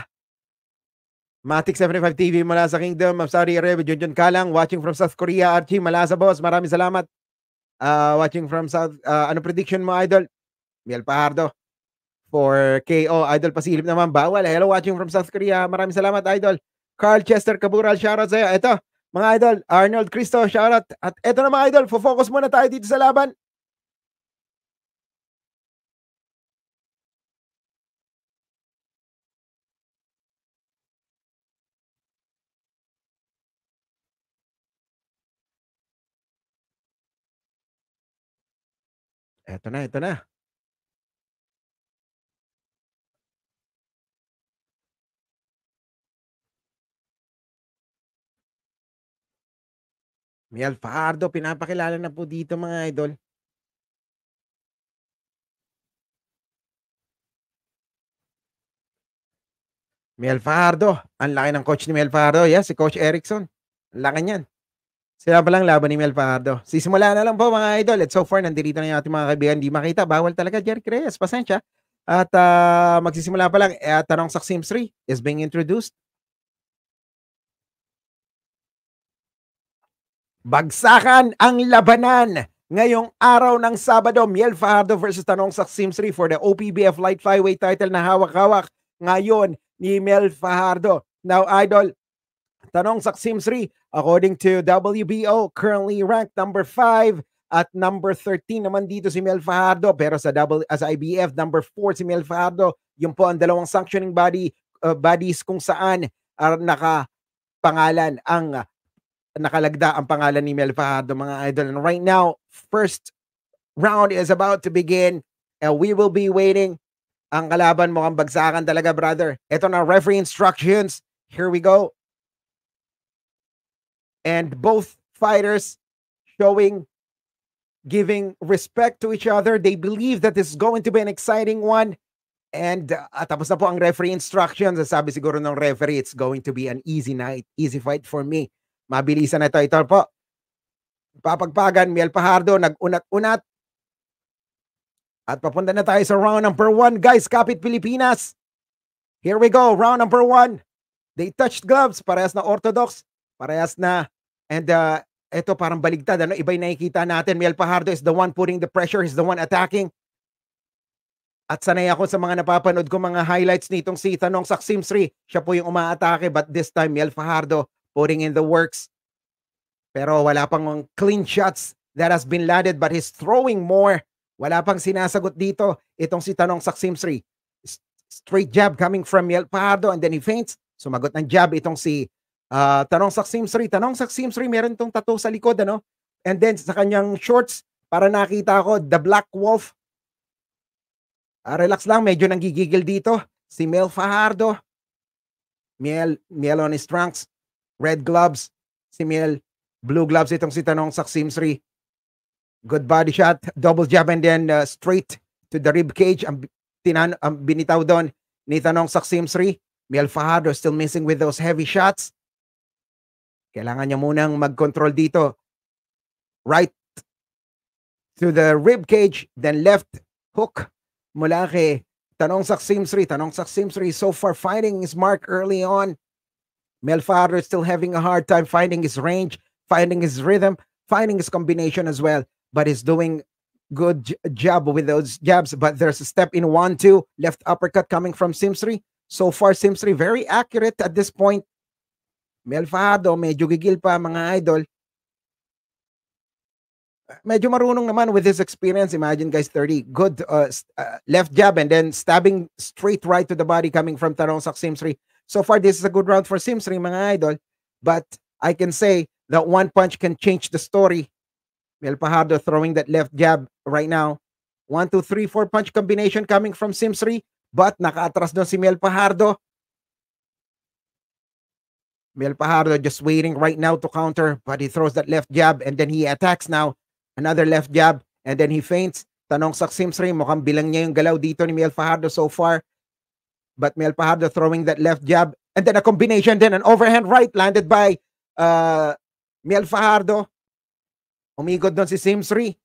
Matic 75 TV mula sa Kingdom of Saudi Arabia, Junjun Kalang, watching from South Korea, Archie Malasa Boss, maraming salamat. Uh, watching from South, uh, ano prediction mo Idol? Miel Pajardo for KO. Idol, pasilip naman, bawal. Hello, watching from South Korea, maraming salamat Idol. Carl Chester Cabural, shoutout sa'yo. Ito, mga Idol, Arnold Cristo, shoutout. At ito na mga Idol, focus muna tayo dito sa laban. Eto na, eto na. Miel Fajardo, pinapakilala na po dito mga idol. Miel Fajardo, ang laki ng coach ni Miel Fajardo. Yes, si Coach Erickson. Ang laki niyan. Sila pa lang laban ni Mel Pardo. Sisimula na lang po mga idol. At so far, nandito na yung ating mga kaibigan. Di makita. Bawal talaga, Jerry Reyes. Pasensya. At uh, magsisimula pa lang. Eh, tanong sa Sims 3 is being introduced. Bagsakan ang labanan ngayong araw ng Sabado. Miel Fajardo versus Tanong sa Sims 3 for the OPBF Light Flyweight title na hawak-hawak ngayon ni Mel Fajardo. Now, Idol, Tanong sa Simsri, according to WBO, currently ranked number 5 at number 13 naman dito si Mel Fajardo pero sa double as IBF number 4 si Mel Fajardo yung po ang dalawang sanctioning body uh, bodies kung saan uh, naka pangalan ang nakalagda ang pangalan ni Mel Fajardo mga idol and right now first round is about to begin and we will be waiting ang kalaban mo ang bagsakan talaga brother ito na referee instructions here we go and both fighters showing giving respect to each other. They believe that this is going to be an exciting one. And uh, tapos na po ang referee instructions. Sabi siguro ng referee, it's going to be an easy night, easy fight for me. Mabilisan na ito. Ito po, papagpagan, Miel Pajardo, nagunat unat unat At papunta na tayo sa round number one. Guys, kapit Pilipinas. Here we go, round number one. They touched gloves, parehas na orthodox, parehas na And uh, ito parang baligtad. Ano? Iba'y nakikita natin. Miel Pajardo is the one putting the pressure. He's the one attacking. At sanay ako sa mga napapanood ko mga highlights nitong si Tanong 3. Siya po yung umaatake but this time Miel Fajardo putting in the works. Pero wala pang clean shots that has been landed but he's throwing more. Wala pang sinasagot dito itong si Tanong 3. Straight jab coming from Miel Fajardo and then he feints. Sumagot ng jab itong si Uh, tanong sa Sim Sri, tanong sa Sim Sri, meron tong tattoo sa likod, ano? And then sa kanyang shorts, para nakita ko, The Black Wolf. Uh, relax lang, medyo nanggigigil dito. Si Mel Fajardo. Miel, Miel on his trunks. Red gloves. Si Miel, blue gloves itong si Tanong sa Sim Sri. Good body shot, double jab and then uh, straight to the rib cage. Ang, tinan ang binitaw doon ni Tanong sa Sim Sri. Miel Fajardo still missing with those heavy shots. Kailangan niya munang mag-control dito. Right to the rib cage, then left hook mula kay Tanong sa Simsri. Tanong sa Simsri so far finding his mark early on. Melfaro is still having a hard time finding his range, finding his rhythm, finding his combination as well. But he's doing good job with those jabs. But there's a step in one, two, left uppercut coming from Simsri. So far, Simsri very accurate at this point. Mel Fajardo, medyo gigil pa mga idol. Medyo marunong naman with his experience. Imagine guys, 30. Good uh, uh, left jab and then stabbing straight right to the body coming from Tarong Sak Simsri. So far, this is a good round for Simsri, mga idol. But I can say that one punch can change the story. Mel Fajardo throwing that left jab right now. One, two, three, four punch combination coming from Simsri. But nakaatras doon si Mel Fajardo. Mel Pajardo just waiting right now to counter, but he throws that left jab and then he attacks now. Another left jab and then he faints. Tanong sa Simsri, mukhang bilang niya yung galaw dito ni Mel Fajardo so far. But Mel Fajardo throwing that left jab and then a combination, then an overhand right landed by uh, Mel Fajardo. Umigod doon si Simsri.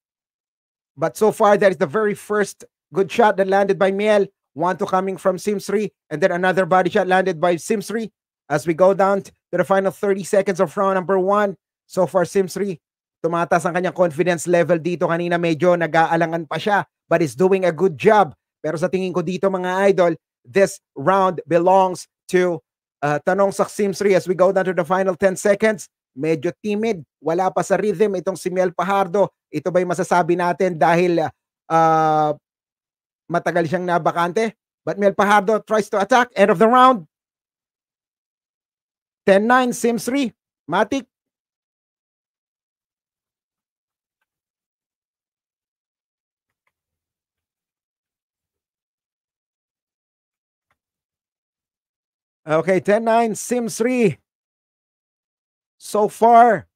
But so far, that is the very first good shot that landed by Miel. One to coming from Simsri, and then another body shot landed by Simsri. As we go down to the final 30 seconds of round number 1. So far, Sims 3, tumataas ang kanyang confidence level dito. Kanina medyo nag-aalangan pa siya, but is doing a good job. Pero sa tingin ko dito, mga idol, this round belongs to uh, Tanong sa Sims 3 as we go down to the final 10 seconds. Medyo timid, wala pa sa rhythm itong si Mel Pajardo. Ito ba'y masasabi natin dahil uh, matagal siyang nabakante? But Mel Pajardo tries to attack, end of the round. 10-9, Sims 3. Matic. Okay, 10-9, Sims 3. So far,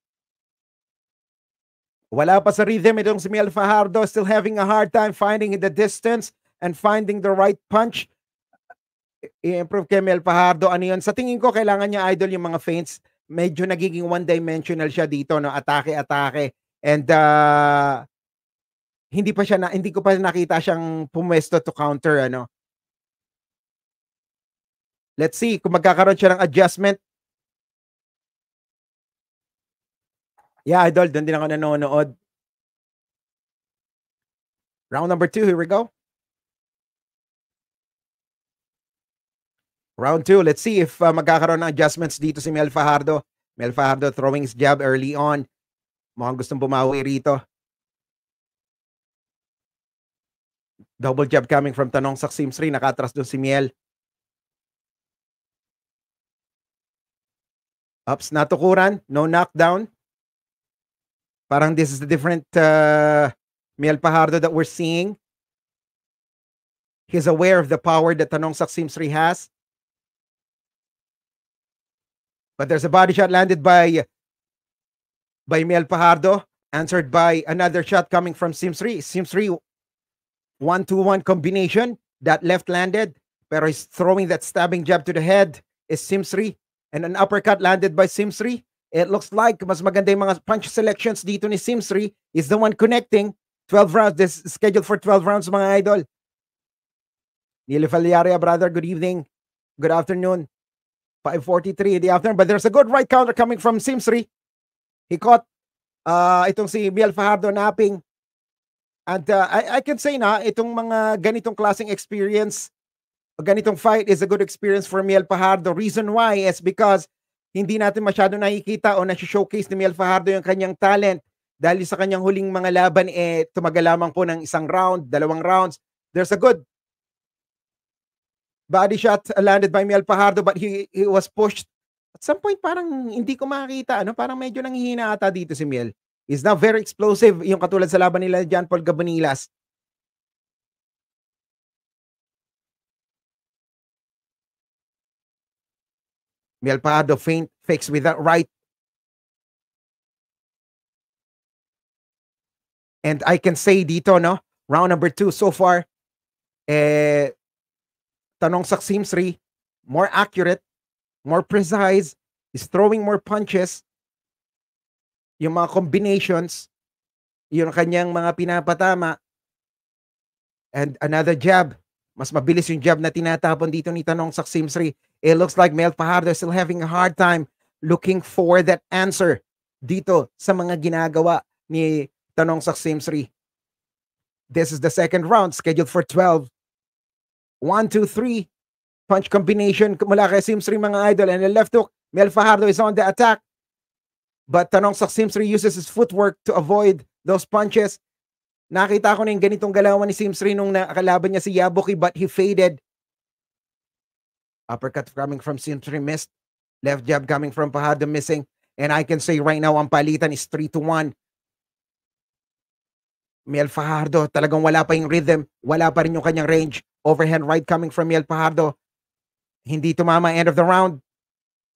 wala pa sa rhythm itong si Mel Fajardo. Still having a hard time finding the distance and finding the right punch i-improve kay Mel Fajardo. Ano yun? Sa tingin ko, kailangan niya idol yung mga feints. Medyo nagiging one-dimensional siya dito, no? Atake-atake. And uh, hindi pa siya na, hindi ko pa nakita siyang pumwesto to counter ano. Let's see kung magkakaroon siya ng adjustment. Yeah, idol, doon din ako nanonood. Round number two, here we go. Round 2, let's see if uh, magkakaroon ng adjustments dito si Mel Fajardo. Mel Fajardo throwing his jab early on. Mukhang gustong bumawi rito. Double jab coming from Tanong Saksim Sri. Nakatras doon si Miel. Ups natukuran. No knockdown. Parang this is the different uh, Miel Fajardo that we're seeing. He's aware of the power that Tanong Saksim 3 has. But there's a body shot landed by by Miel Pajardo, answered by another shot coming from Sims 3. Sims 3 one two one combination that left landed, pero he's throwing that stabbing jab to the head is Sims 3 and an uppercut landed by Sims 3. It looks like mas maganda yung mga punch selections dito ni Sims 3 is the one connecting 12 rounds. This is scheduled for 12 rounds mga idol. Nilo Faliaria, brother, good evening. Good afternoon. 5.43 in the afternoon. But there's a good right counter coming from Simsri. He caught uh, itong si Miel Fajardo napping. And uh, I, I can say na, itong mga ganitong klaseng experience, ganitong fight is a good experience for Miel Fajardo. Reason why is because hindi natin masyado nakikita o nasi-showcase ni Miel Fajardo yung kanyang talent dahil sa kanyang huling mga laban, eh, tumagal lamang po ng isang round, dalawang rounds. There's a good body shot landed by Mel Pajardo but he, he was pushed. At some point, parang hindi ko makita. Ano? Parang medyo nanghihina ata dito si Miel. He's now very explosive. Yung katulad sa laban nila John Paul Gabonilas. Miel Pajardo faint, fakes with that right. And I can say dito, no? Round number two so far, eh, tanong sa Simsri, more accurate, more precise, is throwing more punches, yung mga combinations, yung kanyang mga pinapatama, and another jab. Mas mabilis yung jab na tinatapon dito ni Tanong sa Simsri. It looks like Mel Fajardo is still having a hard time looking for that answer dito sa mga ginagawa ni Tanong sa Simsri. This is the second round scheduled for 12 1, 2, 3. Punch combination mula kay Sims mga idol. And a left hook. Mel Fajardo is on the attack. But tanong sa Sims 3 uses his footwork to avoid those punches. Nakita ko na yung ganitong galawan ni Sims 3 nung nakalaban niya si Yabuki but he faded. Uppercut coming from Sims missed. Left jab coming from Fajardo missing. And I can say right now, ang palitan is 3 to 1. Mel Fajardo, talagang wala pa yung rhythm, wala pa rin yung kanyang range, Overhand right coming from Miel Pajardo. Hindi tumama. End of the round.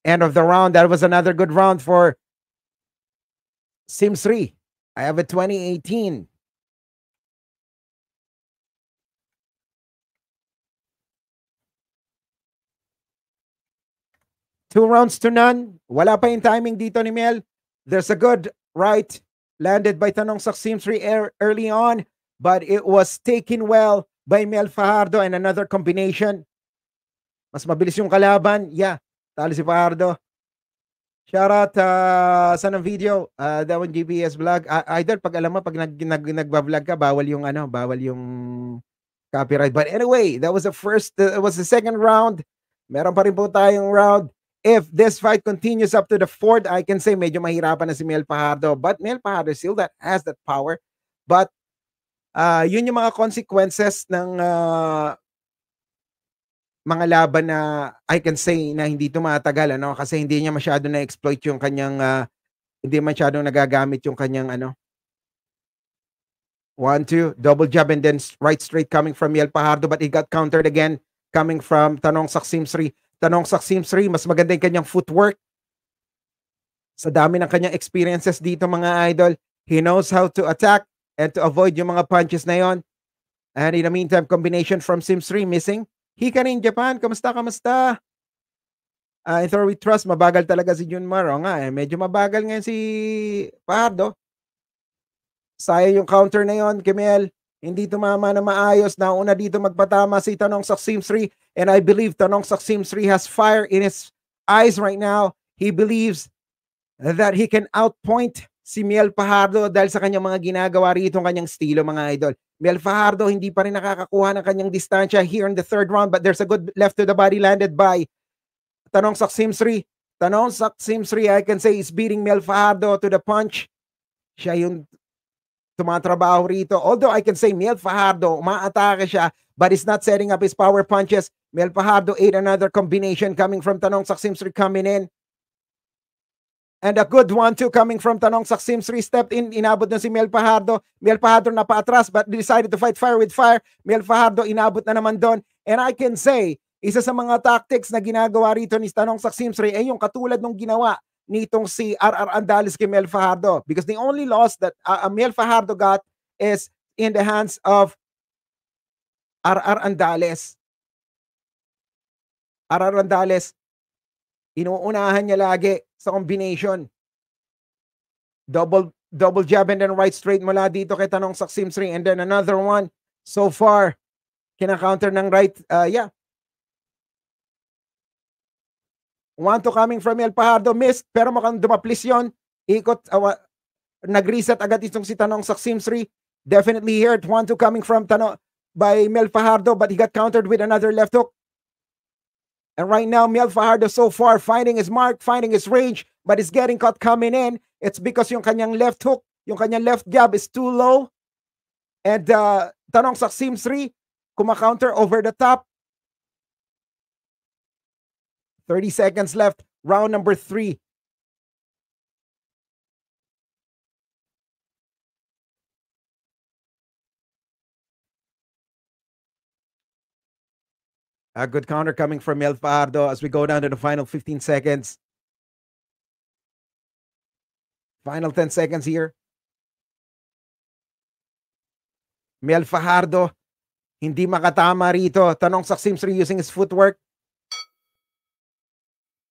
End of the round. That was another good round for Sim 3. I have a 2018. Two rounds to none. Wala pa yung timing dito ni Mel. There's a good right landed by Tanong Sak Sim 3 early on, but it was taken well by Mel Fajardo and another combination. Mas mabilis yung kalaban. Yeah, talo si Fajardo. Shout out uh, ah, sa ng video, uh, ah, the one GPS vlog. Uh, ah, either pag alam mo, pag nag, nag, nagba-vlog ka, bawal yung ano, bawal yung copyright. But anyway, that was the first, uh, was the second round. Meron pa rin po tayong round. If this fight continues up to the fourth, I can say medyo mahirapan na si Mel Fajardo. But Mel Fajardo still that has that power. But uh, yun yung mga consequences ng uh, mga laban na I can say na hindi tumatagal ano kasi hindi niya masyado na exploit yung kanyang uh, hindi masyado nagagamit yung kanyang ano one two double jab and then right straight coming from Yel Pajardo but he got countered again coming from Tanong Saksim Sri Tanong Saksim Sri mas maganda yung kanyang footwork sa dami ng kanyang experiences dito mga idol he knows how to attack and to avoid yung mga punches na yon. And in the meantime, combination from Sims 3 missing. Hika in Japan, kamusta, kamusta? Uh, in we trust, mabagal talaga si Jun Maro. Nga, eh, medyo mabagal ngayon si Pardo. Sayang yung counter na yon, Kimel. Hindi tumama na maayos. Nauna dito magpatama si Tanong Sak Sims 3. And I believe Tanong Sak Sims 3 has fire in his eyes right now. He believes that he can outpoint si Miel Fajardo dahil sa kanyang mga ginagawa rito ang kanyang estilo mga idol. Miel Fajardo hindi pa rin nakakakuha ng kanyang distansya here in the third round but there's a good left to the body landed by Tanong Sak Simsri. Tanong Sak Simsri I can say is beating Miel Fajardo to the punch. Siya yung tumatrabaho rito. Although I can say Miel Fajardo umaatake siya but is not setting up his power punches. Miel Fajardo ate another combination coming from Tanong Sak Simsri coming in. And a good one too coming from Tanong Saksim. Three stepped in. Inabot na si Mel Fajardo. Mel Fajardo na paatras but decided to fight fire with fire. Mel Fajardo inabot na naman doon. And I can say, isa sa mga tactics na ginagawa rito ni Tanong Saksim Sri ay yung katulad nung ginawa nitong si RR Andalis kay Mel Fajardo. Because the only loss that uh, uh Mel Fajardo got is in the hands of RR Andales. RR Andales Inuunahan niya lagi sa combination. Double double jab and then right straight mula dito kay Tanong Saksim Sri and then another one. So far, kina-counter ng right, uh, yeah. One to coming from El Pajardo, missed, pero mukhang dumaplis yon Ikot, uh, nag-reset agad itong si Tanong Saksim Sri. Definitely hurt. One to coming from Tanong by Mel Fajardo, but he got countered with another left hook. And right now, Mel Fajardo so far finding his mark, finding his range, but it's getting caught coming in. It's because yung kanyang left hook, yung kanyang left jab is too low. And uh, tanong sa Sim 3, kuma-counter over the top. 30 seconds left, round number 3. A good counter coming from El Fardo as we go down to the final 15 seconds. Final 10 seconds here. Mel Fajardo, hindi makatama rito. Tanong sa Simster using his footwork.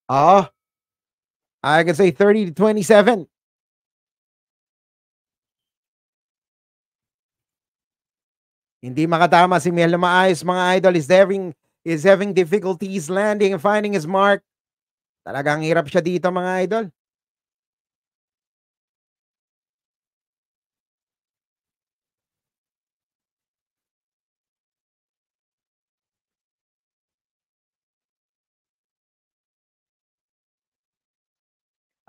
Ah, uh, I can say 30 to 27. Hindi makatama si Mel na maayos, mga idol. is daring. is having difficulties landing and finding his mark. Talagang hirap siya dito mga idol.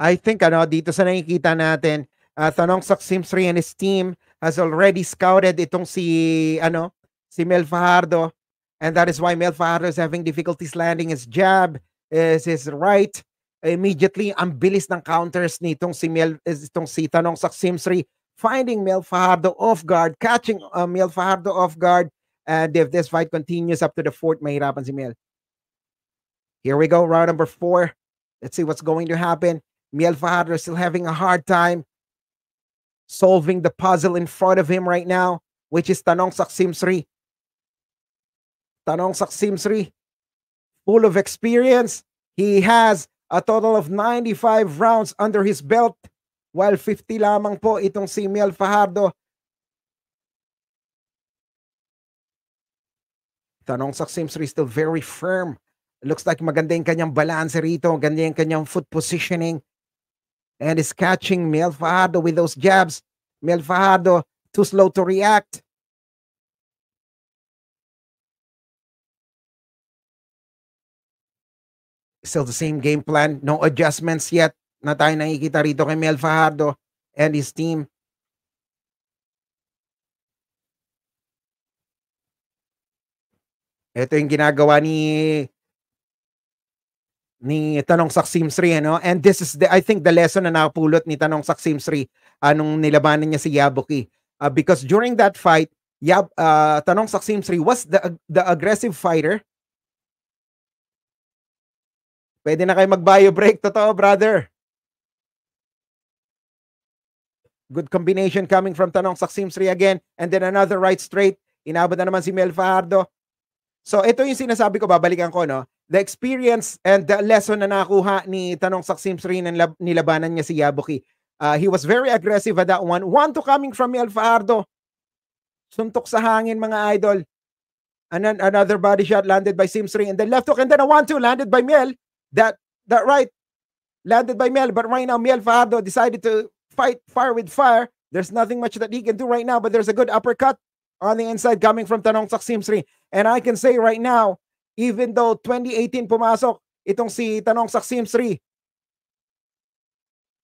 I think ano dito sa nakikita natin, uh, Tanong 3 and his team has already scouted itong si ano si Mel Fajardo And that is why Mel Fajardo is having difficulties landing his jab, is his right. Immediately, ang bilis ng counters nitong si Mel, itong si Tanong Saksimsri, finding Mel Fajardo off guard, catching uh, Mel Fajardo off guard. And if this fight continues up to the fourth, mahirapan si Mel. Here we go, round number four. Let's see what's going to happen. Miel Fajardo is still having a hard time solving the puzzle in front of him right now, which is Tanong Saksimsri. Tanong sa Simsri. Full of experience, he has a total of 95 rounds under his belt while 50 lamang po itong si Mel Fajardo. Tanong sa Simsri still very firm. Looks like maganda yung kanyang balance rito, ganda yung kanyang foot positioning. And is catching Mel Fajardo with those jabs. Mel Fajardo too slow to react. Still the same game plan. No adjustments yet na tayo nakikita rito kay Mel Fajardo and his team. Ito yung ginagawa ni ni Tanong Saksim Sri, ano? And this is the, I think the lesson na nakapulot ni Tanong Saksim Sri anong ah, nilabanan niya si Yabuki. Uh, because during that fight, Yab, uh, Tanong Saksim Sri was the, the aggressive fighter Pwede na kayo mag-bio break. Totoo, brother. Good combination coming from Tanong Saksimsri again. And then another right straight. Inabot na naman si Mel Fajardo. So ito yung sinasabi ko, babalikan ko, no? The experience and the lesson na nakuha ni Tanong Saksimsri ng lab- nilabanan niya si Yabuki. Uh, he was very aggressive at that one. One to coming from Mel Fajardo. Suntok sa hangin, mga idol. And then another body shot landed by Simsring. And then left hook. And then a one-two landed by Miel that that right landed by Mel. But right now, Mel Fajardo decided to fight fire with fire. There's nothing much that he can do right now, but there's a good uppercut on the inside coming from Tanong Saksimsri. And I can say right now, even though 2018 pumasok itong si Tanong Saksimsri,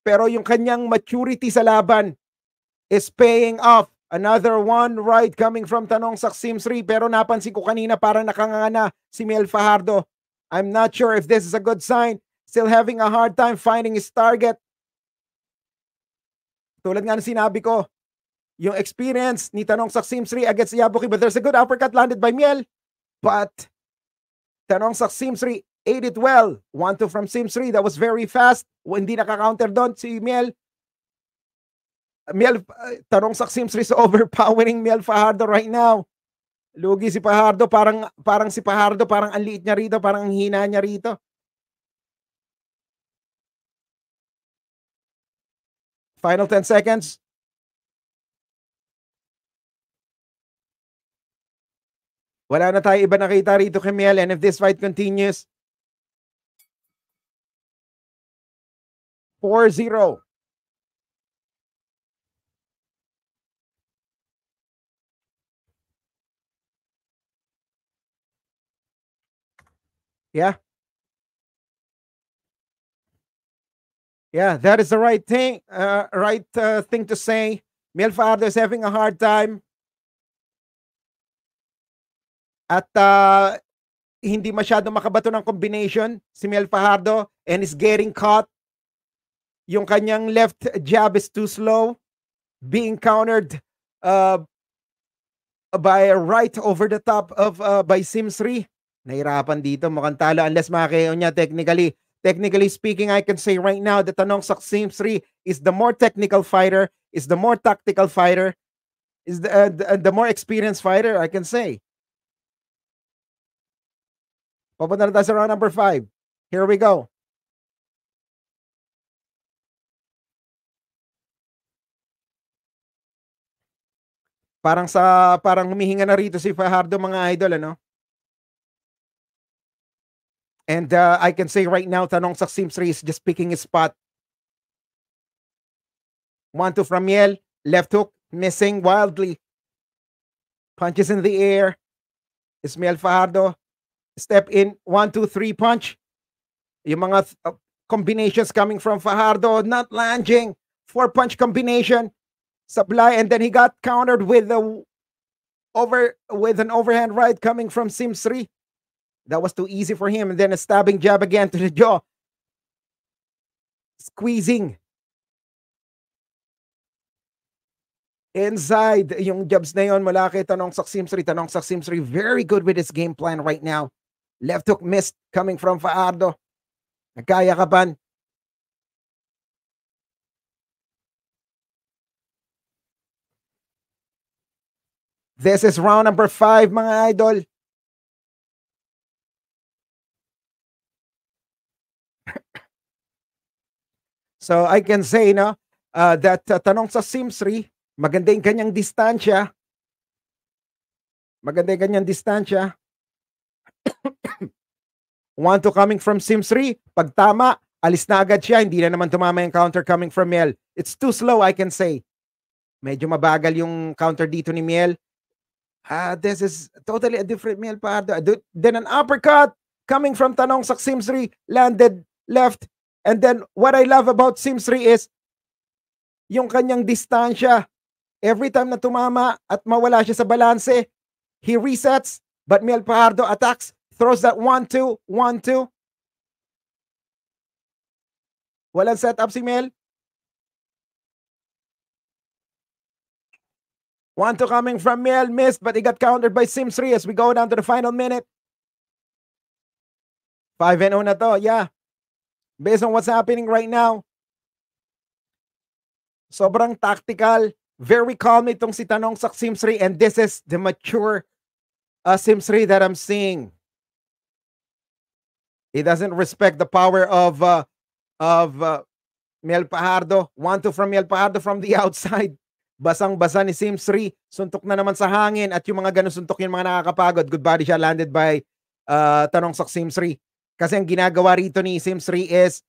pero yung kanyang maturity sa laban is paying off. Another one right coming from Tanong Saksimsri, pero napansin ko kanina para nakanganga na si Mel Fajardo I'm not sure if this is a good sign. Still having a hard time finding his target. Tulad nga ng sinabi ko, yung experience ni Tanong Saksim 3 against Yabuki, but there's a good uppercut landed by Miel. But Tanong Saksim 3 ate it well. 1-2 from Sim 3. That was very fast. Hindi naka-counter doon si Miel. Miel, uh, Tanong Saksim 3 is overpowering Miel Fajardo right now. Lugi si Pahardo, parang parang si Pahardo, parang ang liit niya rito, parang ang hina niya rito. Final 10 seconds. Wala na tayo iba nakita rito kay Miel and if this fight continues 4-0 Yeah. Yeah, that is the right thing, uh, right uh, thing to say. Milfardo is having a hard time. At uh, hindi masyado makabato ng combination si Mel Fajardo and is getting caught. Yung kanyang left jab is too slow. Being countered uh, by a right over the top of uh, by Simsri. Nahirapan dito, mukhang talo unless makakayo niya technically. Technically speaking, I can say right now that Tanong Saksim 3 is the more technical fighter, is the more tactical fighter, is the, uh, the, the more experienced fighter, I can say. Papunta na tayo sa round number 5. Here we go. Parang sa parang humihinga na rito si Fajardo mga idol ano. And uh, I can say right now, Tanong sa 3 is just picking his spot. One two from Framiel, left hook, missing wildly. Punches in the air. Ismael Fajardo, step in, one, two, three punch. Yung mga uh, combinations coming from Fajardo, not landing. Four punch combination, supply, and then he got countered with the over with an overhand right coming from 3. That was too easy for him. And then a stabbing jab again to the jaw. Squeezing. Inside, yung jabs na yun mula kay Tanong Saksimsri. Tanong Saksimsri, very good with his game plan right now. Left hook missed coming from Faardo. Nagkayakapan. This is round number five, mga idol. So I can say no uh, that uh, tanong sa Simsri, maganda yung kanyang distansya. Maganda yung kanyang distansya. One to coming from Simsri, pag tama, alis na agad siya, hindi na naman tumama yung counter coming from Miel. It's too slow, I can say. Medyo mabagal yung counter dito ni Miel. Ah, uh, this is totally a different Miel Pardo. Then an uppercut coming from Tanong Saksimsri landed left And then what I love about Sims 3 is yung kanyang distansya. Every time na tumama at mawala siya sa balanse, he resets, but Mel Pardo attacks, throws that 1-2, 1-2. Walang setup si Mel. 1-2 coming from Mel, missed, but he got countered by Sims 3 as we go down to the final minute. 5-0 na to, yeah based on what's happening right now. Sobrang tactical, very calm itong si Tanong sa 3 and this is the mature uh, Sims 3 that I'm seeing. He doesn't respect the power of uh, of uh, Miel Pajardo. One to from Miel Pajardo from the outside. Basang-basa ni Sims 3. Suntok na naman sa hangin at yung mga ganun suntok yung mga nakakapagod. Good body siya landed by uh, tanong sa 3. Kasi ang ginagawa rito ni Sims 3 is,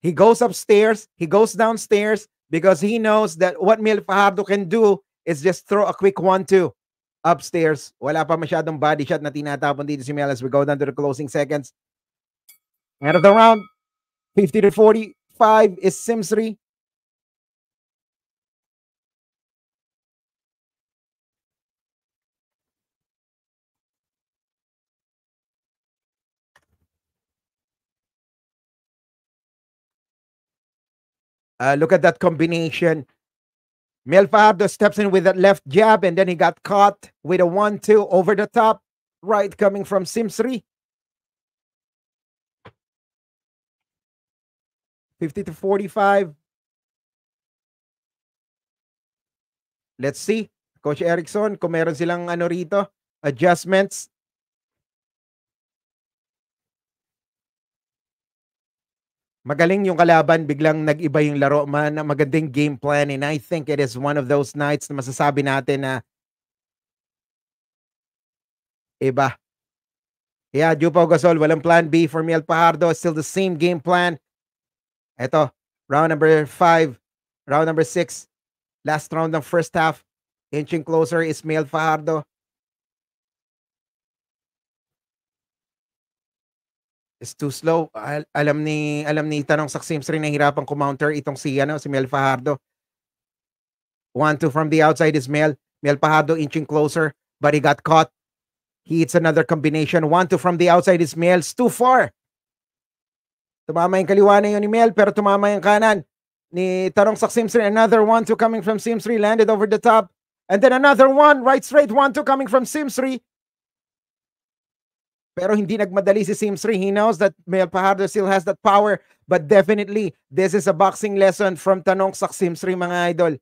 he goes upstairs, he goes downstairs, because he knows that what Mel Fajardo can do is just throw a quick one-two upstairs. Wala pa masyadong body shot na tinatapon dito si Mel as we go down to the closing seconds. End of the round, 50 to 45 is Sims 3. Uh, look at that combination. Mel steps in with that left jab, and then he got caught with a one-two over the top right coming from Simsri. 50 to 45. Let's see. Coach Erickson, kung meron silang ano rito, adjustments. Magaling yung kalaban, biglang nag-iba yung laro man, magandang game plan and I think it is one of those nights na masasabi natin na iba. Yeah, Jupo Gasol, walang plan B for Miel Pajardo, still the same game plan. Ito, round number 5, round number 6, last round ng first half, inching closer Ismail Fajardo. is too slow. Al- alam ni alam ni tanong sa Sims rin nahirapan kumounter itong si ano si Mel Fajardo. 1-2 from the outside is Mel. Mel Fajardo inching closer but he got caught. He hits another combination. 1-2 from the outside is Mel. It's too far. Tumama yung kaliwa na yun ni Mel pero tumama yung kanan ni Tarong Sak Simsri. Another 1-2 coming from Simsri landed over the top. And then another one right straight 1-2 coming from 3. Pero hindi nagmadali si Sims 3. He knows that Mel Fajardo still has that power. But definitely, this is a boxing lesson from Tanong sa Sims 3, mga idol.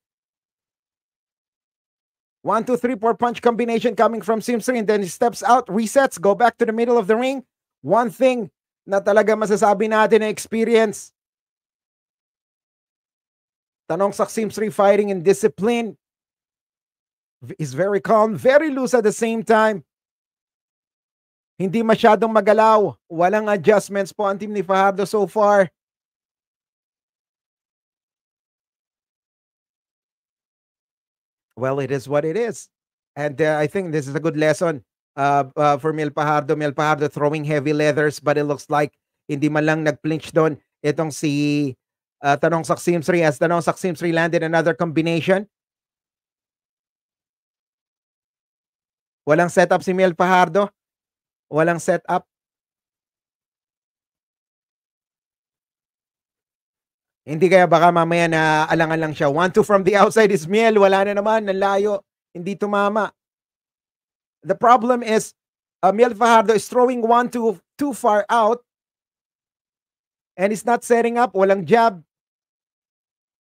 1, 2, 3, 4 punch combination coming from Sims 3. And then he steps out, resets, go back to the middle of the ring. One thing na talaga masasabi natin na experience. Tanong sa Sims 3 fighting in discipline. is very calm, very loose at the same time. Hindi masyadong magalaw. Walang adjustments po ang team ni Fajardo so far. Well, it is what it is. And uh, I think this is a good lesson uh, uh, for Mel Pajardo. Mel Pajardo throwing heavy leathers but it looks like hindi man lang nag-flinch doon itong si uh, Tanong Saksim 3 as Tanong Saksim 3 landed another combination. Walang setup si Mel Pajardo. Walang setup. Hindi kaya baka mamaya na alangan lang siya. 1-2 from the outside is Miel. Wala na naman. Nalayo. Hindi tumama. The problem is uh, Miel Fajardo is throwing 1-2 too far out and it's not setting up. Walang jab.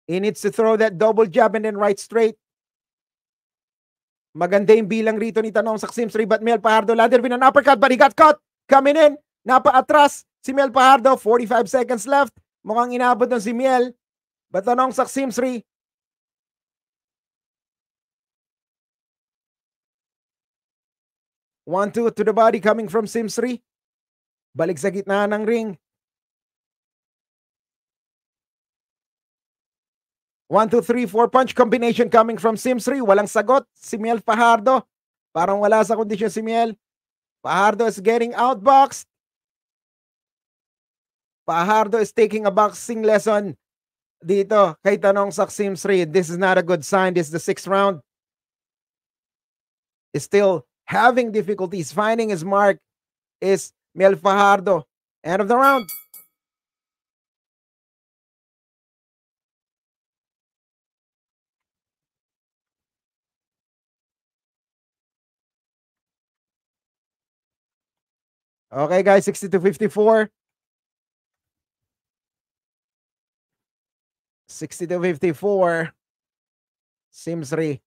He needs to throw that double jab and then right straight. Maganda yung bilang rito ni Tanong Saksim, Sribat Mel Pajardo, ladder win an uppercut but he got caught. Coming in, napaatras si Mel Pajardo, 45 seconds left. Mukhang inabot ng si Mel, But Tanong Saksim, Sri, One, two to the body coming from Simsri. Balik sa gitna ng ring. 1, 2, 3, 4 punch combination coming from Simsri. Walang sagot. Si Miel Fajardo. Parang wala sa kondisyon si Miel. Fajardo is getting outboxed. Fajardo is taking a boxing lesson dito kay Tanong Sak Simsri. This is not a good sign. This is the sixth round. Is still having difficulties finding his mark is Miel Fajardo. End of the round. Okay guys, 60 to 54. 60 to 54. Sims 3.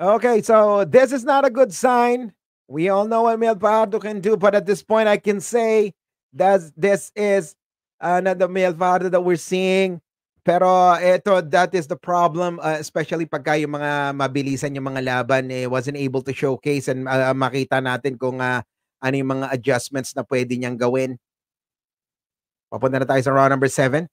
Okay, so this is not a good sign. We all know what Mel Pardo can do, but at this point, I can say that this is uh, na the Melvarda that we're seeing. Pero eto, that is the problem, uh, especially pagka yung mga mabilisan yung mga laban, eh, wasn't able to showcase and uh, makita natin kung uh, ano yung mga adjustments na pwede niyang gawin. Papunta na tayo sa round number 7.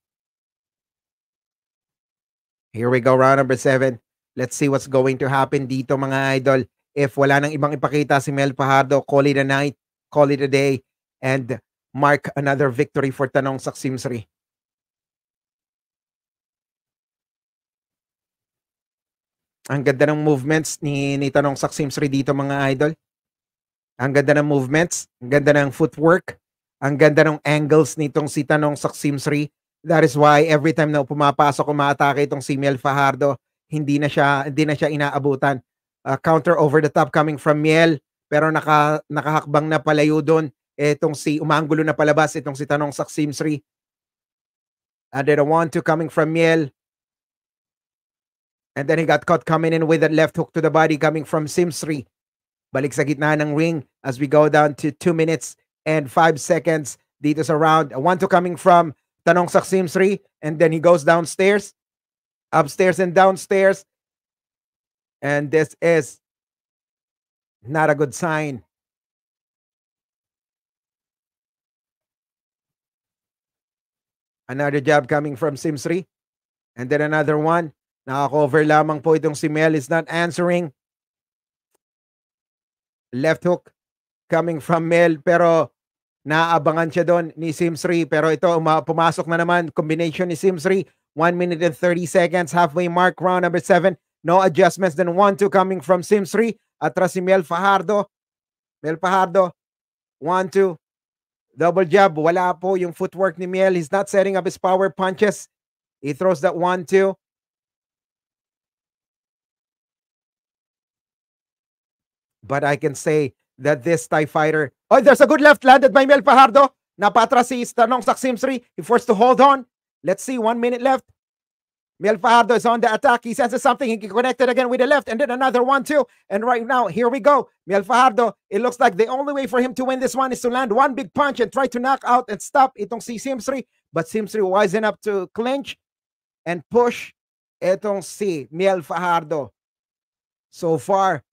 Here we go, round number 7. Let's see what's going to happen dito mga idol. If wala nang ibang ipakita si Mel Pajardo, call it a night, call it a day, and mark another victory for Tanong Saksim Sri? Ang ganda ng movements ni, ni Tanong Saksim Sri dito mga idol. Ang ganda ng movements, ang ganda ng footwork, ang ganda ng angles nitong si Tanong Saksim Sri. That is why every time na pumapasok, umaatake itong si Miel Fajardo, hindi na siya hindi na siya inaabutan. Uh, counter over the top coming from Miel pero naka nakahakbang na palayo doon etong si umanggulo na palabas, itong si Tanong Saksim Sri. And then a 1-2 coming from Miel. And then he got caught coming in with that left hook to the body coming from Simsri. Balik sa gitna ng ring as we go down to 2 minutes and 5 seconds dito sa round. A 1-2 coming from Tanong sa Simsri. And then he goes downstairs, upstairs and downstairs. And this is not a good sign. Another job coming from Simsri. And then another one. Nakakover lamang po itong si Mel is not answering. Left hook coming from Mel. Pero naabangan siya doon ni Simsri. Pero ito, um, pumasok na naman. Combination ni Simsri. 1 minute and 30 seconds. Halfway mark. Round number 7. No adjustments. Then 1-2 coming from Simsri. 3 Atras si Mel Fajardo. Mel Fajardo. 1-2. Double jab, wala po yung footwork ni Miel. He's not setting up his power punches. He throws that one too. But I can say that this TIE fighter... Oh, there's a good left landed by Miel Fajardo. Napatras si Tanong Saksimsri. He forced to hold on. Let's see, one minute left. Mel Fajardo is on the attack. He senses something. He connected again with the left and then another one too. And right now, here we go. Mel Fajardo, it looks like the only way for him to win this one is to land one big punch and try to knock out and stop itong si Simsri. But Simsri wise up to clinch and push itong si Mel Fajardo. So far,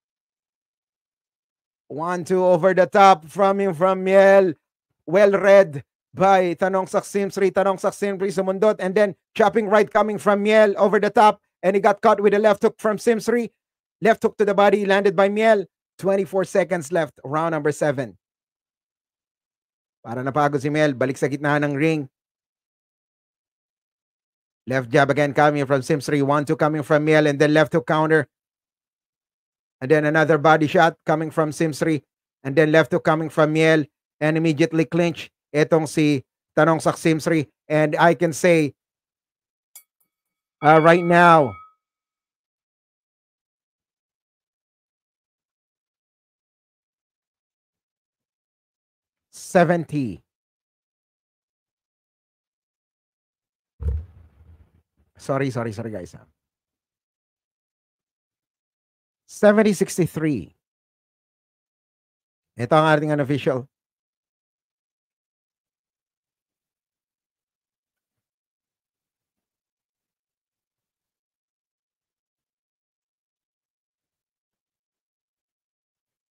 one, two over the top from him from Miel. Well read by Tanong Saksim Sri, Tanong Saksim Sri Sumundot, and then chopping right coming from Miel over the top, and he got caught with a left hook from Simsri. Left hook to the body, landed by Miel. 24 seconds left, round number 7. Para napagod si Miel, balik sa gitna ng ring. Left jab again coming from Simsri. 1-2 coming from Miel, and then left hook counter. And then another body shot coming from Simsri. And then left hook coming from Miel. And immediately clinch. Itong si Tanong Saksim Sri. And I can say, uh, right now, Seventy. Sorry, sorry, sorry, guys. 7063. Ah. Ito ang ating unofficial.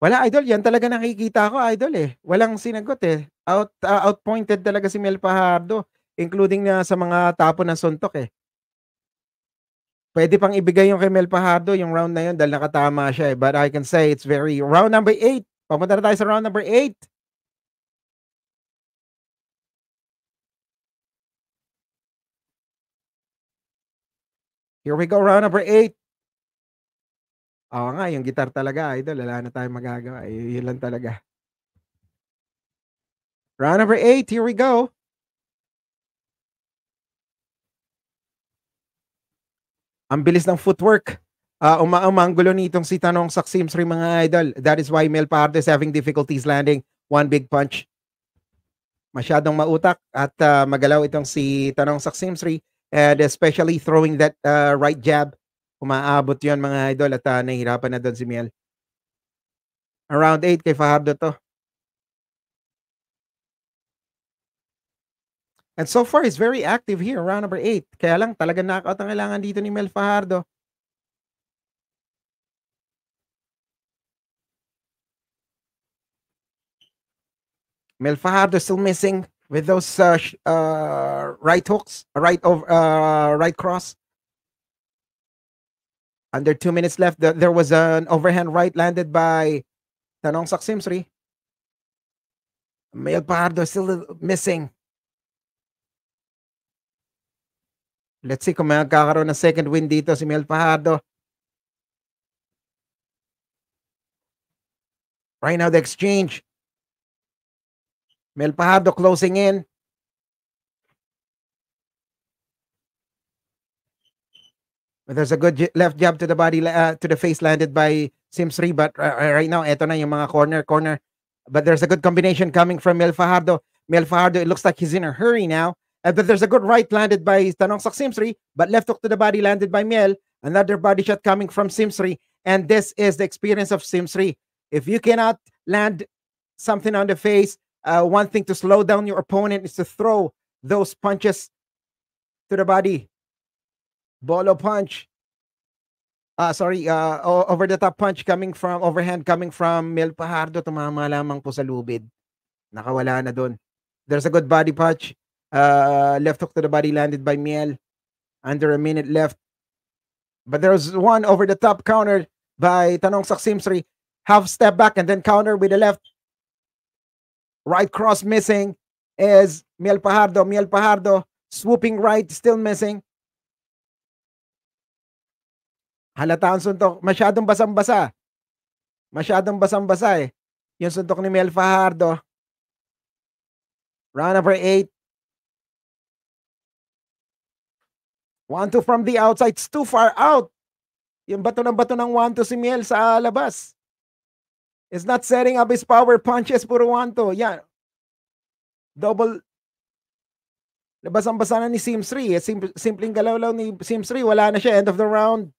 Wala, idol. Yan talaga nakikita ko, idol eh. Walang sinagot eh. Out, uh, outpointed talaga si Mel Fajardo, including na sa mga tapo ng suntok eh. Pwede pang ibigay yung kay Mel Fajardo, yung round na yun, dahil nakatama siya eh. But I can say it's very... Round number 8. Pamunta na tayo sa round number 8. Here we go, round number 8. Oo nga, yung guitar talaga, idol. Wala na tayong magagawa. Y- eh, yun lang talaga. Round number eight. Here we go. Ang bilis ng footwork. Uh, ah, umaama ang gulo nitong si Tanong Saksim Sri mga idol. That is why Mel Pardo is having difficulties landing one big punch. Masyadong mautak at uh, magalaw itong si Tanong Saksimsri and especially throwing that uh, right jab umaabot yon mga idol at uh, nahihirapan na doon si Miel. Around 8 kay Fajardo to. And so far, he's very active here, round number 8. Kaya lang, talaga knockout ang kailangan dito ni Mel Fajardo. Mel Fajardo still missing with those uh, uh, right hooks, right over, uh, right cross. Under two minutes left, there was an overhand right landed by Tanong Saksimsri. Mail Pardo still missing. Let's see kung magkakaroon ng second win dito si Mel Fajardo. Right now, the exchange. Mel Fajardo closing in. But there's a good left jab to the body, uh, to the face landed by Sims Ree. But uh, uh, right now, eto na yung mga corner, corner. But there's a good combination coming from Mel Fajardo. Mel Fajardo, it looks like he's in a hurry now. Uh, but there's a good right landed by Tanong Sak Simsri. But left hook to the body landed by Miel. Another body shot coming from Simsri. And this is the experience of Simsri. If you cannot land something on the face, uh, one thing to slow down your opponent is to throw those punches to the body. Bolo punch. Ah, uh, sorry, uh, over the top punch coming from overhand coming from Mel Pajardo tumama lamang po sa lubid. Nakawala na doon. There's a good body punch. Uh, left hook to the body landed by Miel. Under a minute left. But there was one over the top counter by Tanong Saksimsri. Half step back and then counter with the left. Right cross missing is Miel Pajardo. Miel Pajardo swooping right, still missing. Halata ang suntok. Masyadong basang-basa. Masyadong basang-basa eh. Yung suntok ni Mel Fajardo. Round number 8. One-two from the outside. It's too far out. Yung bato ng bato ng 1-2 si Miel sa labas. It's not setting up his power punches. Puro 1-2. Yan. Double. Labas ang basa na ni Sims 3. Eh. Sim, simpleng galaw-law ni Sims 3. Wala na siya. End of the round.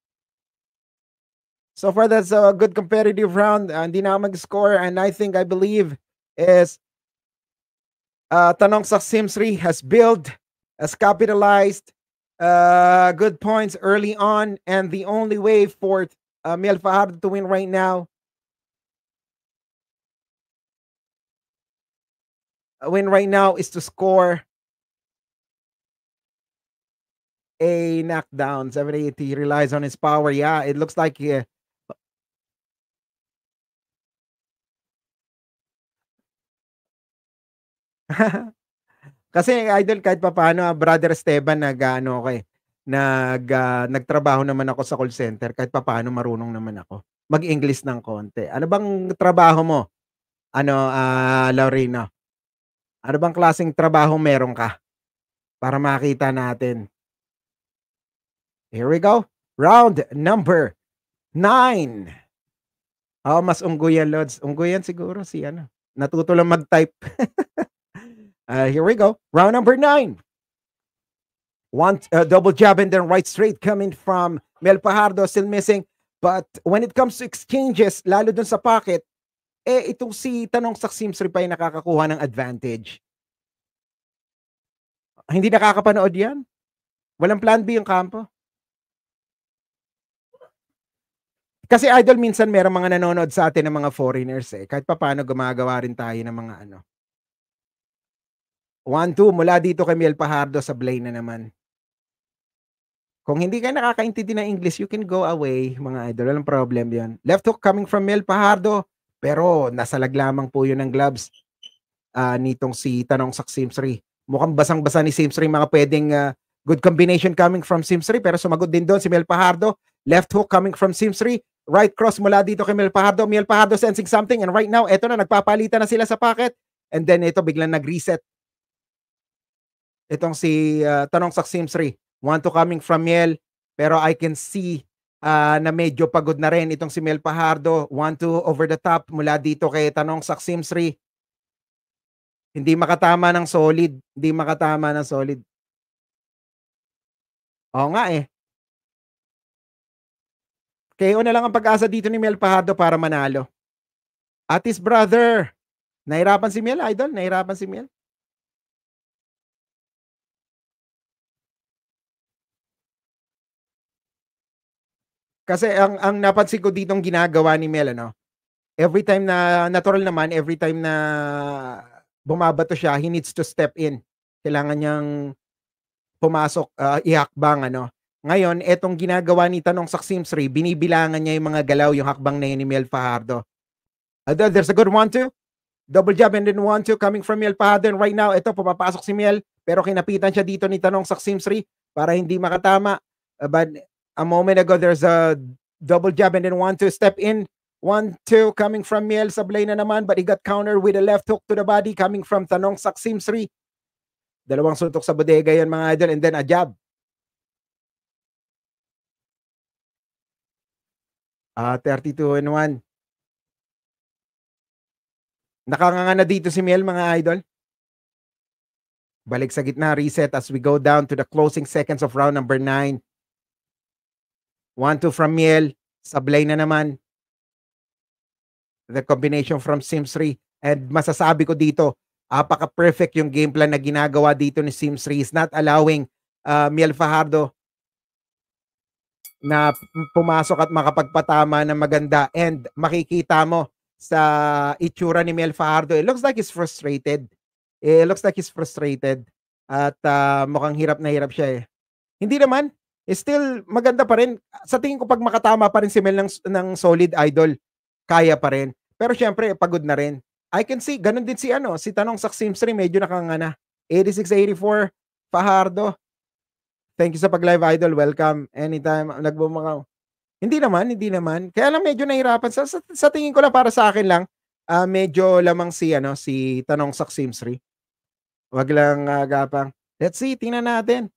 So far, that's a good competitive round. Uh, hindi na mag-score. And I think, I believe, is uh, Tanong sa Simsri has built, has capitalized uh, good points early on. And the only way for uh, Miel Fajardo to win right now uh, win right now is to score a knockdown. 780 relies on his power. Yeah, it looks like yeah. Uh, Kasi idol kahit papaano ah, brother Esteban nag ano ko eh, nag uh, nagtrabaho naman ako sa call center kahit papaano marunong naman ako. Mag-English ng konti. Ano bang trabaho mo? Ano uh, Laurino? Ano bang klaseng trabaho meron ka? Para makita natin. Here we go. Round number 9. Oh, mas ungguyan, Lods. Ungguyan siguro si ano. Natuto lang mag-type. Uh, here we go. Round number nine. One uh, double jab and then right straight coming from Mel Pajardo, still missing. But when it comes to exchanges, lalo dun sa pocket, eh itong si Tanong Saksimsri pa nakakakuha ng advantage. Hindi nakakapanood yan. Walang plan B yung kampo. Kasi idol minsan merong mga nanonood sa atin ng mga foreigners eh. Kahit paano gumagawa rin tayo ng mga ano, 1-2 mula dito kay Miel Pajardo sa Blaine na naman. Kung hindi kayo nakakaintindi ng English, you can go away, mga idol. Walang problem yon. Left hook coming from Mel Pajardo. Pero nasa lag lamang po yun ng gloves uh, nitong si Tanong Sak Simsri. Mukhang basang-basa ni Simsri mga pwedeng uh, good combination coming from Simsri. Pero sumagot din doon si Mel Pajardo. Left hook coming from Simsri. Right cross mula dito kay Mel Pajardo. Mel Pajardo sensing something. And right now, eto na, nagpapalitan na sila sa pocket. And then ito, biglang nag-reset itong si uh, Tanong Saksim Sri. One to coming from Miel, pero I can see uh, na medyo pagod na rin itong si Mel Pajardo. One to over the top mula dito kay Tanong Saksim Sri. Hindi makatama ng solid. Hindi makatama ng solid. Oo nga eh. Okay, una lang ang pag-asa dito ni Mel Pajardo para manalo. At his brother. Nahirapan si Miel, Idol. Nahirapan si Miel. Kasi ang, ang napansin ko ditong ginagawa ni Mel, ano, every time na, natural naman, every time na bumabato siya, he needs to step in. Kailangan niyang pumasok, uh, ihakbang, ano. Ngayon, etong ginagawa ni Tanong Sims 3, binibilangan niya yung mga galaw, yung hakbang na yun ni Mel Fajardo. Uh, there's a good one too. Double jab and then one two coming from Mel Fajardo. And right now, ito, pumapasok si Mel, pero kinapitan siya dito ni Tanong Sims 3 para hindi makatama. Uh, but a moment ago, there's a double jab and then one, to step in. One, two, coming from Miel Sablay na naman, but he got counter with a left hook to the body coming from Tanong Saksim 3. Dalawang suntok sa bodega yan mga idol, and then a jab. uh, ah, 32 and 1. Nakanganga na dito si Miel mga idol. Balik sa gitna, reset as we go down to the closing seconds of round number 9. 1-2 from Miel. Sablay na naman. The combination from Sims 3. And masasabi ko dito, apaka-perfect yung game plan na ginagawa dito ni Sims 3. is not allowing uh, Miel Fajardo na pumasok at makapagpatama ng maganda. And makikita mo sa itsura ni Miel Fajardo, it looks like he's frustrated. It looks like he's frustrated. At uh, mukhang hirap na hirap siya eh. Hindi naman still maganda pa rin. Sa tingin ko pag makatama pa rin si Mel ng, ng solid idol, kaya pa rin. Pero syempre, pagod na rin. I can see, ganun din si ano, si Tanong Saksim Stream, medyo nakangana. 86-84, Fajardo. Thank you sa pag-live idol. Welcome. Anytime. Nagbumakaw. Hindi naman, hindi naman. Kaya lang medyo nahirapan. Sa, sa, sa tingin ko lang para sa akin lang, uh, medyo lamang si, ano, si Tanong Saksim Stream. Wag lang uh, gapang. Let's see, tingnan natin.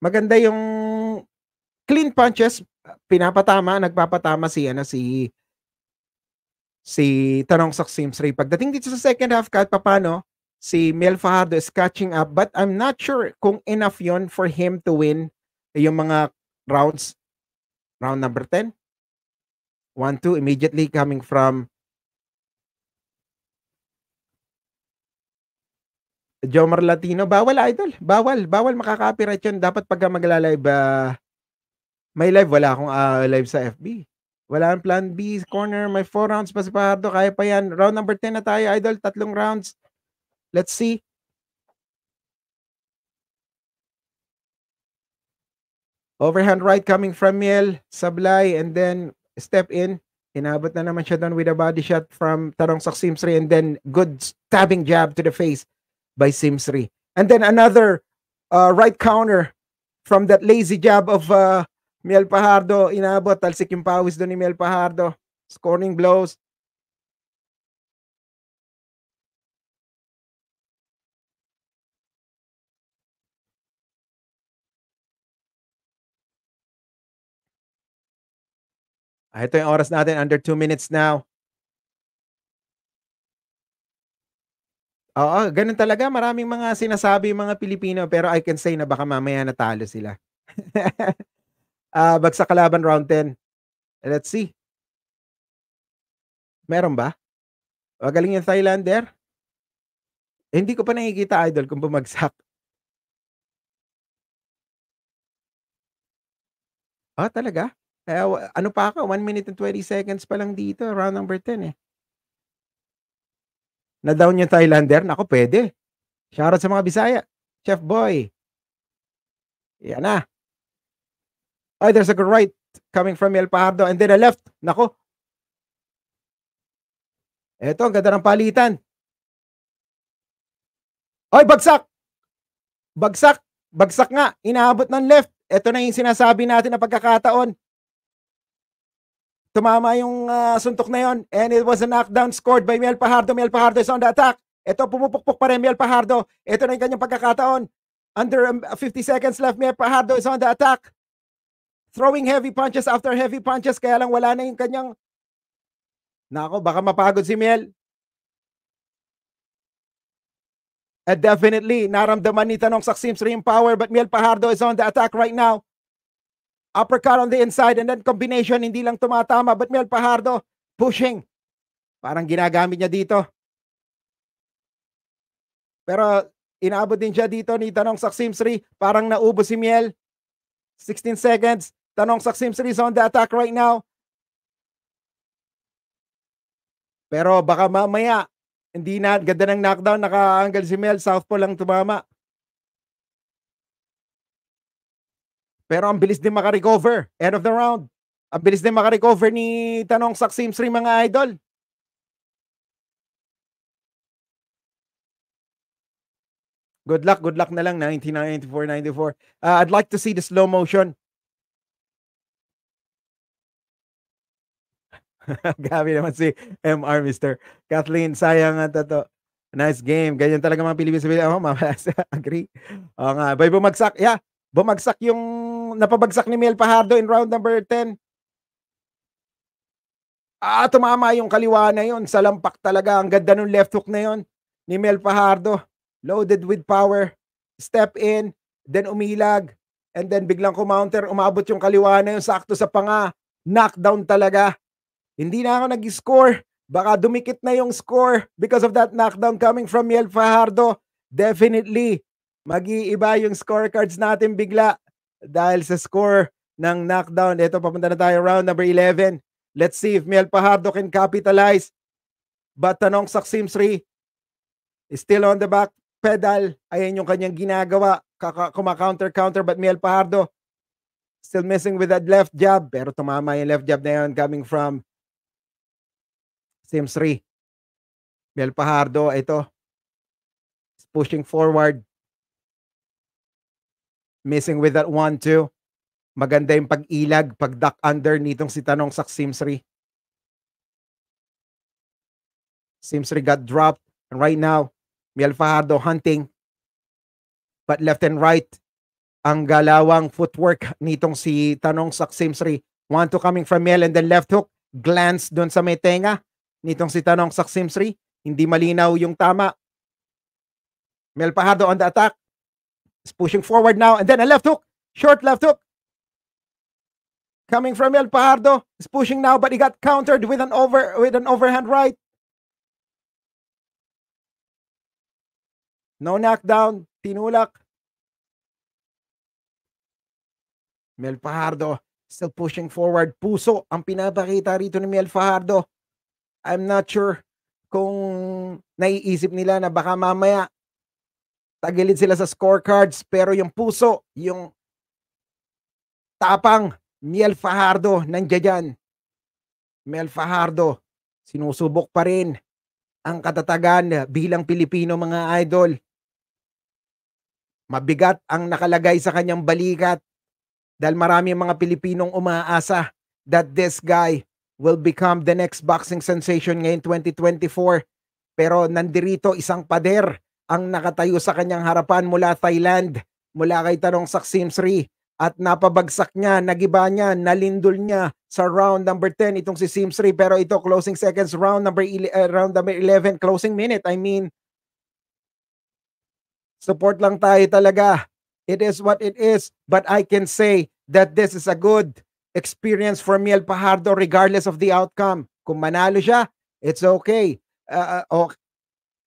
Maganda yung clean punches, pinapatama, nagpapatama si ano si si Tanong Saksim Sri. Pagdating dito sa second half kahit papano, si Mel Fajardo is catching up but I'm not sure kung enough yon for him to win yung mga rounds. Round number 10. 1-2 immediately coming from Jomar Latino. Bawal, idol. Bawal. Bawal makaka-copyright yun. Dapat pag maglalive, uh, ah, may live, wala akong uh, live sa FB. Wala ang plan B, corner, may 4 rounds pa si Fajardo, kaya pa yan. Round number 10 na tayo, idol, tatlong rounds. Let's see. Overhand right coming from Miel, Sablay, and then step in. Inabot na naman siya doon with a body shot from Tarong Sak Simsri and then good stabbing jab to the face by Simsri. And then another uh, right counter from that lazy jab of uh, Miel Pajardo, inabot. Talsik yung pawis doon ni Miel Pajardo. Scoring blows. Ah, ito yung oras natin, under 2 minutes now. Oo, ganun talaga. Maraming mga sinasabi mga Pilipino pero I can say na baka mamaya natalo sila. uh, ah, Bagsak Kalaban round 10. Let's see. Meron ba? Magaling yung Thailander? Eh, hindi ko pa nakikita, idol, kung bumagsak. Ah, oh, talaga? Eh, ano pa ako? 1 minute and 20 seconds pa lang dito. Round number 10 eh. Na-down yung Thailander? Nako, pwede. Shoutout sa mga Bisaya. Chef Boy. Yan na. Ay, there's a good right coming from El Pardo. And then a left. Nako. Eto, ang ganda ng palitan. Ay, bagsak! Bagsak! Bagsak nga. Inaabot ng left. Ito na yung sinasabi natin na pagkakataon. Tumama yung uh, suntok na yon. And it was a knockdown scored by Mel Pajardo. Mel Pajardo is on the attack. Ito, pumupukpok pa rin Mel Pajardo. Ito na yung kanyang pagkakataon. Under 50 um, seconds left, Mel Pajardo is on the attack throwing heavy punches after heavy punches, kaya lang wala na yung kanyang, nako, baka mapagod si Miel. And definitely, naramdaman ni Tanong Saksims ring power, but Miel Pajardo is on the attack right now. Uppercut on the inside and then combination, hindi lang tumatama, but Miel Pajardo pushing. Parang ginagamit niya dito. Pero inaabot din siya dito ni Tanong Saksimsri. Parang naubos si Miel. 16 seconds. Tanong Saksim Sim on the attack right now. Pero baka mamaya, hindi na, ganda ng knockdown, naka-angle si Mel, south po lang tumama. Pero ang bilis din makarecover, end of the round. Ang bilis din makarecover ni Tanong Saksim Sri mga idol. Good luck, good luck na lang, 1994, 94. Uh, I'd like to see the slow motion Gabi naman si MR, Mr. Kathleen, sayang ang tato. Nice game. Ganyan talaga mga Pilipinas. Ako, oh, mamalas. Agree. Oo nga. Bay, bumagsak. Yeah. Bumagsak yung napabagsak ni Mel Pajardo in round number 10. Ah, tumama yung kaliwa na yun. Salampak talaga. Ang ganda ng left hook na yun ni Mel Pajardo. Loaded with power. Step in. Then umilag. And then biglang kumounter. Umabot yung kaliwa na yun. Sakto sa panga. Knockdown talaga hindi na ako nag-score. Baka dumikit na yung score because of that knockdown coming from Yel Fajardo. Definitely, mag-iiba yung scorecards natin bigla dahil sa score ng knockdown. Ito, papunta na tayo round number 11. Let's see if Miel Fajardo can capitalize. But tanong sa Simsri, still on the back pedal. Ayan yung kanyang ginagawa. Kuma-counter-counter but Miel Fajardo still missing with that left jab. Pero tumama yung left jab na yun coming from Sims 3. Mel Pajardo, ito. Is pushing forward. Missing with that 1-2. Maganda yung pag-ilag, pag-duck under nitong si Tanong sa Sims 3. Sims 3 got dropped. And right now, Miel Fajardo hunting. But left and right, ang galawang footwork nitong si Tanong sa Sims 3. One, two coming from Miel and then left hook. Glance doon sa may tenga nitong si Tanong Saksimsri. Hindi malinaw yung tama. Mel Pajado on the attack. Is pushing forward now. And then a left hook. Short left hook. Coming from Mel Pajardo. Is pushing now but he got countered with an over with an overhand right. No knockdown. Tinulak. Mel Fajardo still pushing forward. Puso ang pinapakita rito ni Mel Fajardo. I'm not sure kung naiisip nila na baka mamaya tagilid sila sa scorecards pero yung puso, yung tapang Miel Fajardo nandiyan dyan. Mel Fajardo, sinusubok pa rin ang katatagan bilang Pilipino mga idol. Mabigat ang nakalagay sa kanyang balikat dahil marami mga Pilipinong umaasa that this guy will become the next boxing sensation ngayon 2024. Pero nandirito isang pader ang nakatayo sa kanyang harapan mula Thailand, mula kay Tanong Saksim Sri. At napabagsak niya, nagiba niya, nalindol niya sa round number 10 itong si Simsri. Pero ito closing seconds, round number, uh, round number 11, closing minute. I mean, support lang tayo talaga. It is what it is. But I can say that this is a good experience for Miel Pajardo regardless of the outcome. Kung manalo siya, it's okay. Uh, ah, ah, okay.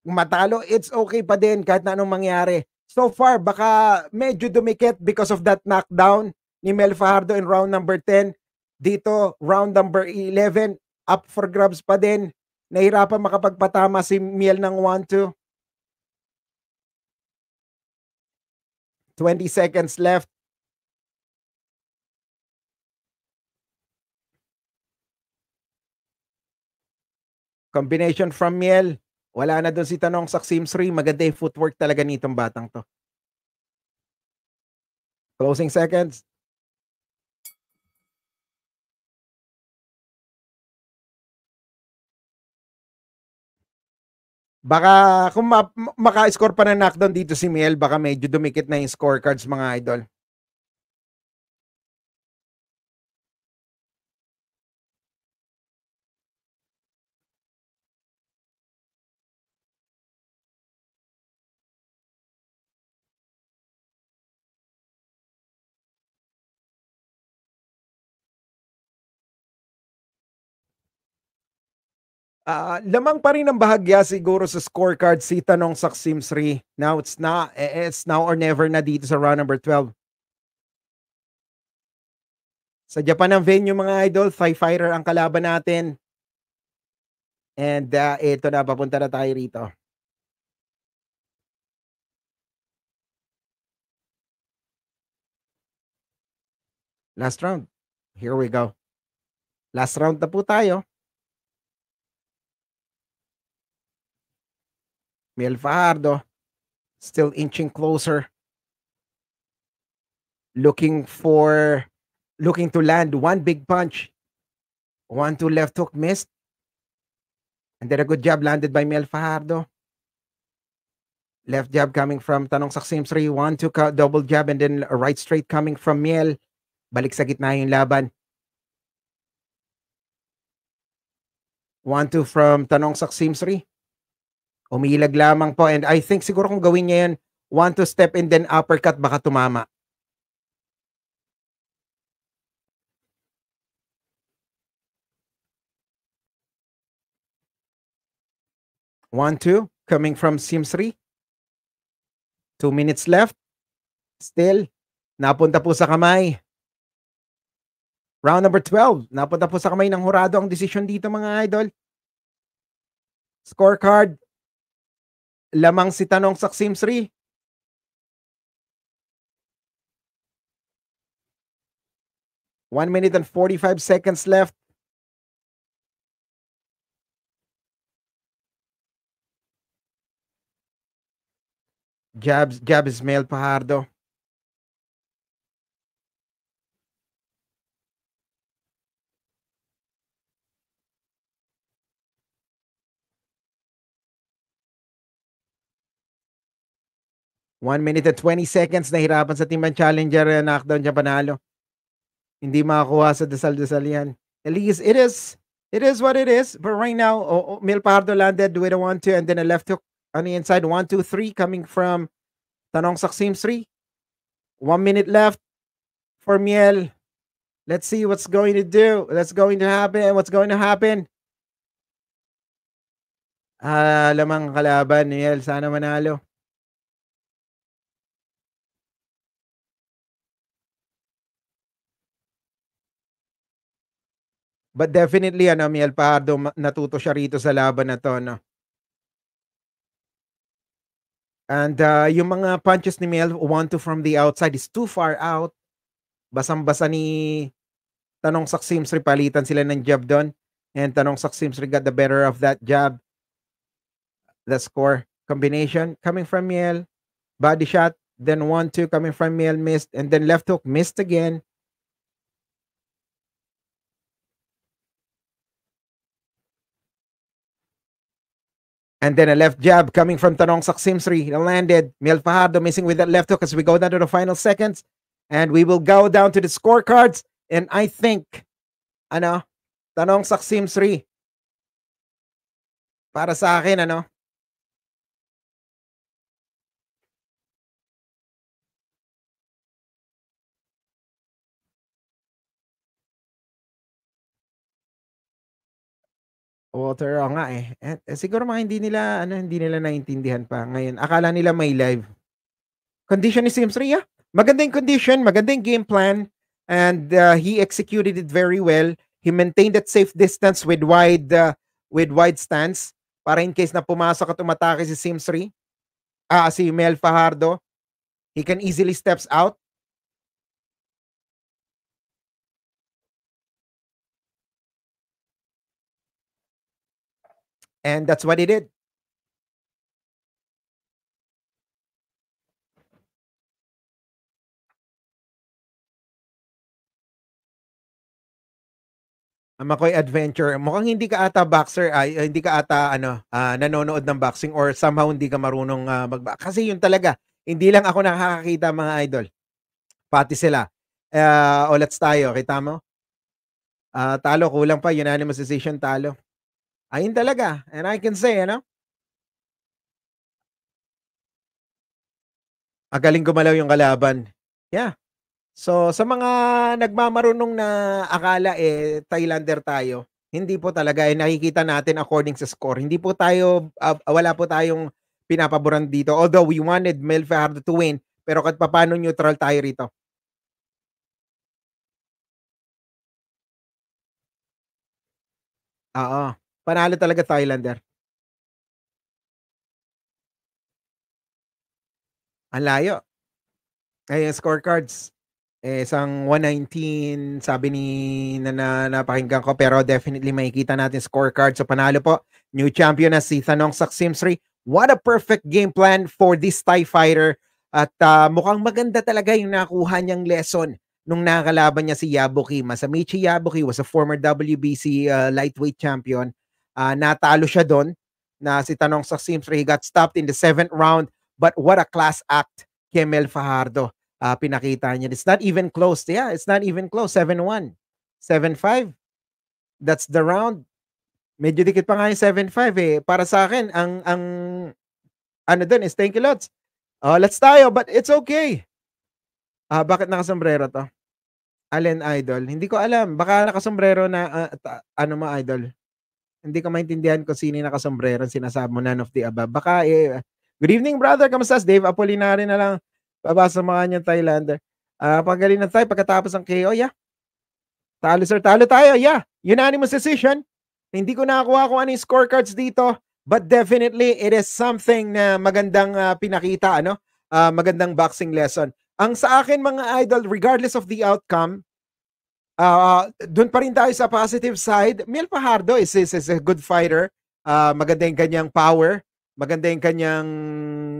Kung matalo, it's okay pa din kahit na anong mangyari. So far, baka medyo dumikit because of that knockdown ni Mel Fajardo in round number 10. Dito, round number 11, up for grabs pa din. Nahirapan makapagpatama si Miel ng 1-2. 20 seconds left. Combination from Miel. Wala na doon si Tanong sa Simsri. Maganda yung footwork talaga nitong batang to. Closing seconds. Baka kung ma- maka-score pa ng knockdown dito si Miel, baka medyo dumikit na yung scorecards mga idol. Uh, lamang pa rin ang bahagya siguro sa scorecard si Tanong Saksim Sri. Now it's na eh, it's now or never na dito sa round number 12. Sa Japan ang venue mga idol, Five Fighter ang kalaban natin. And uh, ah, ito na, papunta na tayo rito. Last round. Here we go. Last round na po tayo. Miel Fajardo still inching closer. Looking for, looking to land one big punch. One, two left hook missed. And then a good jab landed by Miel Fajardo. Left jab coming from Tanong Saksim 3 One, two, double jab. And then a right straight coming from Miel. Balik sa gitna yung laban. One, two from Tanong Saksim 3 Umilag lamang po. And I think siguro kung gawin niya yan, one to step and then uppercut, baka tumama. One, two, coming from Simsri. Two minutes left. Still, napunta po sa kamay. Round number 12, napunta po sa kamay ng hurado ang desisyon dito mga idol. Scorecard, lamang si tanong sa Sims 3. One minute and 45 seconds left. Jabs, Jab Ismail Pajardo. 1 minute and 20 seconds na hirapan sa team ng challenger yung eh, knockdown siya panalo. Hindi makakuha sa dasal-dasal yan. At least it is it is what it is. But right now, oh, oh, Milpardo landed with a 1-2 and then a left hook on the inside. 1-2-3 coming from Tanong Saksim 3. One minute left for Miel. Let's see what's going to do. What's going to happen. What's going to happen? Ah, lamang kalaban, ni Miel. Sana manalo. But definitely, ano, Miel Pardo, natuto siya rito sa laban na to, no? And uh, yung mga punches ni Miel, one to from the outside is too far out. Basang-basa ni Tanong Saksims palitan sila ng jab doon. And Tanong Saksims got the better of that jab. The score combination coming from Miel. Body shot, then one, two coming from Miel missed. And then left hook missed again. And then a left jab coming from Tanong Sri Landed. Mel Fajardo missing with that left hook as we go down to the final seconds. And we will go down to the scorecards. And I think, ano, Tanong Sri. Para sa akin, ano, water, o oh, nga eh. eh. eh. Siguro mga hindi nila, ano, hindi nila naintindihan pa ngayon. Akala nila may live. Condition ni Sims 3, ah. Magandang condition, magandang game plan, and uh, he executed it very well. He maintained that safe distance with wide uh, with wide stance para in case na pumasok at umatake si Sims 3, ah, uh, si Mel Fajardo, he can easily steps out And that's what he did. Ah, Makoy Adventure. Mukhang hindi ka ata boxer, ay, ah, uh, hindi ka ata ano, uh, nanonood ng boxing or somehow hindi ka marunong uh, mag Kasi yun talaga, hindi lang ako nakakakita mga idol. Pati sila. Uh, o oh, let's tayo, kita mo? Uh, talo, kulang pa, unanimous decision, talo. Ayun talaga. And I can say, ano? Agaling gumalaw yung kalaban. Yeah. So, sa mga nagmamarunong na akala eh, Thailander tayo, hindi po talaga. Eh, nakikita natin according sa score. Hindi po tayo, uh, wala po tayong pinapaboran dito. Although we wanted Mel Fajardo to win, pero kahit paano neutral tayo rito. Ah, Oo. Panalo talaga Thailander. Ang layo. Ay, scorecards. Eh, isang 119, sabi ni na, na napakinggan ko, pero definitely makikita natin scorecard. So panalo po, new champion na si Thanong Saksimsri. What a perfect game plan for this TIE fighter. At uh, mukhang maganda talaga yung nakuha niyang lesson nung nakalaban niya si Yabuki. Masamichi Yabuki was a former WBC uh, ah, lightweight champion. Uh, natalo siya doon na si Tanong Saximsre. He got stopped in the seventh round. But what a class act Kemel Fajardo uh, pinakita niya. It's not even close. Yeah, it's not even close. 7-1. 7-5. That's the round. Medyo dikit pa nga yung 7-5 eh. Para sa akin, ang, ang ano dun is thank you lots. Uh, ah, let's tayo, but it's okay. Uh, bakit nakasombrero to? Allen Idol. Hindi ko alam. Baka nakasombrero na, uh, ano mo, Idol? Hindi ko maintindihan kung sino yung nakasombrero. Sinasabi mo none of the above. Baka, eh, good evening brother, kamusta? Dave Apolinari na lang. Babasa mga kanyang Thailander. Uh, ah, pagaling na tayo, pagkatapos ng KO, yeah. Talo sir, talo tayo, yeah. Unanimous decision. Hindi ko nakakuha kung ano yung scorecards dito. But definitely, it is something na magandang uh, pinakita, ano? Uh, magandang boxing lesson. Ang sa akin, mga idol, regardless of the outcome, Uh, ah, doon pa rin tayo sa positive side. Mel Fajardo is, is, is a good fighter. Uh, maganda yung kanyang power. Maganda yung kanyang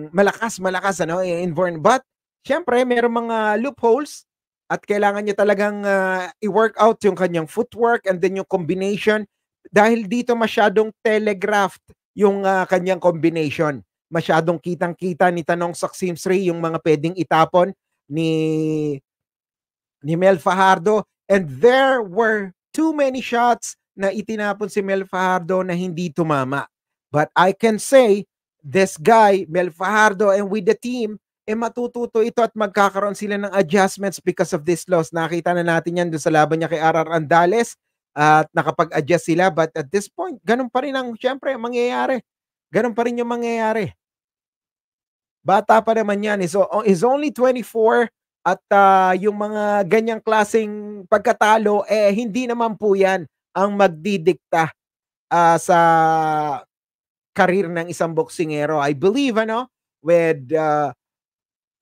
malakas, malakas, ano, inborn. But, syempre, merong mga loopholes at kailangan niya talagang uh, i-work out yung kanyang footwork and then yung combination. Dahil dito masyadong telegraphed yung uh, kanyang combination. Masyadong kitang-kita ni Tanong Saksimsri yung mga pwedeng itapon ni ni Mel Fajardo And there were too many shots na itinapon si Mel Fajardo na hindi tumama. But I can say, this guy, Mel Fajardo, and with the team, eh matututo ito at magkakaroon sila ng adjustments because of this loss. Nakita na natin yan doon sa laban niya kay RR Andales at nakapag-adjust sila. But at this point, ganun pa rin ang, syempre, mangyayari. Ganun pa rin yung mangyayari. Bata pa naman yan. He's, he's only 24 at uh, yung mga ganyang klasing pagkatalo, eh hindi naman po yan ang magdidikta uh, sa karir ng isang boksingero. I believe, ano, with uh,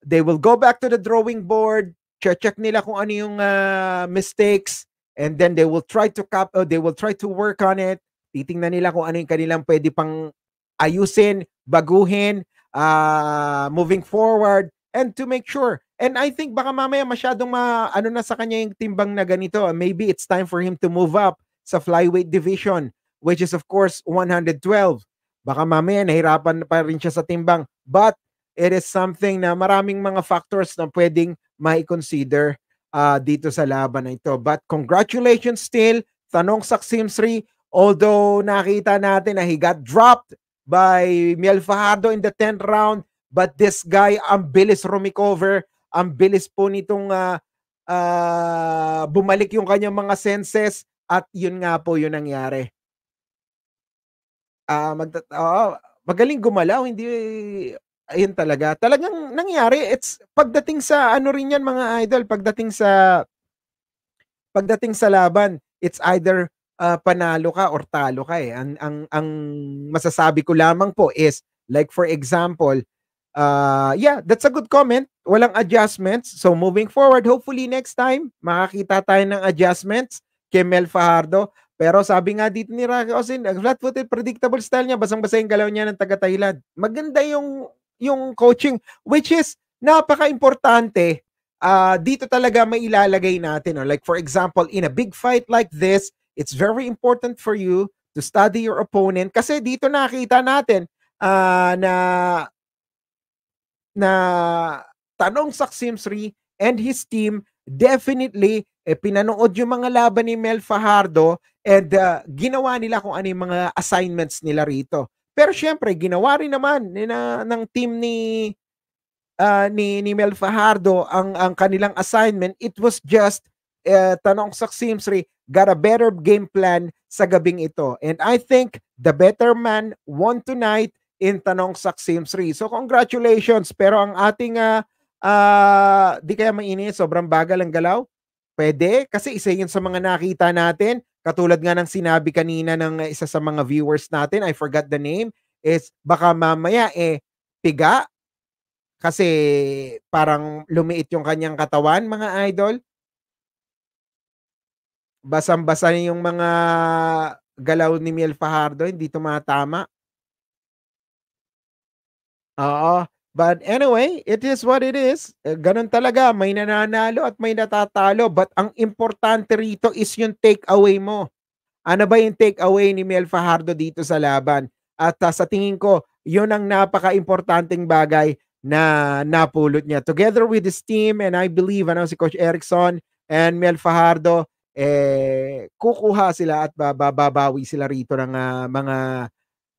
they will go back to the drawing board, check nila kung ano yung uh, mistakes, and then they will try to cap, uh, they will try to work on it. Titingnan nila kung ano yung kanilang pwede pang ayusin, baguhin, uh, moving forward, and to make sure And I think baka mamaya masyadong ma, ano na sa kanya yung timbang na ganito. Maybe it's time for him to move up sa flyweight division, which is of course 112. Baka mamaya nahirapan pa rin siya sa timbang. But it is something na maraming mga factors na pwedeng mai-consider uh, ah, dito sa laban na ito. But congratulations still, tanong sa 3. although nakita natin na he got dropped by Miel Fajardo in the 10th round, but this guy, ang bilis rumicover ang bilis po nitong uh, uh, bumalik yung kanyang mga senses at yun nga po yun nangyari. Uh, ah, mag- oh, magaling gumalaw, hindi ayun talaga. Talagang nangyari, it's pagdating sa ano rin yan mga idol, pagdating sa pagdating sa laban, it's either uh, panalo ka or talo ka eh. Ang ang ang masasabi ko lamang po is like for example, uh yeah, that's a good comment walang adjustments. So moving forward, hopefully next time, makakita tayo ng adjustments kay Mel Fajardo. Pero sabi nga dito ni Rocky Osin, flat-footed, predictable style niya, basang-basa yung galaw niya ng taga-Thailand. Maganda yung, yung coaching, which is napaka-importante. Uh, dito talaga may ilalagay natin. No? Like for example, in a big fight like this, it's very important for you to study your opponent kasi dito nakita natin uh, na na tanong Saksimsri and his team definitely eh, pinanood yung mga laban ni Mel Fajardo and uh, ginawa nila kung ano yung mga assignments nila rito. Pero syempre, ginawa rin naman na, ng team ni uh, ni, ni Mel Fajardo ang, ang kanilang assignment. It was just, uh, tanong sa Simsri, got a better game plan sa gabing ito. And I think the better man won tonight in tanong sa Simsri. So congratulations. Pero ang ating uh, Uh, di kaya mainit, sobrang bagal ang galaw? Pwede, kasi isa yun sa mga nakita natin. Katulad nga ng sinabi kanina ng isa sa mga viewers natin, I forgot the name, is baka mamaya eh, piga. Kasi parang lumiit yung kanyang katawan, mga idol. Basang-basa yung mga galaw ni Miel Fajardo, hindi tumatama. Oo. But anyway, it is what it is. Eh, ganun talaga, may nananalo at may natatalo. But ang importante rito is yung takeaway mo. Ano ba yung takeaway ni Mel Fajardo dito sa laban? At uh, sa tingin ko, yun ang napaka-importanting bagay na napulot niya. Together with his team, and I believe ano, si Coach Erickson and Mel Fajardo, eh, kukuha sila at bababawi sila rito ng uh, mga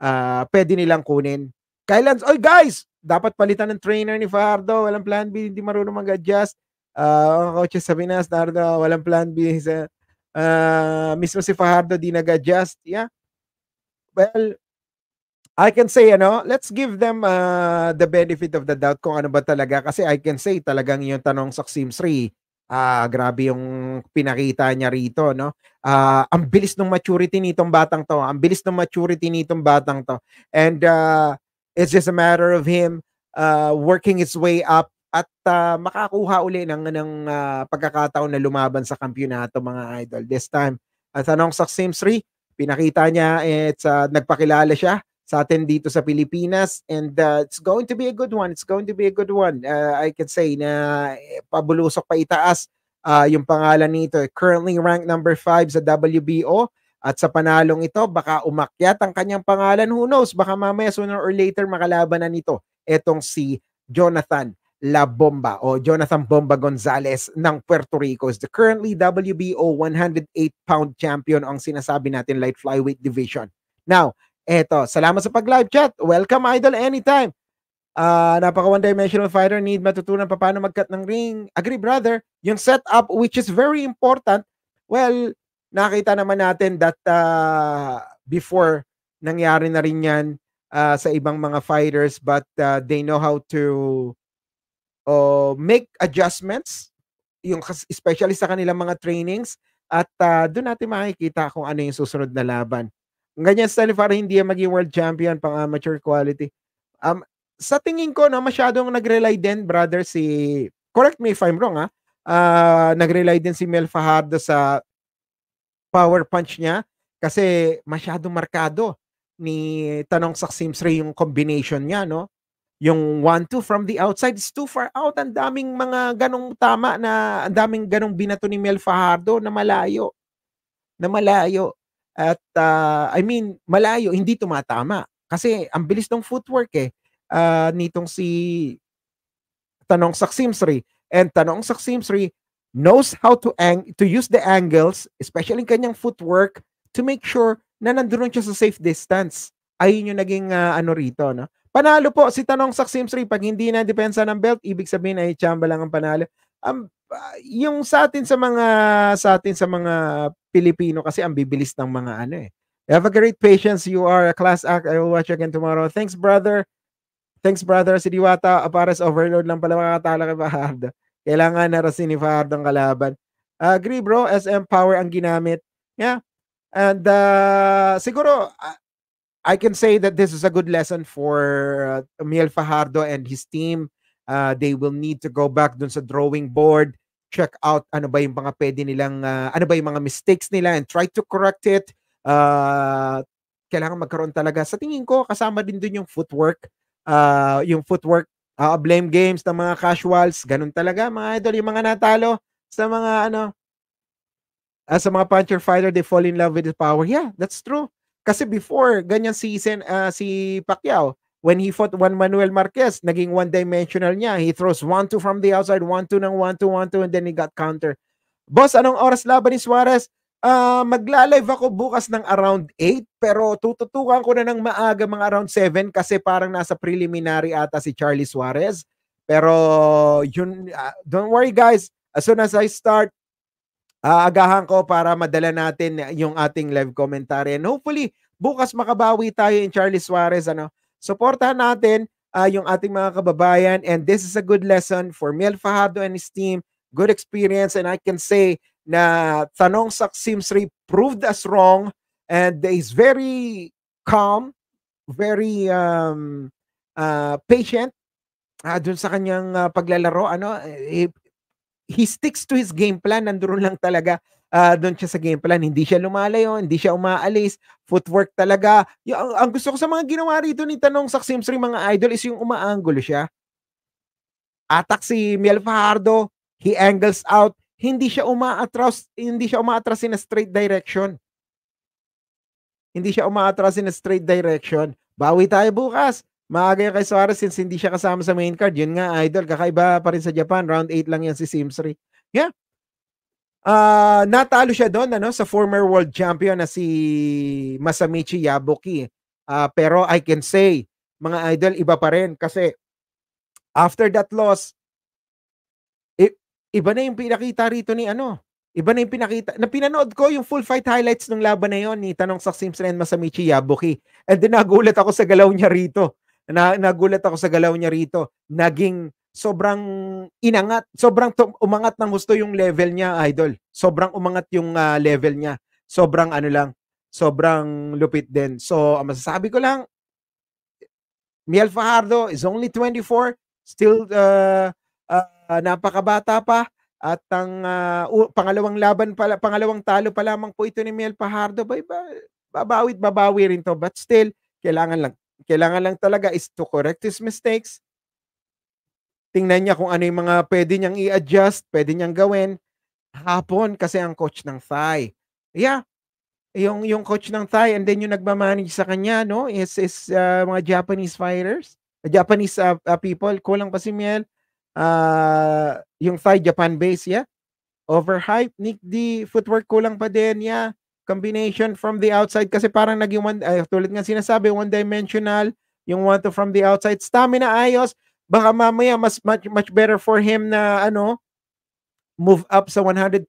uh, pwede nilang kunin. Kailan, oy guys, dapat palitan ng trainer ni Fardo, walang plan B, hindi marunong mag-adjust. Uh, ah, coaches sa Pinas, Nardo, walang plan B. Sa, uh, ah, mismo si Fajardo di nag-adjust. Yeah. Well, I can say, ano, let's give them uh, the benefit of the doubt kung ano ba talaga. Kasi I can say, talagang yung tanong sa Sim 3, uh, grabe yung pinakita niya rito, no? Uh, ang bilis ng maturity nitong batang to. Ang bilis ng maturity nitong batang to. And uh, It's just a matter of him uh, working his way up at uh, makakuha uli ng, ng uh, pagkakataon na lumaban sa kampyonato mga idol. This time, At tanong sa 3? pinakita niya, it's, uh, nagpakilala siya sa atin dito sa Pilipinas and uh, it's going to be a good one. It's going to be a good one. Uh, I can say na eh, pabulusok pa itaas uh, yung pangalan nito. Currently ranked number 5 sa WBO at sa panalong ito, baka umakyat ang kanyang pangalan. Who knows? Baka mamaya sooner or later makalabanan ito etong si Jonathan La Bomba o Jonathan Bomba Gonzalez ng Puerto Rico is the currently WBO 108-pound champion ang sinasabi natin light flyweight division. Now, eto, salamat sa pag-live chat. Welcome, Idol, anytime. Uh, ah, napaka one-dimensional fighter need matutunan pa paano mag ng ring. Agree, brother. Yung setup, which is very important, well, nakita naman natin that uh, before nangyari na rin yan uh, sa ibang mga fighters but uh, they know how to uh, make adjustments yung especially sa kanilang mga trainings at uh, doon natin makikita kung ano yung susunod na laban. Ganyan style para hindi yan maging world champion pang amateur quality. Um, sa tingin ko na masyadong nag-rely din brother si correct me if I'm wrong ha. Uh, nag-rely din si Mel Fajardo sa power punch niya kasi masyado markado ni tanong sa Simsre yung combination niya no yung 1-2 from the outside is too far out ang daming mga ganong tama na ang daming ganong binato ni Mel Fajardo na malayo na malayo at uh, I mean malayo hindi tumatama kasi ang bilis ng footwork eh uh, nitong si tanong sa Simsre and tanong sa Simsre knows how to ang to use the angles, especially kanyang footwork to make sure na nandoon siya sa safe distance. Ayun yung naging uh, ano rito, no? Panalo po si Tanong Saksim Sri pag hindi na depensa ng belt, ibig sabihin ay Chamba lang ang panalo. Um, uh, yung sa atin sa mga sa atin sa mga Pilipino kasi ang bibilis ng mga ano eh. Have a great patience. You are a class act. I will watch again tomorrow. Thanks, brother. Thanks, brother. Si Diwata, Apares ah, Overload lang pala makakatala kay Bahardo. Kailangan na rasin ni Fahard ang kalaban. Uh, agree bro, SM Power ang ginamit. Yeah. And uh, siguro, uh, I can say that this is a good lesson for uh, Emil Fajardo and his team. Uh, they will need to go back dun sa drawing board, check out ano ba yung mga pwede nilang, uh, ano ba yung mga mistakes nila and try to correct it. Uh, kailangan magkaroon talaga. Sa tingin ko, kasama din dun yung footwork. Uh, yung footwork uh, blame games ng mga casuals. Ganun talaga mga idol. Yung mga natalo sa mga ano, uh, sa mga puncher fighter, they fall in love with the power. Yeah, that's true. Kasi before, ganyan si, Sen, uh, si Pacquiao. When he fought Juan Manuel Marquez, naging one-dimensional niya. He throws 1-2 from the outside, 1-2 ng 1-2, 1-2, and then he got counter. Boss, anong oras laban ni Suarez? Uh, magla-live ako bukas ng around 8 pero tututukan ko na ng maaga mga around 7 kasi parang nasa preliminary ata si Charlie Suarez. Pero yun, uh, don't worry guys, as soon as I start, uh, agahan ko para madala natin yung ating live commentary. And hopefully, bukas makabawi tayo in Charlie Suarez. Ano? Supportahan natin uh, yung ating mga kababayan. And this is a good lesson for Mel Fajardo and his team. Good experience. And I can say na Tanong Saksimsri proved us wrong and is very calm, very um, uh, patient uh, dun sa kanyang uh, paglalaro. Ano, eh, he, he sticks to his game plan. Nandoon lang talaga uh, ah, doon siya sa game plan. Hindi siya lumalayo, hindi siya umaalis. Footwork talaga. Y- ang, ang gusto ko sa mga ginawa rito ni Tanong Saksimsri, mga idol, is yung umaangulo siya. Attack si Miel Fajardo. He angles out hindi siya umaatras, hindi siya umaatras in a straight direction. Hindi siya umaatras in a straight direction. Bawi tayo bukas. Maaga kay Suarez since hindi siya kasama sa main card. Yun nga, idol. Kakaiba pa rin sa Japan. Round 8 lang yan si Simsri. Yeah. Uh, natalo siya doon ano, sa former world champion na si Masamichi Yabuki. Uh, pero I can say, mga idol, iba pa rin. Kasi after that loss, iba na yung pinakita rito ni ano, iba na yung pinakita. Na pinanood ko yung full fight highlights ng laban na yon ni Tanong sa Simpson and Masamichi Yabuki. And then nagulat ako sa galaw niya rito. Na, nagulat ako sa galaw niya rito. Naging sobrang inangat, sobrang umangat ng gusto yung level niya, idol. Sobrang umangat yung uh, level niya. Sobrang ano lang, sobrang lupit din. So, ang masasabi ko lang, Miel Fajardo is only 24, still uh, uh, uh, napakabata pa at ang uh, pangalawang laban pala, pangalawang talo pa lamang po ito ni Mel Pajardo. Ba, ba, babawit babawi rin to but still kailangan lang kailangan lang talaga is to correct his mistakes. Tingnan niya kung ano yung mga pwede niyang i-adjust, pwede niyang gawin. Hapon kasi ang coach ng Thai. Yeah. Yung yung coach ng Thai and then yung nagmamanage sa kanya no is is uh, mga Japanese fighters, uh, Japanese uh, uh, people, kulang pa si Miel uh, yung Thai Japan base, yeah. Overhype, Nick D, footwork kulang pa din, yeah. Combination from the outside kasi parang naging one, ay, tulad nga sinasabi, one-dimensional. Yung one to from the outside. Stamina ayos. Baka mamaya mas much, much better for him na ano, move up sa 112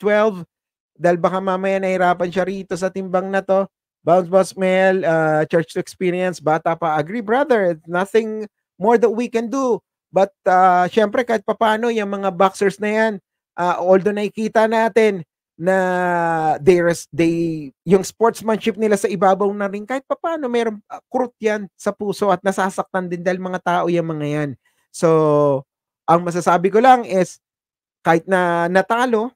dahil baka mamaya nahirapan siya rito sa timbang na to. Bounce Boss Mel, uh, ah, Church to Experience, Bata pa. Agree, brother. Nothing more that we can do But uh, syempre kahit papano yung mga boxers na yan, uh, although nakikita natin na they, they yung sportsmanship nila sa ibabaw na rin kahit papano mayroong uh, ah, yan sa puso at nasasaktan din dahil mga tao yung mga yan. So, ang masasabi ko lang is kahit na natalo,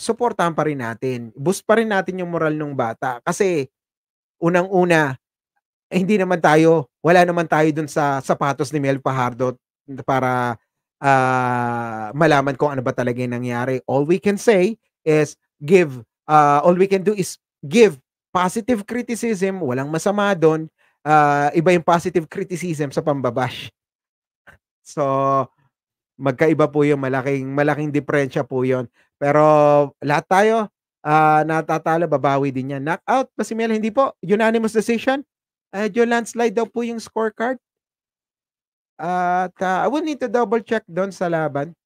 suportahan pa rin natin. Boost pa rin natin yung moral ng bata. Kasi, unang-una, eh, hindi naman tayo, wala naman tayo dun sa sapatos ni Mel Fajardo para uh, malaman kung ano ba talaga yung nangyari. All we can say is give, uh, all we can do is give positive criticism, walang masama doon. Uh, ah, iba yung positive criticism sa pambabash. So, magkaiba po yung malaking, malaking diferensya po yon Pero lahat tayo, uh, natatalo, babawi din yan. Knockout, pa si Mel, hindi po. Unanimous decision. Medyo ah, landslide daw po yung scorecard. At uh, I will need to double check doon sa laban.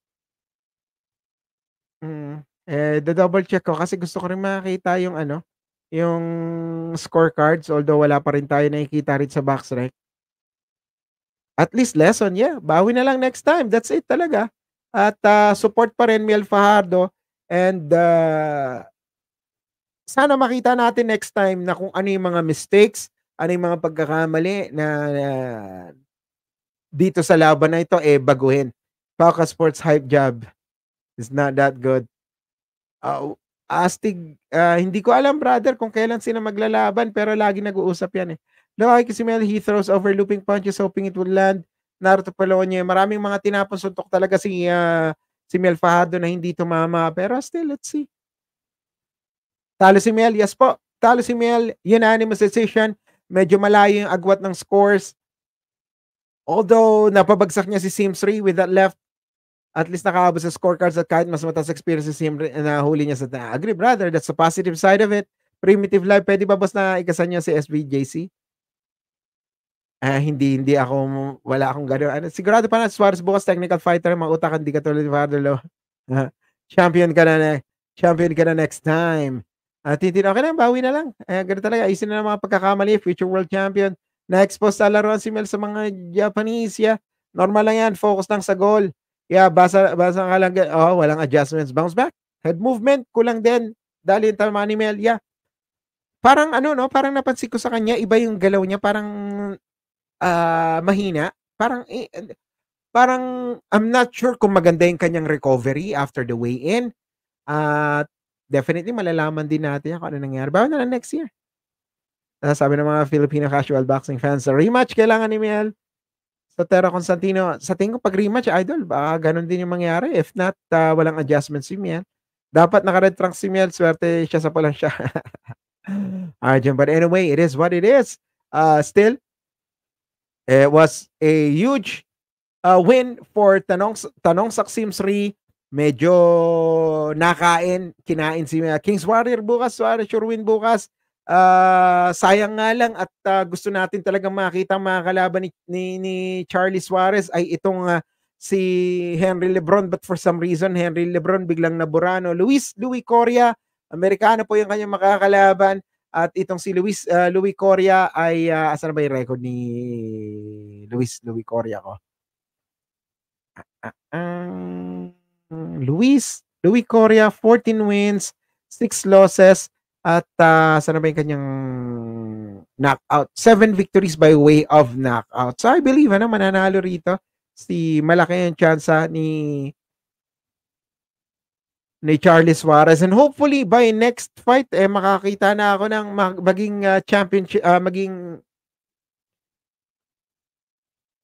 Mm. Eh, the double check ko kasi gusto ko rin makita yung ano, yung scorecards although wala pa rin tayo nakikita rin sa box rec. At least lesson, yeah. Bawi na lang next time. That's it talaga. At uh, support pa rin Miel Fajardo and uh, sana makita natin next time na kung ano yung mga mistakes ano yung mga pagkakamali na, na dito sa laban na ito, eh, baguhin. Pauka Sports hype job is not that good. Uh, Astig, uh, hindi ko alam brother kung kailan sila maglalaban pero lagi nag-uusap yan eh. Lawaki Mel, he throws over looping punches hoping it will land. Naruto Polonia, maraming mga tinapon suntok talaga si uh, si Mel Fajado na hindi tumama pero still let's see. Talo si Mel, yes po. Talo si Mel, unanimous decision. Medyo malayo yung agwat ng scores. Although, napabagsak niya si Sims 3 with that left. At least nakaabot sa scorecards at kahit mas mataas experience si Sims eh, na huli niya sa I agree, brother. That's the positive side of it. Primitive Life, pwede ba boss na ikasan niya si SBJC? Eh, ah, hindi, hindi ako, wala akong gano'n. Ano, sigurado pa na, Suarez bukas technical fighter, mga utak, hindi ka tulad ni Father Lo. champion ka na, na, champion ka na next time. At titin, okay lang, bawi na lang. Eh, ganun talaga, ayusin na ng mga pagkakamali, future world champion. Na-expose sa laruan si Mel sa mga Japanese, yeah. Normal lang yan, focus lang sa goal. Yeah, basa, basa ka lang, oh, walang adjustments, bounce back. Head movement, kulang din. Dali yung tama ni Mel, yeah. Parang ano, no? Parang napansin ko sa kanya, iba yung galaw niya, parang uh, mahina. Parang, eh, parang, I'm not sure kung maganda yung kanyang recovery after the weigh-in. At uh, definitely malalaman din natin kung ano nangyari. Bawa na lang next year. Sabi ng mga Filipino casual boxing fans, rematch kailangan ni Miel sa so, Terra Constantino. Sa tingin ko pag rematch, idol, baka ganun din yung mangyari. If not, uh, walang adjustment si Miel. Dapat naka-red trunks si Miel. Swerte siya sa pulang siya. Arjun. But anyway, it is what it is. Uh, still, it eh, was a huge uh, win for Tanong, Tanong Saksim 3 medyo nakain, kinain si Kings Warrior bukas, Warrior sure win bukas. Uh, sayang nga lang at uh, gusto natin talaga makita mga kalaban ni, ni, ni Charlie Suarez ay itong uh, si Henry Lebron but for some reason Henry Lebron biglang naburano. Luis Louis Coria, Amerikano po yung kanyang makakalaban at itong si Luis uh, Louis Coria ay uh, asan na ba yung record ni Luis Louis Coria ko? Ah, ah, ah. Luis, Luis Correa, 14 wins, 6 losses, at uh, sana ba yung kanyang knockout? 7 victories by way of knockout. So I believe, ano, mananalo rito si malaki ang chance ni ni Charles Suarez and hopefully by next fight eh makakita na ako ng maging uh, championship uh, maging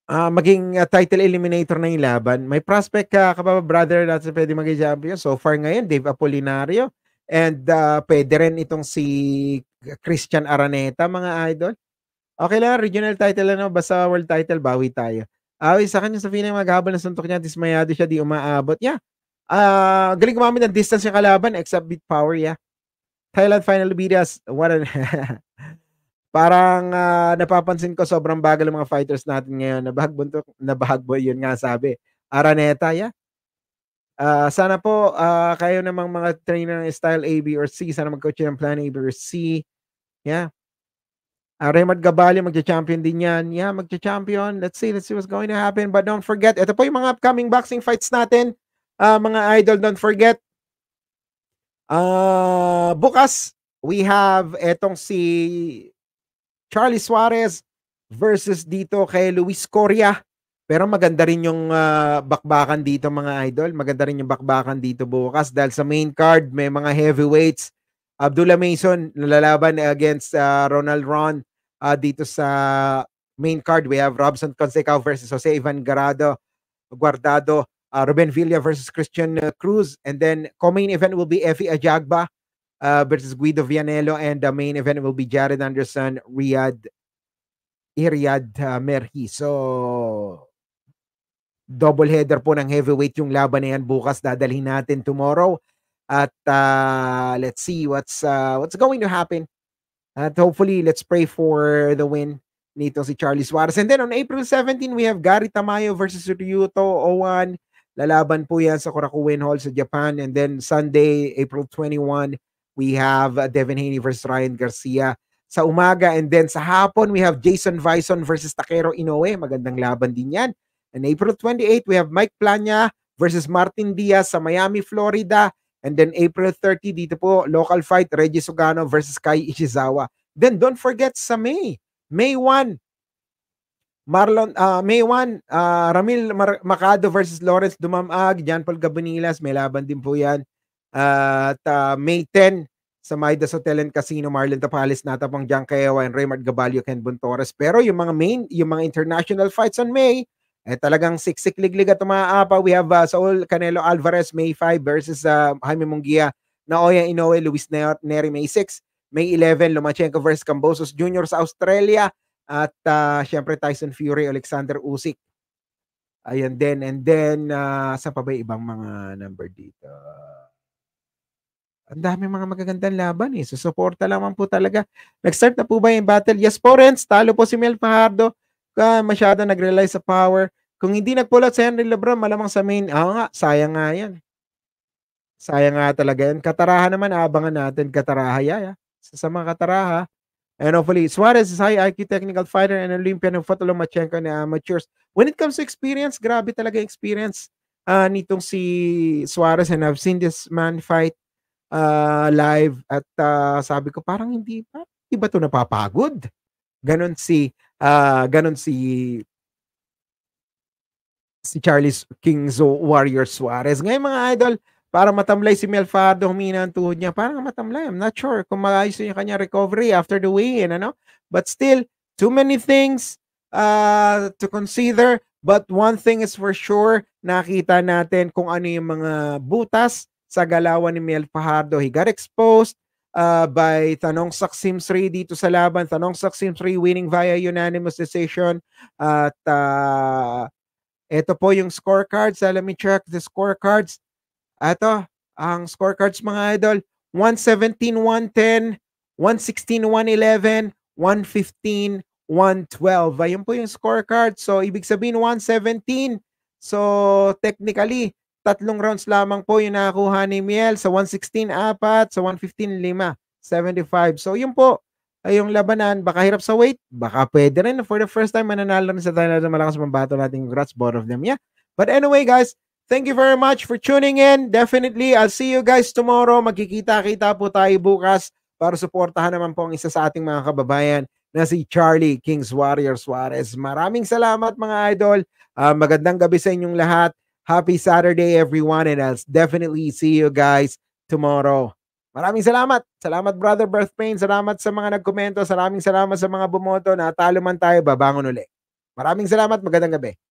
uh, maging uh, title eliminator na yung laban. May prospect ka, uh, brother, na pwede maging champion. So far ngayon, Dave Apolinario. And uh, pwede rin itong si Christian Araneta, mga idol. Okay lang, regional title ano, basta world title, bawi tayo. Awi sa kanya sa feeling maghabol ng suntok niya, dismayado siya, di umaabot. Yeah. Uh, galing gumamit ng distance yung kalaban, except beat power, yeah. Thailand final beat What an parang uh, napapansin ko sobrang bagal ng mga fighters natin ngayon. Nabahagbuntok, nabahagbuntok, yun nga sabi. Araneta, yeah. Uh, sana po uh, kayo namang mga trainer ng style A, B, or C. Sana mag-coach ng plan A, B, or C. Yeah. Uh, Raymond Gabalio, magcha-champion din yan. Yeah, magcha-champion. Let's see, let's see what's going to happen. But don't forget, ito po yung mga upcoming boxing fights natin. Uh, mga idol, don't forget. Uh, bukas, we have etong si Charlie Suarez versus dito kay Luis Correa. Pero maganda rin yung uh, bakbakan dito mga idol. Maganda rin yung bakbakan dito bukas dahil sa main card may mga heavyweights. Abdullah Mason nalalaban against uh, Ronald Ron uh, dito sa main card. We have Robson Conseca versus Jose Ivan Garado, Guardado, uh, Ruben Villa versus Christian uh, Cruz. And then co-main event will be Effie Ajagba uh, versus Guido Vianello, and the main event will be Jared Anderson, Riyad Iriad uh, Merhi. So, double header po ng heavyweight yung laban na yan bukas dadalhin natin tomorrow at uh, let's see what's uh, what's going to happen at hopefully let's pray for the win nito si Charlie Suarez and then on April 17 we have Gary Tamayo versus Ryuto Owan lalaban po yan sa Korakuen Hall sa Japan and then Sunday April 21 we have uh, Devin Haney versus Ryan Garcia sa umaga. And then sa hapon, we have Jason Vison versus Takero Inoue. Magandang laban din yan. And April 28, we have Mike Plania versus Martin Diaz sa Miami, Florida. And then April 30, dito po, local fight, Reggie Sugano versus Kai Ishizawa. Then don't forget sa May. May 1, Marlon, uh, May 1, uh, Ramil Mar- Macado versus Lawrence Dumamag, Jan Paul Gabonilas, may laban din po yan at uh, May 10 sa Midas Hotel and Casino, Marlon Tapalis, Natapang Jankewa, and Raymond Gabalio, Ken Torres. Pero yung mga main, yung mga international fights on May, eh, talagang siksik-liglig at umaapa. We have uh, Saul Canelo Alvarez, May 5 versus uh, Jaime Munguia, Naoya Inoue, Luis Neri, May 6. May 11, Lomachenko versus Cambosos Jr. sa Australia. At uh, syempre Tyson Fury, Alexander Usyk. Ayan din. And then, uh, sa pa ba ibang mga number dito? ang daming mga magagandang laban eh. Susuporta lamang po talaga. Nag-start na po ba yung battle? Yes po, Renz. Talo po si Mel Fajardo. Uh, masyado nag-rely sa power. Kung hindi nagpulot si Henry Lebron, malamang sa main. Oo nga, sayang nga yan. Sayang nga talaga yan. Kataraha naman, abangan natin. Kataraha, yaya. Sa, sa mga kataraha. And hopefully, Suarez is high IQ technical fighter and Olympian ng Fatalo Machenko na amateurs. When it comes to experience, grabe talaga experience uh, nitong si Suarez. And I've seen this man fight uh, live at uh, sabi ko parang hindi pa iba to napapagod. Ganon si uh, ah, ganon si si Charles Kingzo Warrior Suarez. Ngayon mga idol, para matamlay si Melfardo, humina ang tuhod niya. Parang matamlay. I'm not sure kung maayos niya kanya recovery after the weigh-in. Ano? But still, too many things uh, to consider. But one thing is for sure, nakita natin kung ano yung mga butas sa galawan ni Mel Fajardo. He got exposed uh, by Tanong Saksim 3 dito sa laban. Tanong Saksim 3 winning via unanimous decision. At uh, ito po yung scorecards. Uh, let me check the scorecards. Ito, ang scorecards mga idol. 117-110, 116-111, 115-112. Ayun po yung scorecard. So, ibig sabihin 117. So, technically, Tatlong rounds lamang po yung nakakuha ni Miel. Sa 116, apat. Sa 115, lima. 75. So, yun po ay yung labanan. Baka hirap sa weight. Baka pwede rin. For the first time, mananalo rin sa tayo na malakas pambato natin. Congrats, both of them. Yeah. But anyway, guys, Thank you very much for tuning in. Definitely, I'll see you guys tomorrow. Magkikita-kita po tayo bukas para suportahan naman po ang isa sa ating mga kababayan na si Charlie Kings Warrior Suarez. Maraming salamat mga idol. Uh, magandang gabi sa inyong lahat. Happy Saturday everyone and I'll definitely see you guys tomorrow. Maraming salamat. Salamat brother Birth Pain. Salamat sa mga nagkomento. Maraming salamat sa mga bumoto. Natalo man tayo, babangon uli. Maraming salamat. Magandang gabi.